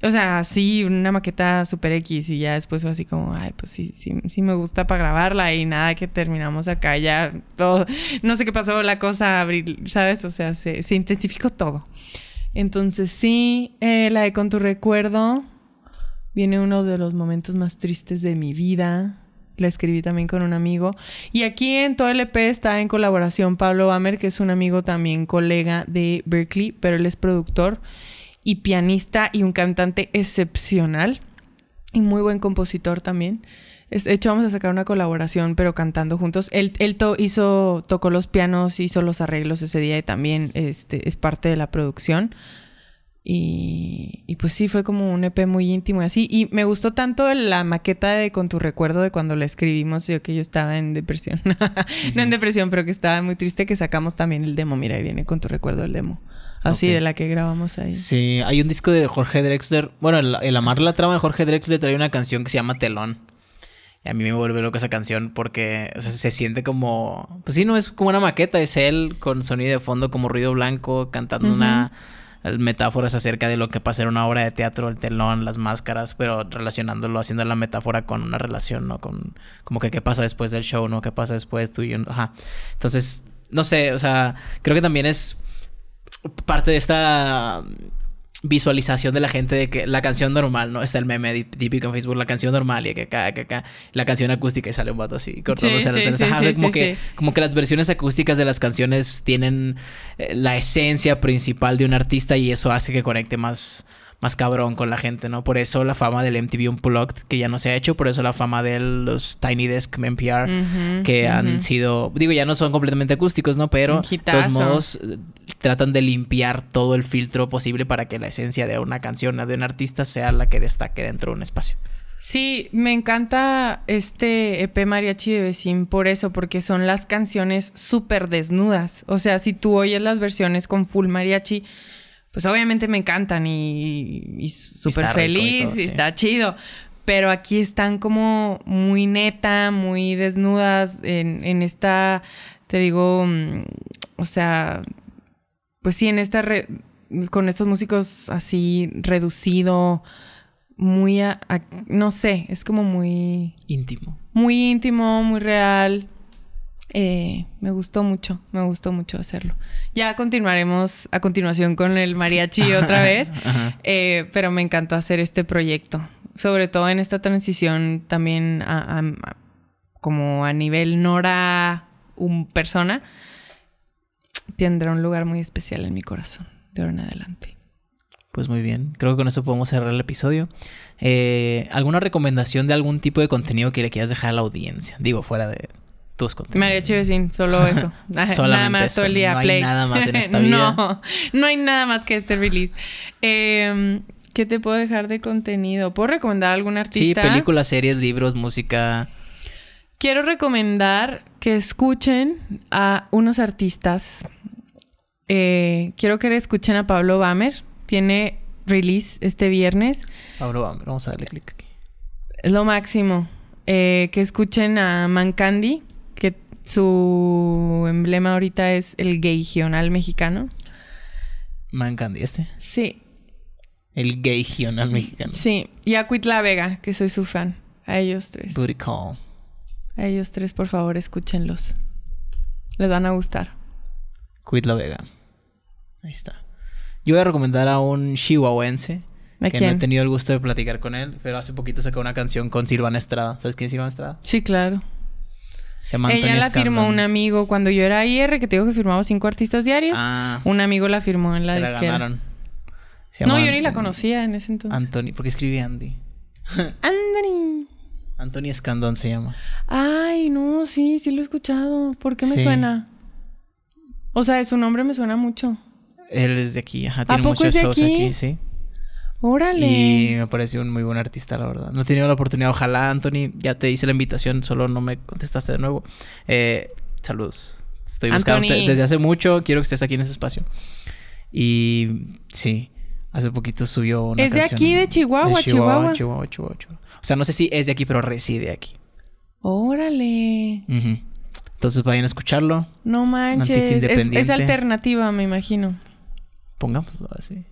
O sea, sí, una maqueta super X y ya después fue así como, ay, pues sí, sí, sí me gusta para grabarla y nada, que terminamos acá ya todo, no sé qué pasó la cosa, abril, ¿sabes? O sea, se, se intensificó todo. Entonces sí, eh, la de Con tu recuerdo viene uno de los momentos más tristes de mi vida. La escribí también con un amigo. Y aquí en todo el EP está en colaboración Pablo Bamer, que es un amigo también colega de Berkeley, pero él es productor y pianista y un cantante excepcional y muy buen compositor también. De hecho, vamos a sacar una colaboración, pero cantando juntos. Él, él hizo, tocó los pianos, hizo los arreglos ese día y también este, es parte de la producción. Y, pues sí, fue como un EP muy íntimo y así. Y me gustó tanto la maqueta de Con tu recuerdo de cuando la escribimos, yo que yo estaba en depresión. No en depresión, pero que estaba muy triste que sacamos también el demo. Mira, ahí viene Con tu recuerdo el demo. Así, de la que grabamos ahí. Sí, hay un disco de Jorge Drexler. Bueno, el Amar la trama de Jorge Drexler trae una canción que se llama Telón. A mí me vuelve loca esa canción porque se siente como. Pues sí, no es como una maqueta, es él con sonido de fondo, como ruido blanco, cantando una metáforas acerca de lo que pasa en una obra de teatro, el telón, las máscaras, pero relacionándolo, haciendo la metáfora con una relación, ¿no? Con como que qué pasa después del show, ¿no? ¿Qué pasa después tú y yo? Ajá. Entonces, no sé, o sea, creo que también es parte de esta visualización de la gente de que la canción normal, ¿no? Está el meme típico en Facebook, la canción normal y que acá, que acá, la canción acústica y sale un vato así como, que, como que las versiones acústicas de las canciones tienen eh, la esencia principal de un artista y eso hace que conecte más, más cabrón con la gente, ¿no? Por eso la fama del MTV Unplugged, que ya no se ha hecho, por eso la fama de los Tiny Desk MPR, que han sido, digo, ya no son completamente acústicos, ¿no? Pero de todos modos tratan de limpiar todo el filtro posible para que la esencia de una canción o de un artista sea la que destaque dentro de un espacio. Sí, me encanta este EP Mariachi de Vecín por eso, porque son las canciones súper desnudas. O sea, si tú oyes las versiones con full mariachi, pues obviamente me encantan y, y súper feliz y, está chido. Pero aquí están como muy neta, muy desnudas en, en esta, te digo, mm, o sea, pues sí, en esta, con estos músicos así reducido, muy, no sé, es como muy... Íntimo. Muy íntimo, muy real, eh, me gustó mucho, me gustó mucho hacerlo. Ya continuaremos a continuación con el mariachi otra vez, eh, pero me encantó hacer este proyecto, sobre todo en esta transición también como a nivel Nora, un persona, tendrá un lugar muy especial en mi corazón de ahora en adelante. Pues muy bien, creo que con eso podemos cerrar el episodio. Eh, ¿Alguna recomendación de algún tipo de contenido que le quieras dejar a la audiencia? Digo, fuera de, tus contenidos. María solo eso. nada más todo el día no Hay nada más en esta no, no hay nada más que este release. Em, ¿Qué te puedo dejar de contenido? ¿Puedo recomendar a algún artista? Sí, películas, series, libros, música. Quiero recomendar que escuchen a unos artistas. Eh, quiero que escuchen a Pablo Bamer. Tiene release este viernes. Pablo Bamer, vamos a darle clic aquí. Es lo máximo. Eh, que escuchen a Mancandy. Su emblema ahorita es el gayional mexicano. Mancandiste. este. Sí. El gayional mexicano. Sí. Y a Quitla Vega, que soy su fan. A ellos tres. call. A ellos tres, por favor, escúchenlos. Les van a gustar. Quitla Vega. Ahí está. Yo voy a recomendar a un chihuahuense. que no he tenido el gusto de platicar con él, pero hace poquito sacó una canción con Silvana Estrada. ¿Sabes quién es Silvana Estrada? Sí, claro. Ella la firmó un amigo cuando yo era IR, que tengo digo que firmaba cinco artistas diarios. Ah. un amigo la firmó en la de La no, yo ni la conocía en ese entonces. Anthony, porque escribí Andy. andy Anthony Escandón se llama. Ay, no, sí, sí lo he escuchado. ¿Por qué me suena? O sea, su nombre me suena mucho. Él es de aquí, ajá. Tiene muchos es aquí? sí. Órale. Y me pareció un muy buen artista, la verdad. No he tenido la oportunidad. Ojalá, Anthony, ya te hice la invitación, solo no me contestaste de nuevo. Eh, saludos. Estoy buscando desde hace mucho. Quiero que estés aquí en ese espacio. Y sí, hace poquito subió una Es de aquí, de Chihuahua, Chihuahua, Chihuahua. Chihuahua, Chihuahua, O sea, no sé si es de aquí, pero reside aquí. Órale. Entonces vayan a escucharlo. No manches. es alternativa, me imagino. Pongámoslo así.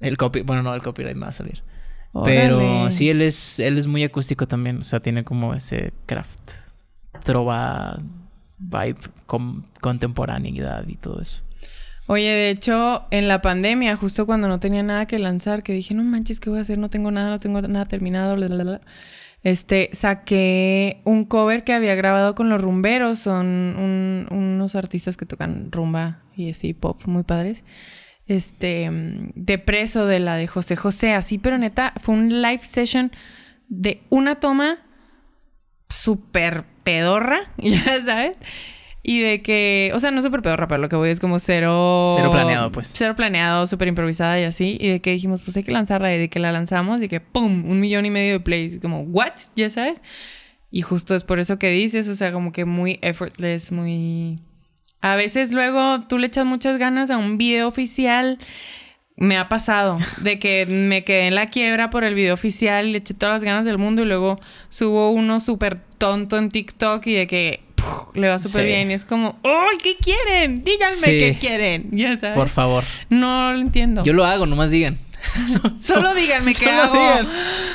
El copy, bueno, no, el copyright me va a salir. Pero sí, él es, él es muy acústico también. O sea, tiene como ese craft, trova, vibe, con, contemporaneidad y todo eso. Oye, de hecho, en la pandemia, justo cuando no tenía nada que lanzar, que dije, no manches, ¿qué voy a hacer? No tengo nada, no tengo nada terminado, bla, bla, bla. Este, saqué un cover que había grabado con los rumberos. Son unos artistas que tocan rumba y así pop muy padres este, de preso de la de José José, así, pero neta, fue un live session de una toma súper pedorra, ya sabes. Y de que, o sea, no súper pedorra, pero lo que voy es como cero... Cero planeado, pues. Cero planeado, súper improvisada y así. Y de que dijimos, pues hay que lanzarla. Y de que la lanzamos y que ¡pum! Un millón y medio de plays. como, ¿what? Ya sabes. Y justo es por eso que dices, o sea, como que muy effortless, muy a veces luego tú le echas muchas ganas a un video oficial. Me ha pasado de que me quedé en la quiebra por el video oficial, le eché todas las ganas del mundo y luego subo uno súper tonto en TikTok y de que le va súper bien. Y es como, ¡Ay! qué quieren! Díganme qué quieren. Ya sabes. Por favor. No lo entiendo. Yo lo hago, nomás digan. Solo díganme qué hago.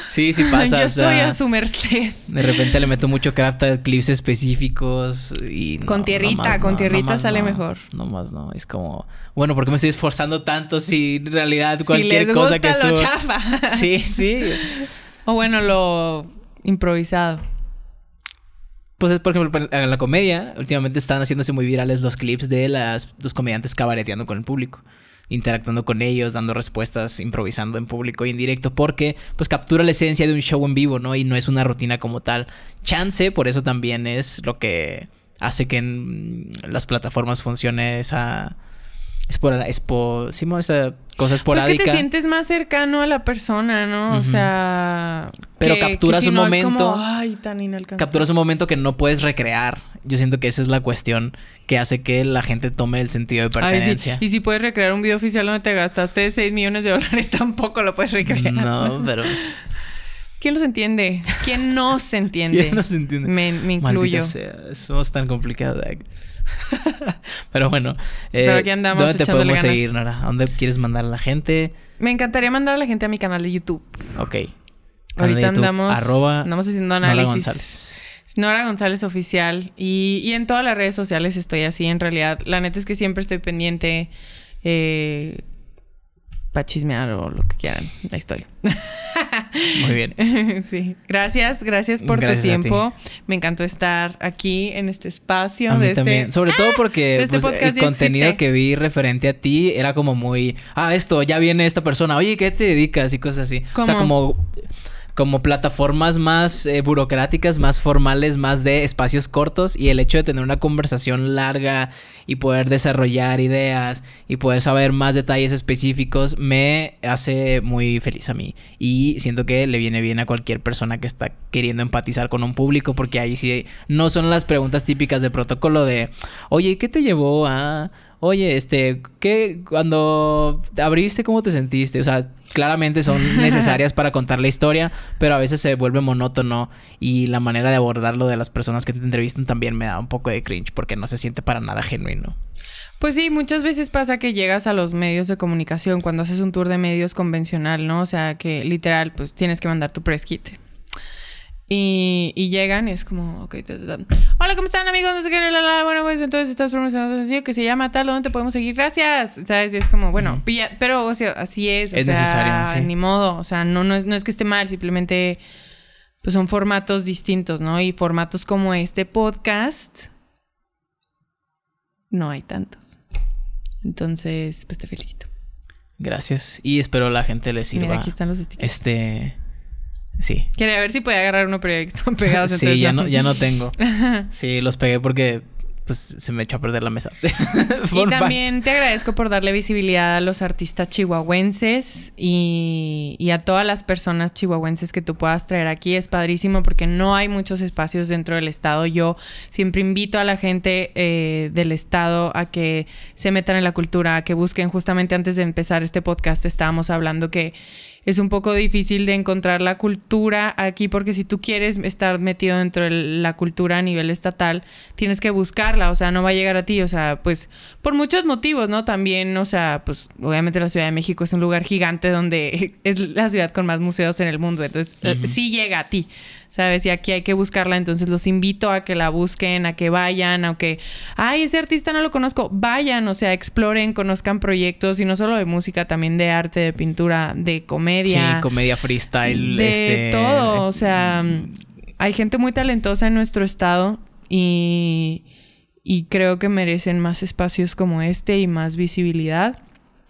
Sí, sí pasa. Yo a su merced. De repente le meto mucho craft a clips específicos y... Con tierrita, con tierrita sale mejor. No más, no. Es como... Bueno, ¿por qué me estoy esforzando tanto si en realidad cualquier cosa gusta, que chafa. Sí, sí. o bueno, lo improvisado. Pues, es por ejemplo, en eh, la comedia, últimamente están haciéndose muy virales los clips de las, los comediantes cabareteando con el público interactuando con ellos, dando respuestas, improvisando en público y en directo, porque pues captura la esencia de un show en vivo, ¿no? Y no es una rutina como tal. Chance, por eso también es lo que hace que en las plataformas funcione esa es por, es por, sí, esa cosa esporádica. Pues que te sientes más cercano a la persona, ¿no? O sea... Pero capturas un momento... Ay, tan inalcanzable. Capturas un momento que no puedes recrear. Yo siento que esa es la cuestión que hace que la gente tome el sentido de pertenencia. Y si puedes recrear un video oficial donde te gastaste 6 millones de dólares, tampoco lo puedes recrear. No, pero... ¿Quién los entiende? ¿Quién no entiende? ¿Quién entiende? Me, me incluyo. Maldita sea, somos tan complicados. Pero bueno, eh, ¿dónde te podemos seguir, Nora? ¿A dónde quieres mandar a la gente? Me encantaría mandar a la gente a mi canal de YouTube. Ok. Ahorita andamos, arroba Nora González. Nora González Oficial. Y, y en todas las redes sociales estoy así, en realidad. La neta es que siempre estoy pendiente. Eh, para chismear o lo que quieran. Ahí estoy. Muy bien. Sí. Gracias, gracias por tu tiempo. Me encantó estar aquí en este espacio. Este también. Sobre todo ¡Ah! porque este pues, el contenido que vi referente a ti era como muy, ah, esto, ya viene esta persona, oye, ¿qué te dedicas? Y cosas así. O sea, como como plataformas más eh, burocráticas, más formales, más de espacios cortos y el hecho de tener una conversación larga y poder desarrollar ideas y poder saber más detalles específicos me hace muy feliz a mí y siento que le viene bien a cualquier persona que está queriendo empatizar con un público porque ahí sí no son las preguntas típicas de protocolo de, oye, ¿qué te llevó a oye, este, ¿qué cuando abriste, cómo te sentiste? O sea, claramente son necesarias para contar la historia, pero a veces se vuelve monótono y la manera de abordarlo de las personas que te entrevistan también me da un poco de cringe porque no se siente para nada genuino. Pues sí, muchas veces pasa que llegas a los medios de comunicación cuando haces un tour de medios convencional, ¿no? O sea, que literal, pues tienes que mandar tu press kit. Y, llegan y es como, ok, hola, ¿cómo están amigos? No sé qué, bueno, pues entonces estás promocionando un que se llama tal, ¿dónde te podemos seguir? Gracias, ¿sabes? Y es como, bueno, pero así es, o es necesario, ni modo, o sea, no, no, es, que esté mal, simplemente pues son formatos distintos, ¿no? Y formatos como este podcast, no hay tantos. Entonces, pues te felicito. Gracias y espero la gente le sirva. aquí están los stickers. Este Sí. Quería ver si podía agarrar uno, pero ya están pegados. sí, ya no. ya no tengo. sí, los pegué porque pues se me echó a perder la mesa. y también te agradezco por darle visibilidad a los artistas chihuahuenses y, a todas las personas chihuahuenses que tú puedas traer aquí. Es padrísimo porque no hay muchos espacios dentro del estado. Yo siempre invito a la gente eh, del estado a que se metan en la cultura, a que busquen. Justamente antes de empezar este podcast estábamos hablando que es un poco difícil de encontrar la cultura aquí porque si tú quieres estar metido dentro de la cultura a nivel estatal, tienes que buscarla, o sea, no va a llegar a ti, o sea, pues por muchos motivos, ¿no? También, o sea, pues obviamente la Ciudad de México es un lugar gigante donde es la ciudad con más museos en el mundo, entonces eh, sí llega a ti. ¿sabes? Y aquí hay que buscarla, entonces los invito a que la busquen, a que vayan, a que, ay, ese artista no lo conozco, vayan, o sea, exploren, conozcan proyectos y no solo de música, también de arte, de pintura, de comedia. Sí, comedia freestyle, de este, todo, eh, o sea, mm. hay gente muy talentosa en nuestro estado y y creo que merecen más espacios como este y más visibilidad.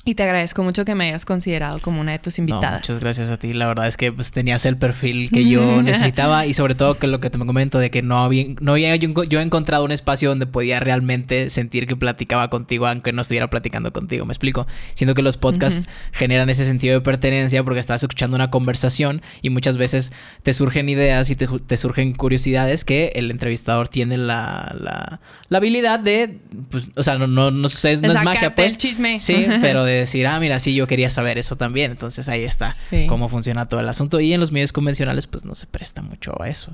Y te agradezco mucho que me hayas considerado como una de tus invitadas. muchas gracias a ti. La verdad es que pues, tenías el perfil que yo necesitaba y sobre todo que lo que te comento de que no había, no había yo, he encontrado un espacio donde podía realmente sentir que platicaba contigo aunque no estuviera platicando contigo. ¿Me explico? Siento que los podcasts generan ese sentido de pertenencia porque estás escuchando una conversación y muchas veces te surgen ideas y te, surgen curiosidades que el entrevistador tiene la, habilidad de, pues, o sea, no, no, no, es magia, pues. pues. Sí, pero de decir, ah, mira, sí, yo quería saber eso también. Entonces ahí está cómo funciona todo el asunto. Y en los medios convencionales, pues no se presta mucho a eso.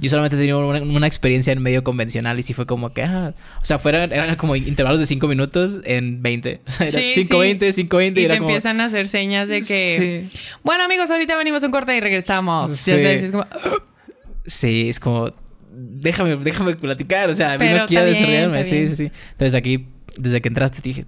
Yo solamente he tenido una, experiencia en medio convencional y sí fue como que, ah, o sea, eran como intervalos de 5 minutos en 20. O sea, era veinte, 5.20. Y, y empiezan a hacer señas de que, bueno, amigos, ahorita venimos un corte y regresamos. Sí, es como... Ah". sí, es como déjame, déjame platicar, o sea, mí aquí a desarrollarme, sí, sí, sí. Entonces aquí desde que entraste te dije,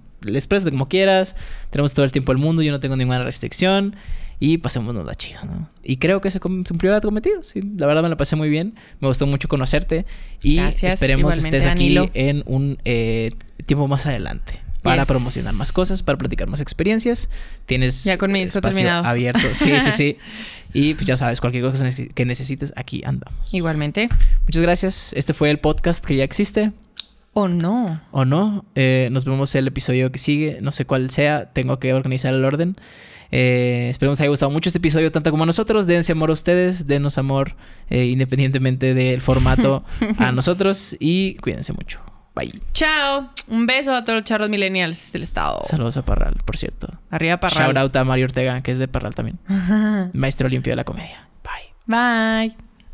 presto como quieras, tenemos todo el tiempo del mundo, yo no tengo ninguna restricción y pasémonos la chida, Y creo que se cumplió el cometido, sí, la verdad me la pasé muy bien, me gustó mucho conocerte y esperemos estés aquí en un eh, tiempo más adelante para promocionar más cosas, para platicar más experiencias. Tienes ya con terminado. abierto. Sí, sí, sí. y pues ya sabes, cualquier cosa que necesites, aquí andamos. Igualmente. Muchas gracias. Este fue el podcast que ya existe. O no. O no. Eh, nos vemos el episodio que sigue. No sé cuál sea. Tengo que organizar el orden. que eh, esperemos haya gustado mucho este episodio, tanto como a nosotros. Dense amor a ustedes. Denos amor eh, independientemente del formato a nosotros. Y cuídense mucho. Bye. Chao. Un beso a todos los charros millennials del estado. Saludos a Parral, por cierto. Arriba Parral. Shout out a Mario Ortega, que es de Parral también. Maestro limpio de la comedia. Bye. Bye.